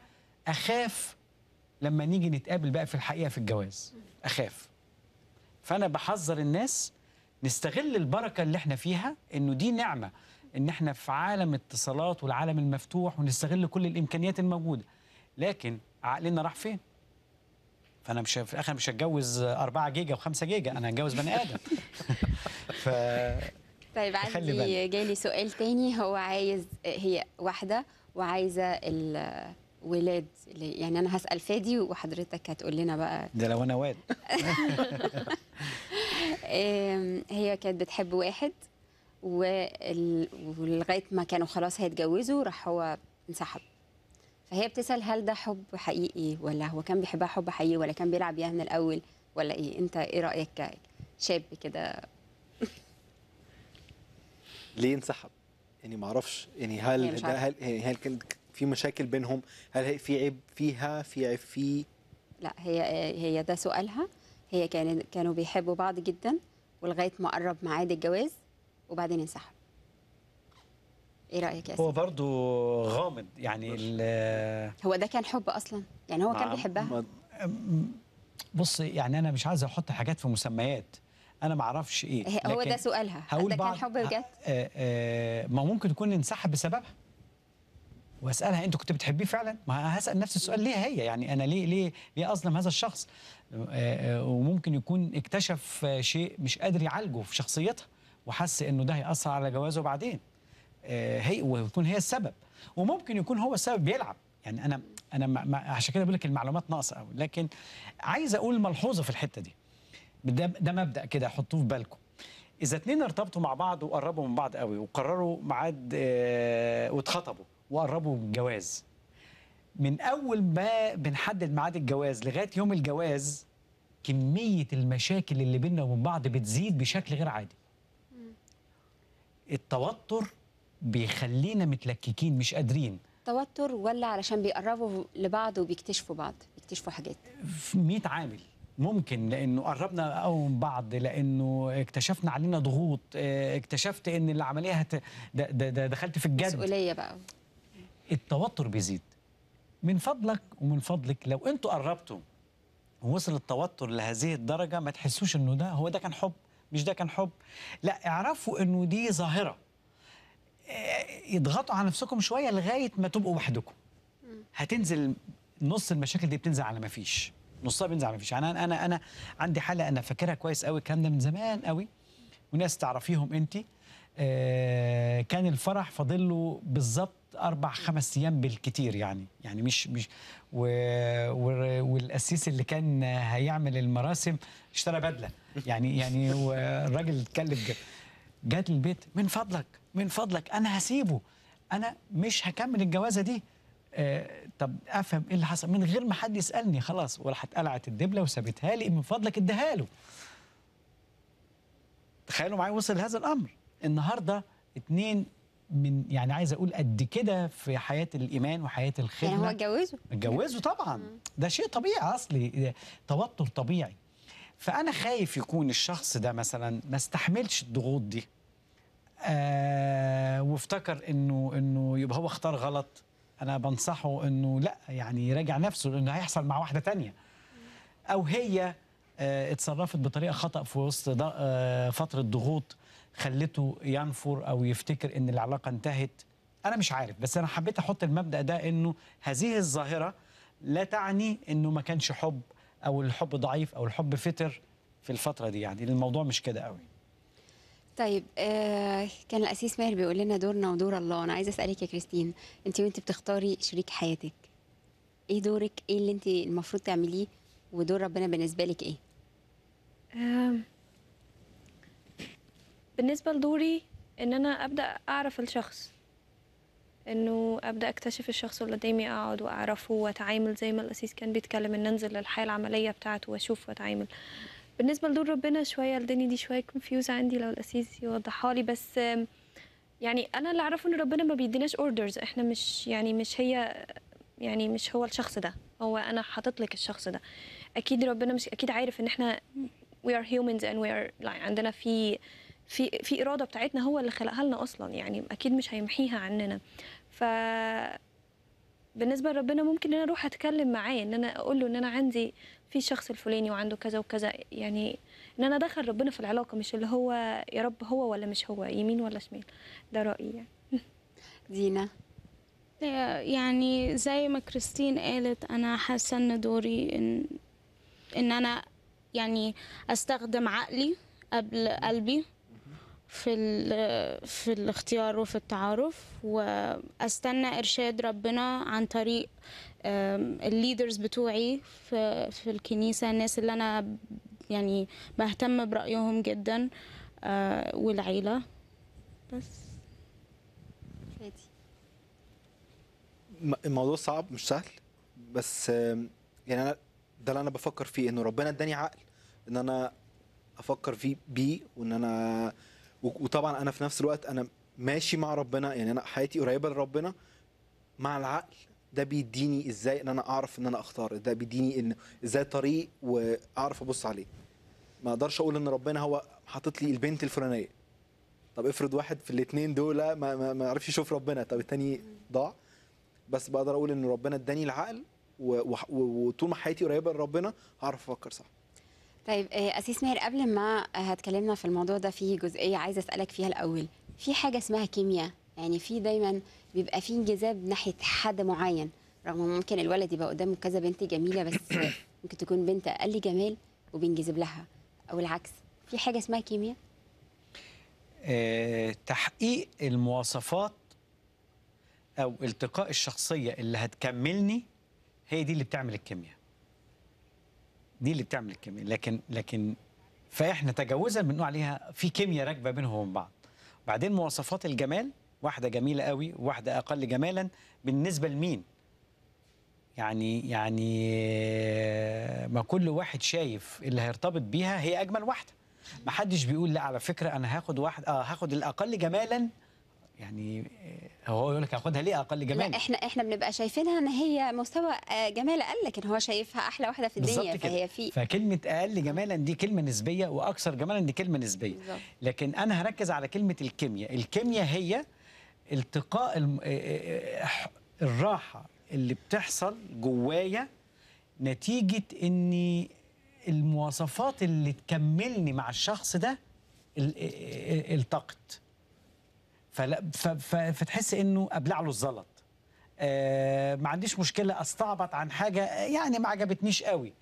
اخاف لما نيجي نتقابل بقى في الحقيقه في الجواز اخاف فانا بحذر الناس نستغل البركه اللي احنا فيها انه دي نعمه ان احنا في عالم اتصالات والعالم المفتوح ونستغل كل الامكانيات الموجوده لكن عقلنا راح فين فانا مش في الاخر مش هتجوز 4 جيجا و5 جيجا انا هتجوز بني ادم <laughs> ف طيب عندي جالي سؤال تاني هو عايز هي واحده وعايزه الولاد يعني انا هسال فادي وحضرتك هتقول لنا بقى ده لو انا واد <laughs> هي كانت بتحب واحد ولغايه ما كانوا خلاص هيتجوزوا راح هو انسحب فهي بتسال هل ده حب حقيقي ولا هو كان بيحبها حب حقيقي ولا كان بيلعب بيها من الاول ولا ايه انت ايه رايك شاب كده <laughs> ليه انسحب يعني ما اعرفش يعني هل هل, هل يعني هل كان في مشاكل بينهم هل في عيب فيها في عيب فيه لا هي هي ده سؤالها هي كان كانوا بيحبوا بعض جدا ولغايه ما قرب ميعاد الجواز وبعدين انسحب ايه رايك يا هو برضه غامض يعني هو ده كان حب اصلا يعني هو كان نعم. بيحبها بص يعني انا مش عايز احط حاجات في مسميات انا ما اعرفش ايه هو ده سؤالها هل ده كان حب بجد آه، آه، ما ممكن يكون انسحب بسببها واسالها انت كنت بتحبيه فعلا ما هسال نفس السؤال ليه هي يعني انا ليه ليه ليه اظلم هذا الشخص آه، آه، وممكن يكون اكتشف شيء مش قادر يعالجه في شخصيتها وحس انه ده هياثر على جوازه بعدين آه، هي وتكون هي السبب وممكن يكون هو السبب بيلعب يعني انا انا ما عشان كده بقول لك المعلومات ناقصه قوي لكن عايز اقول ملحوظه في الحته دي ده, ده مبدا كده حطوه في بالكم اذا اتنين ارتبطوا مع بعض وقربوا من بعض قوي وقرروا ميعاد اه واتخطبوا وقربوا من الجواز من اول ما بنحدد ميعاد الجواز لغايه يوم الجواز كميه المشاكل اللي بينا وبين بعض بتزيد بشكل غير عادي التوتر بيخلينا متلككين مش قادرين توتر ولا علشان بيقربوا لبعض وبيكتشفوا بعض بيكتشفوا حاجات 100 عامل ممكن لانه قربنا قوي من بعض لانه اكتشفنا علينا ضغوط اكتشفت ان العمليه هت... ده, دخلت في الجد مسؤوليه بقى التوتر بيزيد من فضلك ومن فضلك لو انتوا قربتوا ووصل التوتر لهذه الدرجه ما تحسوش انه ده هو ده كان حب مش ده كان حب لا اعرفوا انه دي ظاهره آه، اضغطوا على نفسكم شويه لغايه ما تبقوا وحدكم هتنزل نص المشاكل دي بتنزل على ما فيش نصها بينزل على ما فيش يعني انا انا انا عندي حاله انا فاكرها كويس قوي الكلام ده من زمان قوي وناس تعرفيهم انت آه، كان الفرح فاضل له بالظبط اربع خمس ايام بالكتير يعني يعني مش مش و... و... والقسيس اللي كان هيعمل المراسم اشترى بدله يعني يعني والراجل اتكلم جات البيت من فضلك من فضلك انا هسيبه انا مش هكمل الجوازه دي آه طب افهم ايه اللي حصل من غير ما حد يسالني خلاص وراحت قلعت الدبله وسابتها لي من فضلك اديها له تخيلوا معايا وصل لهذا الامر النهارده اتنين من يعني عايز اقول قد كده في حياه الايمان وحياه الخدمه يعني هو اتجوزه اتجوزه طبعا ده شيء طبيعي اصلي توتر طبيعي فانا خايف يكون الشخص ده مثلا ما استحملش الضغوط دي آه وافتكر انه انه يبقى هو اختار غلط انا بنصحه انه لا يعني يراجع نفسه لانه هيحصل مع واحده تانية او هي آه اتصرفت بطريقه خطا في وسط آه فتره ضغوط خلته ينفر او يفتكر ان العلاقه انتهت انا مش عارف بس انا حبيت احط المبدا ده انه هذه الظاهره لا تعني انه ما كانش حب او الحب ضعيف او الحب فتر في الفتره دي يعني الموضوع مش كده قوي طيب آه كان الاسيس ماهر بيقول لنا دورنا ودور الله انا عايزه اسالك يا كريستين انت وانت بتختاري شريك حياتك ايه دورك ايه اللي انت المفروض تعمليه ودور ربنا بالنسبه لك ايه آه بالنسبة لدوري إن أنا أبدأ أعرف الشخص إنه أبدأ أكتشف الشخص اللي قدامي أقعد وأعرفه وأتعامل زي ما القسيس كان بيتكلم إن أنزل للحياة العملية بتاعته وأشوف وأتعامل بالنسبة لدور ربنا شوية الدنيا دي شوية كونفيوز عندي لو القسيس يوضحها لي بس يعني أنا اللي أعرفه إن ربنا ما بيديناش أوردرز إحنا مش يعني مش هي يعني مش هو الشخص ده هو أنا حاطط لك الشخص ده أكيد ربنا مش أكيد عارف إن إحنا we are humans and we are like عندنا في في في اراده بتاعتنا هو اللي خلقها لنا اصلا يعني اكيد مش هيمحيها عننا ف بالنسبه لربنا ممكن ان انا اروح اتكلم معاه ان انا اقول له ان انا عندي في الشخص الفلاني وعنده كذا وكذا يعني ان انا ادخل ربنا في العلاقه مش اللي هو يا رب هو ولا مش هو يمين ولا شمال ده رايي يعني دينا <laughs> آه، يعني زي ما كريستين قالت انا حاسه ان دوري ان ان انا يعني استخدم عقلي قبل قلبي في في الاختيار وفي التعارف واستنى ارشاد ربنا عن طريق الليدرز بتوعي في, في الكنيسه الناس اللي انا يعني بهتم برايهم جدا آه، والعيله بس فادي الموضوع صعب مش سهل بس يعني انا ده اللي انا بفكر فيه انه ربنا اداني عقل ان انا افكر فيه بيه وان انا وطبعا انا في نفس الوقت انا ماشي مع ربنا يعني انا حياتي قريبه لربنا مع العقل ده بيديني ازاي ان انا اعرف ان انا اختار ده بيديني ان ازاي طريق واعرف ابص عليه ما اقدرش اقول ان ربنا هو حاطط لي البنت الفلانيه طب افرض واحد في الاثنين دول ما, ما, ما عرفش يشوف ربنا طب الثاني ضاع بس بقدر اقول ان ربنا اداني العقل وطول ما حياتي قريبه لربنا هعرف افكر صح طيب آه، اسيس ماهر قبل ما هتكلمنا في الموضوع ده في جزئيه عايزه اسالك فيها الاول في حاجه اسمها كيمياء يعني في دايما بيبقى في انجذاب ناحيه حد معين رغم ممكن الولد يبقى قدامه كذا بنت جميله بس <coughs> ممكن تكون بنت اقل جمال وبينجذب لها او العكس في حاجه اسمها كيمياء آه، تحقيق المواصفات او التقاء الشخصيه اللي هتكملني هي دي اللي بتعمل الكيمياء دي اللي بتعمل الكيمياء لكن لكن فاحنا تجاوزا بنقول عليها في كيمياء راكبه بينهم وبين بعض بعدين مواصفات الجمال واحده جميله قوي وواحده اقل جمالا بالنسبه لمين يعني يعني ما كل واحد شايف اللي هيرتبط بيها هي اجمل واحده ما حدش بيقول لا على فكره انا هاخد واحد اه هاخد الاقل جمالا يعني آه، هو يقول لك هاخدها ليه اقل جمال لا احنا احنا بنبقى شايفينها ان هي مستوى آه، جمال اقل لكن هو شايفها احلى واحده في الدنيا فهي في فكلمه اقل جمالا دي كلمه نسبيه واكثر جمالا دي كلمه نسبيه بالزبط. لكن انا هركز على كلمه الكيمياء الكيمياء هي التقاء آه، الراحه اللي بتحصل جوايا نتيجه اني المواصفات اللي تكملني مع الشخص ده التقت فتحس انه ابلع له الزلط آه ما عنديش مشكله استعبط عن حاجه يعني ما عجبتنيش قوي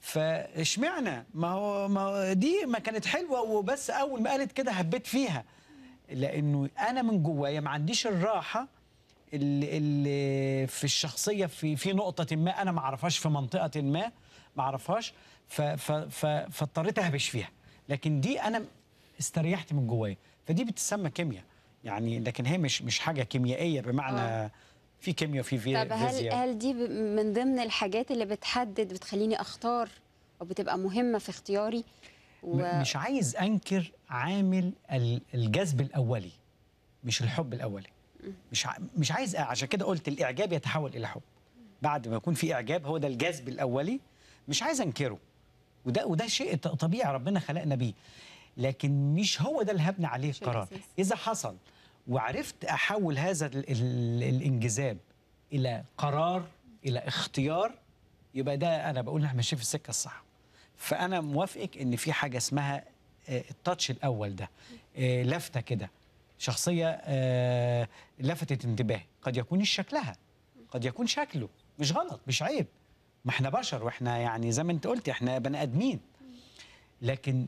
فاشمعنى ما هو ما دي ما كانت حلوه وبس اول ما قالت كده هبيت فيها لانه انا من جوايا ما عنديش الراحه اللي, اللي في الشخصيه في في نقطه ما انا ما اعرفهاش في منطقه ما ما اعرفهاش فاضطريت اهبش فيها لكن دي انا استريحت من جوايا فدي بتسمى كيمياء يعني لكن هي مش مش حاجه كيميائيه بمعنى آه. في كيمياء وفي فيزياء طب هل فيزياء. هل دي من ضمن الحاجات اللي بتحدد بتخليني اختار او بتبقى مهمه في اختياري و... مش عايز انكر عامل الجذب الاولي مش الحب الاولي مش ع... مش عايز عشان كده قلت الاعجاب يتحول الى حب بعد ما يكون في اعجاب هو ده الجذب الاولي مش عايز انكره وده وده شيء طبيعي ربنا خلقنا بيه لكن مش هو ده اللي هبني عليه القرار اذا حصل وعرفت احول هذا الانجذاب الى قرار الى اختيار يبقى ده انا بقول احنا ماشيين في السكه الصح فانا موافقك ان في حاجه اسمها آه، التاتش الاول ده آه، لفته كده شخصيه آه، لفتت انتباهي قد يكون شكلها قد يكون شكله مش غلط مش عيب ما احنا بشر واحنا يعني زي ما انت قلت احنا بني ادمين لكن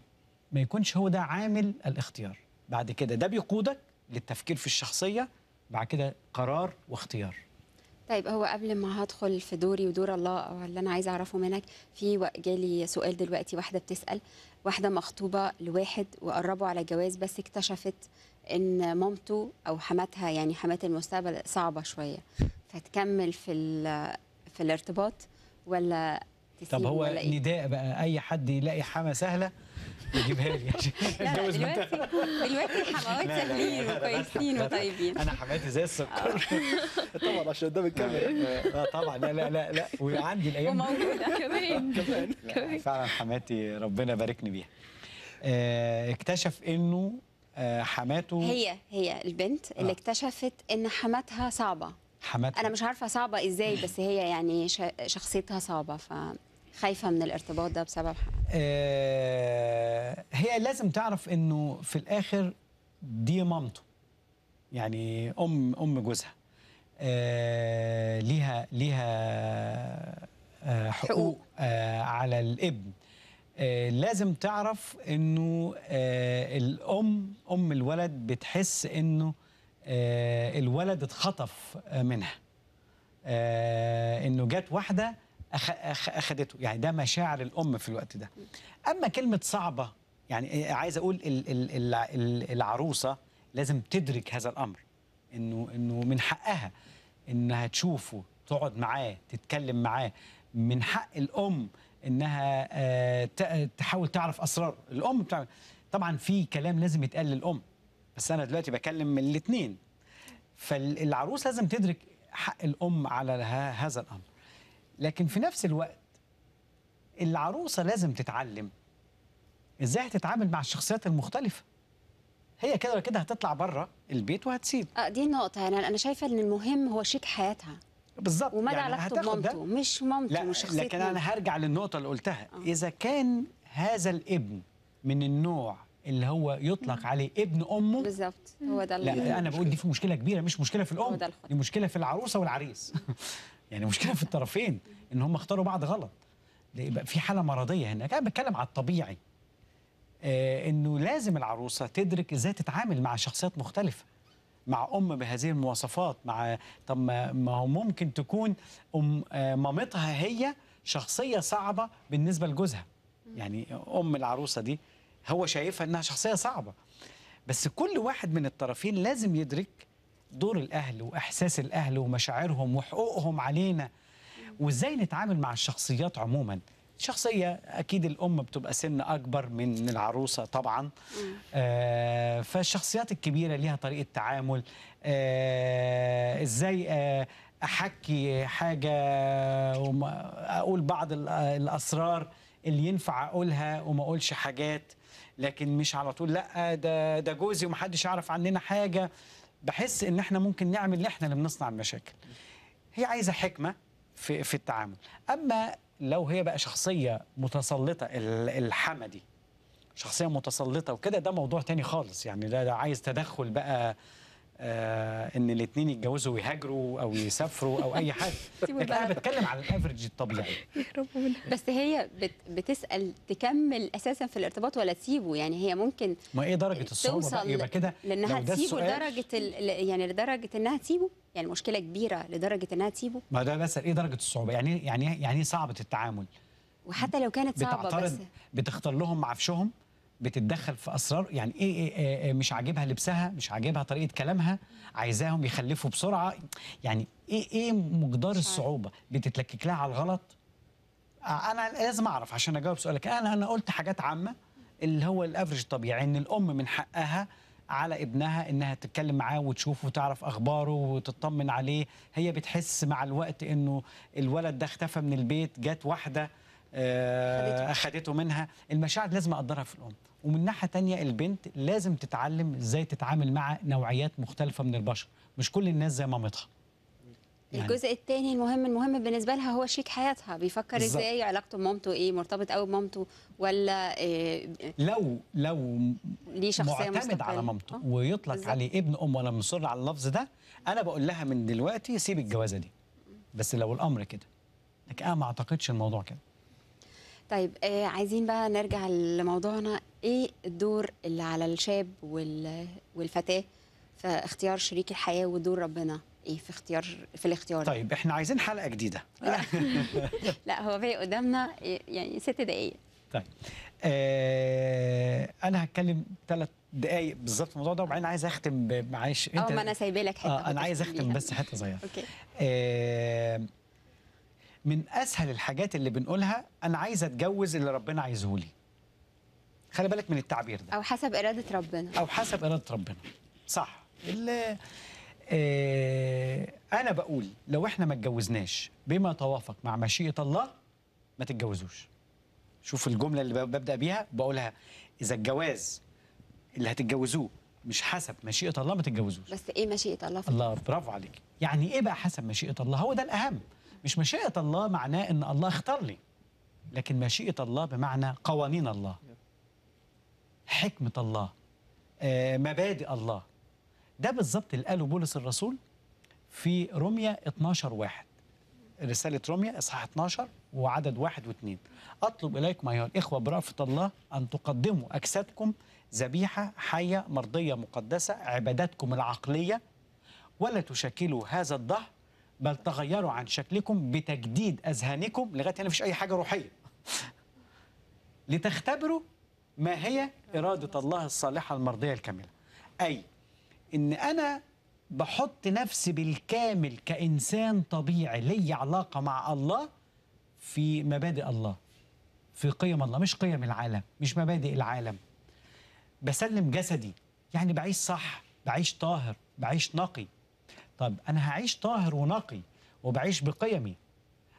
ما يكونش هو ده عامل الاختيار بعد كده ده بيقودك للتفكير في الشخصيه بعد كده قرار واختيار طيب هو قبل ما هدخل في دوري ودور الله او اللي انا عايزه اعرفه منك في جالي سؤال دلوقتي واحده بتسال واحده مخطوبه لواحد وقربوا على جواز بس اكتشفت ان مامته او حماتها يعني حمات المستقبل صعبه شويه فتكمل في في الارتباط ولا تسيب طب هو ولا إيه؟ نداء بقى اي حد يلاقي حما سهله يجيبها لي <laughs> عشان اتجوز دلوقتي دلوقتي الحموات سهلين وكويسين وطيبين انا حماتي زي السكر آه. <laughs> طبعا عشان قدام الكاميرا <laughs> اه طبعا لا لا لا لا وعندي الايام وموجوده كمان يعني كمان فعلا حماتي ربنا يباركني بيها آه، اكتشف انه آه، حماته هي هي البنت اللي اكتشفت ان حماتها صعبه حماتها انا مش عارفه صعبه ازاي بس هي يعني شخصيتها صعبه ف خايفه من الارتباط ده بسبب حق. آه، هي لازم تعرف انه في الاخر دي مامته يعني ام ام جوزها آه، ليها ليها آه، حقوق, حقوق على الابن لازم تعرف انه الام ام الولد بتحس انه الولد اتخطف منها انه جت واحده اخذته يعني ده مشاعر الام في الوقت ده اما كلمه صعبه يعني عايز اقول العروسه لازم تدرك هذا الامر انه انه من حقها انها تشوفه تقعد معاه تتكلم معاه من حق الام انها آه، تحاول تعرف اسرار الام بتعمل طبعا في كلام لازم يتقال للام بس انا دلوقتي بكلم من الاثنين فالعروس لازم تدرك حق الام على هذا الامر لكن في نفس الوقت العروسه لازم تتعلم ازاي هتتعامل مع الشخصيات المختلفه هي كده ولا كده هتطلع بره البيت وهتسيب اه دي النقطه يعني انا شايفه ان المهم هو شيك حياتها بالظبط ومدى يعني علاقته بمامته مش مامته مش شخصيه لكن انا هرجع للنقطه اللي قلتها آه. اذا كان هذا الابن من النوع اللي هو يطلق مم. عليه ابن امه بالظبط هو ده لا انا بقول دي في مشكله كبيره مش مشكله في الام دي مشكله في العروسه والعريس <laughs> يعني مشكله في الطرفين ان هم اختاروا بعض غلط يبقى في حاله مرضيه هناك انا بتكلم على الطبيعي آه، انه لازم العروسه تدرك ازاي تتعامل مع شخصيات مختلفه مع ام بهذه المواصفات مع طب ما هو ممكن تكون ام آه، مامتها هي شخصيه صعبه بالنسبه لجوزها يعني ام العروسه دي هو شايفها انها شخصيه صعبه بس كل واحد من الطرفين لازم يدرك دور الاهل واحساس الاهل ومشاعرهم وحقوقهم علينا وازاي نتعامل مع الشخصيات عموما شخصية أكيد الأم بتبقى سن أكبر من العروسة طبعا آه فالشخصيات الكبيرة ليها طريقة تعامل آه إزاي آه أحكي حاجة أقول بعض الأسرار اللي ينفع أقولها وما أقولش حاجات لكن مش على طول لا ده ده جوزي ومحدش يعرف عننا حاجة بحس ان احنا ممكن نعمل اللي احنا اللي بنصنع المشاكل هي عايزه حكمه في في التعامل اما لو هي بقى شخصيه متسلطه الحمدي شخصيه متسلطه وكده ده موضوع تاني خالص يعني ده, ده عايز تدخل بقى آه، ان الاثنين يتجوزوا ويهاجروا او يسافروا او اي حاجه <laughs> انا بتكلم على الافرج الطبيعي <laughs> بس هي بت بتسال تكمل اساسا في الارتباط ولا تسيبه يعني هي ممكن ما ايه درجه الصعوبه يبقى كده لانها تسيبه لدرجه يعني لدرجه انها تسيبه يعني مشكله كبيره لدرجه انها تسيبه ما ده بس ايه درجه الصعوبه يعني إيه- يعني إيه- يعني ايه صعبه التعامل وحتى لو كانت صعبه بس بتختار لهم عفشهم بتتدخل في اسرار يعني إيه،, ايه, إيه, إيه مش عاجبها لبسها مش عاجبها طريقه كلامها عايزاهم يخلفوا بسرعه يعني ايه ايه مقدار الصعوبه بتتلكك لها على الغلط انا لازم اعرف عشان اجاوب سؤالك انا انا قلت حاجات عامه اللي هو الافرج الطبيعي ان الام من حقها على ابنها انها تتكلم معاه وتشوفه وتعرف اخباره وتطمن عليه هي بتحس مع الوقت انه الولد ده اختفى من البيت جت واحده اخذته آه، منها المشاعر لازم اقدرها في الام ومن ناحيه تانية البنت لازم تتعلم ازاي تتعامل مع نوعيات مختلفه من البشر مش كل الناس زي مامتها يعني الجزء الثاني المهم المهم بالنسبه لها هو شيك حياتها بيفكر ازاي علاقته بمامته ايه مرتبط قوي بمامته ولا إيه لو لو ليه شخصيه معتمد على مامته أه. ويطلق بالزبط. عليه ابن ام وانا مصر على اللفظ ده انا بقول لها من دلوقتي سيب الجوازه دي بس لو الامر كده لكن انا ما اعتقدش الموضوع كده طيب آه عايزين بقى نرجع لموضوعنا ايه الدور اللي على الشاب وال... والفتاه في اختيار شريك الحياه ودور ربنا ايه في اختيار في الاختيار طيب احنا عايزين حلقه جديده لا, <laughs> لا هو باقي قدامنا يعني ست دقائق طيب آه انا هتكلم ثلاث دقائق بالظبط في الموضوع ده وبعدين عايز اختم معلش انت اه ما انا سايبه لك حته آه انا عايز اختم بس حته صغيره اوكي آه من اسهل الحاجات اللي بنقولها انا عايز اتجوز اللي ربنا عايزه لي خلي بالك من التعبير ده او حسب اراده ربنا او حسب اراده ربنا صح اللي آه انا بقول لو احنا ما اتجوزناش بما توافق مع مشيئه الله ما تتجوزوش شوف الجمله اللي ببدا بيها بقولها اذا الجواز اللي هتتجوزوه مش حسب مشيئه الله ما تتجوزوش بس ايه مشيئه الله في الله برافو عليك يعني ايه بقى حسب مشيئه الله هو ده الاهم مش مشيئة الله معناه أن الله اختار لي لكن مشيئة الله بمعنى قوانين الله حكمة الله آه، مبادئ الله ده بالظبط اللي قاله بولس الرسول في روميا 12 واحد رسالة روميا إصحاح 12 وعدد واحد واثنين أطلب إليكم أيها الإخوة برأفة الله أن تقدموا أجسادكم ذبيحة حية مرضية مقدسة عباداتكم العقلية ولا تشكلوا هذا الدهر بل تغيروا عن شكلكم بتجديد أذهانكم لغاية هنا مفيش أي حاجة روحية <laughs> لتختبروا ما هي إرادة الله الصالحة المرضية الكاملة أي إن أنا بحط نفسي بالكامل كإنسان طبيعي لي علاقة مع الله في مبادئ الله في قيم الله مش قيم العالم مش مبادئ العالم بسلم جسدي يعني بعيش صح بعيش طاهر بعيش نقي طب انا هعيش طاهر ونقي وبعيش بقيمي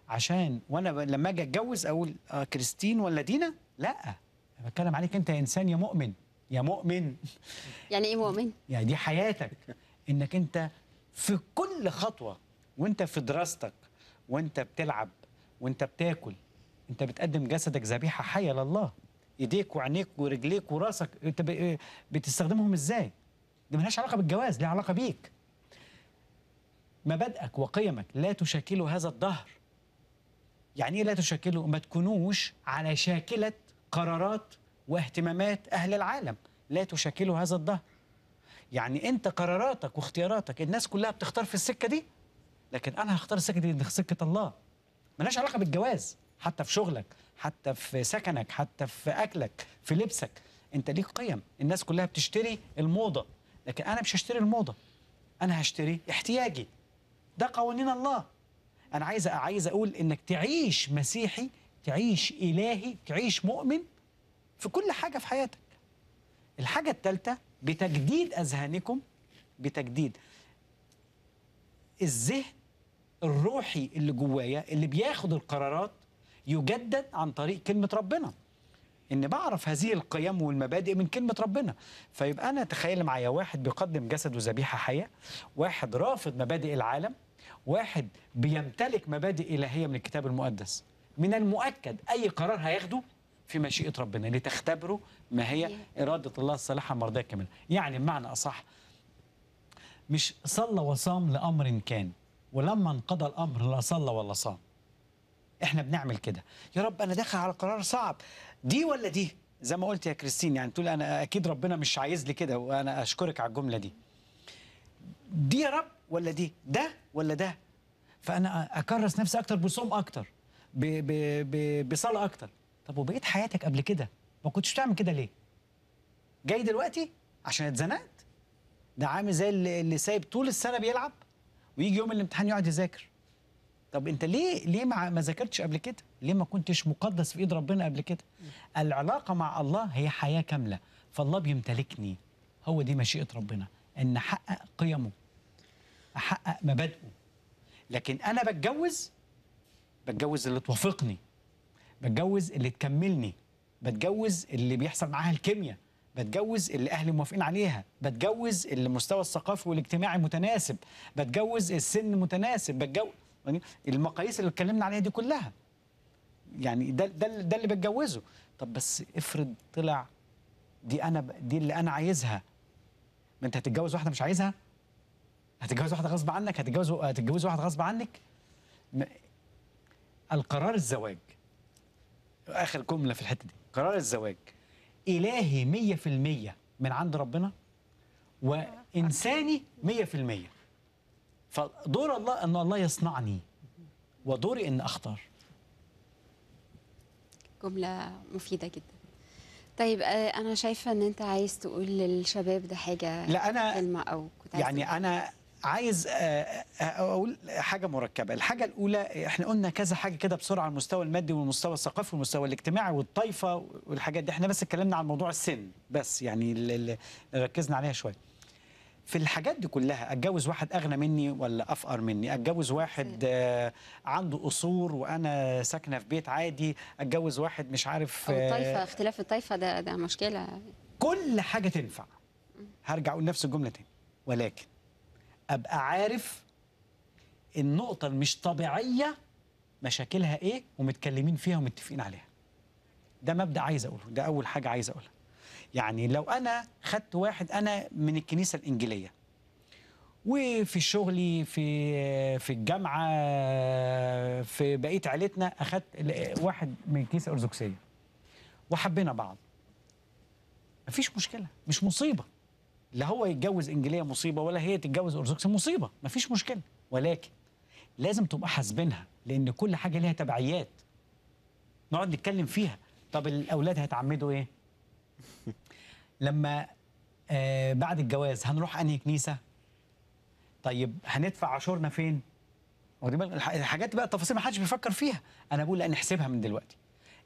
عشان وانا لما اجي اتجوز اقول آه كريستين ولا دينا لا انا بتكلم عليك انت يا انسان يا مؤمن يا مؤمن يعني ايه مؤمن يعني دي حياتك انك انت في كل خطوه وانت في دراستك وانت بتلعب وانت بتاكل انت بتقدم جسدك ذبيحه حيه لله ايديك وعينيك ورجليك وراسك انت آه، بتستخدمهم ازاي دي ملهاش علاقه بالجواز ليها علاقه بيك مبادئك وقيمك لا تشكل هذا الظهر يعني ايه لا تشكلوا ما تكونوش على شاكله قرارات واهتمامات اهل العالم لا تشكلوا هذا الظهر يعني انت قراراتك واختياراتك الناس كلها بتختار في السكه دي لكن انا هختار السكه دي سكه الله ملهاش علاقه بالجواز حتى في شغلك حتى في سكنك حتى في اكلك في لبسك انت ليك قيم الناس كلها بتشتري الموضه لكن انا مش هشتري الموضه انا هشتري احتياجي ده قوانين الله انا عايز عايز اقول انك تعيش مسيحي تعيش الهي تعيش مؤمن في كل حاجه في حياتك الحاجه الثالثه بتجديد اذهانكم بتجديد الذهن الروحي اللي جوايا اللي بياخد القرارات يجدد عن طريق كلمه ربنا ان بعرف هذه القيم والمبادئ من كلمه ربنا فيبقى انا تخيل معايا واحد بيقدم جسده ذبيحه حيه واحد رافض مبادئ العالم واحد بيمتلك مبادئ إلهية من الكتاب المقدس من المؤكد أي قرار هياخده في مشيئة ربنا لتختبره ما هي إرادة الله الصالحة المرضية الكاملة يعني بمعنى أصح مش صلى وصام لأمر كان ولما انقضى الأمر لا صلى ولا صام احنا بنعمل كده يا رب انا داخل على قرار صعب دي ولا دي زي ما قلت يا كريستين يعني تقول انا اكيد ربنا مش عايز لي كده وانا اشكرك على الجمله دي دي يا رب ولا دي ده ولا ده فانا اكرس نفسي اكتر بصوم اكتر بصلاه اكتر طب وبقيت حياتك قبل كده ما كنتش بتعمل كده ليه جاي دلوقتي عشان اتزنقت ده عامل زي اللي سايب طول السنه بيلعب ويجي يوم الامتحان يقعد يذاكر طب انت ليه ليه ما ذاكرتش قبل كده ليه ما كنتش مقدس في ايد ربنا قبل كده العلاقه مع الله هي حياه كامله فالله بيمتلكني هو دي مشيئه ربنا ان احقق قيمه احقق مبادئه لكن انا بتجوز بتجوز اللي توافقني بتجوز اللي تكملني بتجوز اللي بيحصل معاها الكيمياء بتجوز اللي اهلي موافقين عليها بتجوز اللي المستوى الثقافي والاجتماعي متناسب بتجوز السن متناسب بتجوز يعني المقاييس اللي اتكلمنا عليها دي كلها يعني ده ده ده اللي بتجوزه طب بس افرض طلع دي انا دي اللي انا عايزها ما انت هتتجوز واحده مش عايزها هتتجوز واحده غصب عنك هتتجوز هتتجوز واحده غصب عنك م... القرار الزواج اخر جمله في الحته دي قرار الزواج الهي 100% من عند ربنا وانساني 100% فدور الله ان الله يصنعني ودوري ان اختار جمله مفيده جدا طيب آه، انا شايفه ان انت عايز تقول للشباب ده حاجه لا انا كلمه او كنت يعني انا عايز آه، آه، آه، اقول حاجه مركبه الحاجه الاولى احنا قلنا كذا حاجه كده بسرعه على المستوى المادي والمستوى الثقافي والمستوى الاجتماعي والطائفه والحاجات دي احنا بس اتكلمنا عن موضوع السن بس يعني اللي ركزنا عليها شويه في الحاجات دي كلها اتجوز واحد اغنى مني ولا افقر مني اتجوز واحد عنده قصور وانا ساكنه في بيت عادي اتجوز واحد مش عارف أو الطائفه اختلاف الطائفه ده ده مشكله كل حاجه تنفع هرجع اقول نفس الجمله تاني ولكن ابقى عارف النقطه المش طبيعيه مشاكلها ايه ومتكلمين فيها ومتفقين عليها ده مبدا عايز اقوله ده اول حاجه عايز اقولها يعني لو انا خدت واحد انا من الكنيسه الانجيليه وفي شغلي في في الجامعه في بقيه عيلتنا اخدت واحد من الكنيسه الارثوذكسيه وحبينا بعض مفيش مشكله مش مصيبه لا هو يتجوز انجليه مصيبه ولا هي تتجوز ارثوذكس مصيبه مفيش مشكله ولكن لازم تبقى حاسبينها لان كل حاجه ليها تبعيات نقعد نتكلم فيها طب الاولاد هيتعمدوا ايه <laughs> لما آه بعد الجواز هنروح انهي كنيسه طيب هندفع عاشورنا فين ودي الحاجات بقى التفاصيل ما حدش بيفكر فيها انا بقول لا نحسبها من دلوقتي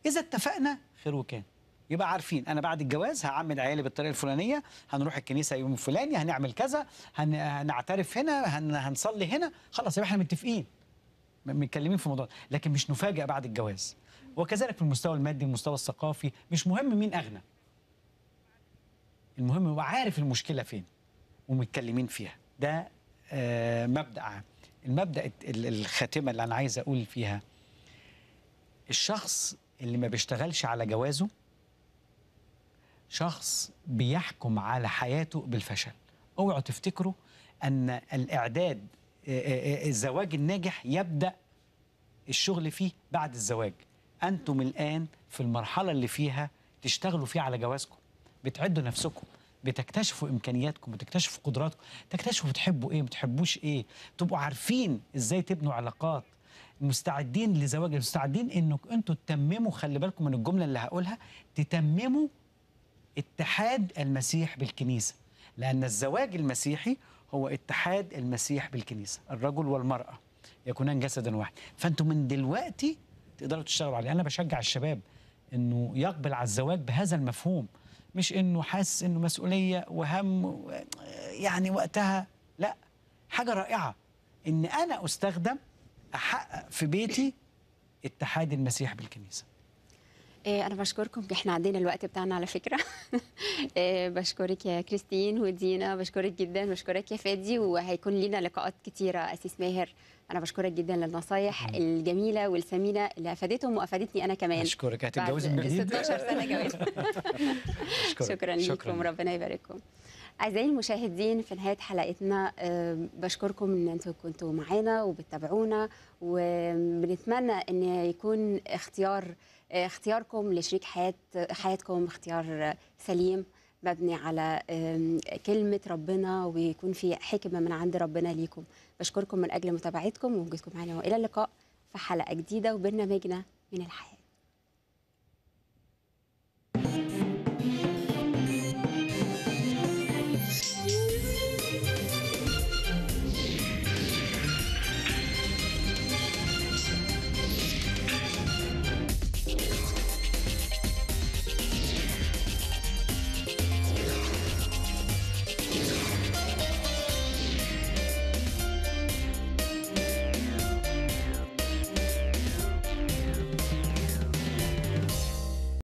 اذا اتفقنا خير وكان يبقى عارفين انا بعد الجواز هعمل عيالي بالطريقه الفلانيه هنروح الكنيسه يوم فلاني هنعمل كذا هن... هنعترف هنا هن... هنصلي هنا خلاص يبقى احنا متفقين متكلمين في موضوع لكن مش نفاجئ بعد الجواز وكذلك في المستوى المادي المستوى الثقافي مش مهم مين اغنى المهم هو عارف المشكله فين ومتكلمين فيها ده آه مبدا عام المبدا الخاتمه اللي انا عايز اقول فيها الشخص اللي ما بيشتغلش على جوازه شخص بيحكم على حياته بالفشل اوعوا تفتكروا ان الاعداد آه، آه، آه، الزواج الناجح يبدا الشغل فيه بعد الزواج انتم الان في المرحله اللي فيها تشتغلوا فيها على جوازكم بتعدوا نفسكم بتكتشفوا امكانياتكم بتكتشفوا قدراتكم تكتشفوا بتحبوا ايه ما بتحبوش ايه تبقوا عارفين ازاي تبنوا علاقات مستعدين لزواج مستعدين انكم انتوا تتمموا خلي بالكم من الجمله اللي هقولها تتمموا اتحاد المسيح بالكنيسه لان الزواج المسيحي هو اتحاد المسيح بالكنيسه الرجل والمراه يكونان جسدا واحد فانتم من دلوقتي تقدروا تشتغلوا عليه انا بشجع الشباب انه يقبل على الزواج بهذا المفهوم مش انه حاسس انه مسؤوليه وهم يعني وقتها لا حاجه رائعه ان انا استخدم احقق في بيتي اتحاد المسيح بالكنيسه إيه، انا بشكركم <laughs> احنا عندنا الوقت بتاعنا على فكره <laughs> إيه، بشكرك يا كريستين ودينا بشكرك جدا بشكرك يا فادي وهيكون لنا لقاءات كتيره اسيس ماهر انا بشكرك جدا للنصايح الجميله والثمينه اللي افادتهم وافادتني انا كمان بشكرك هتتجوزي من جديد 16 سنه جواز <laughs> شكرا لكم ربنا يبارككم أعزائي المشاهدين في نهاية حلقتنا آه، بشكركم إن أنتم كنتوا معانا وبتتابعونا وبنتمنى إن يكون اختيار آه، اختياركم لشريك حياة حياتكم اختيار سليم مبني على كلمة ربنا ويكون في حكمة من عند ربنا ليكم بشكركم من أجل متابعتكم ووجودكم معنا وإلى اللقاء في حلقة جديدة وبرنامجنا من الحياة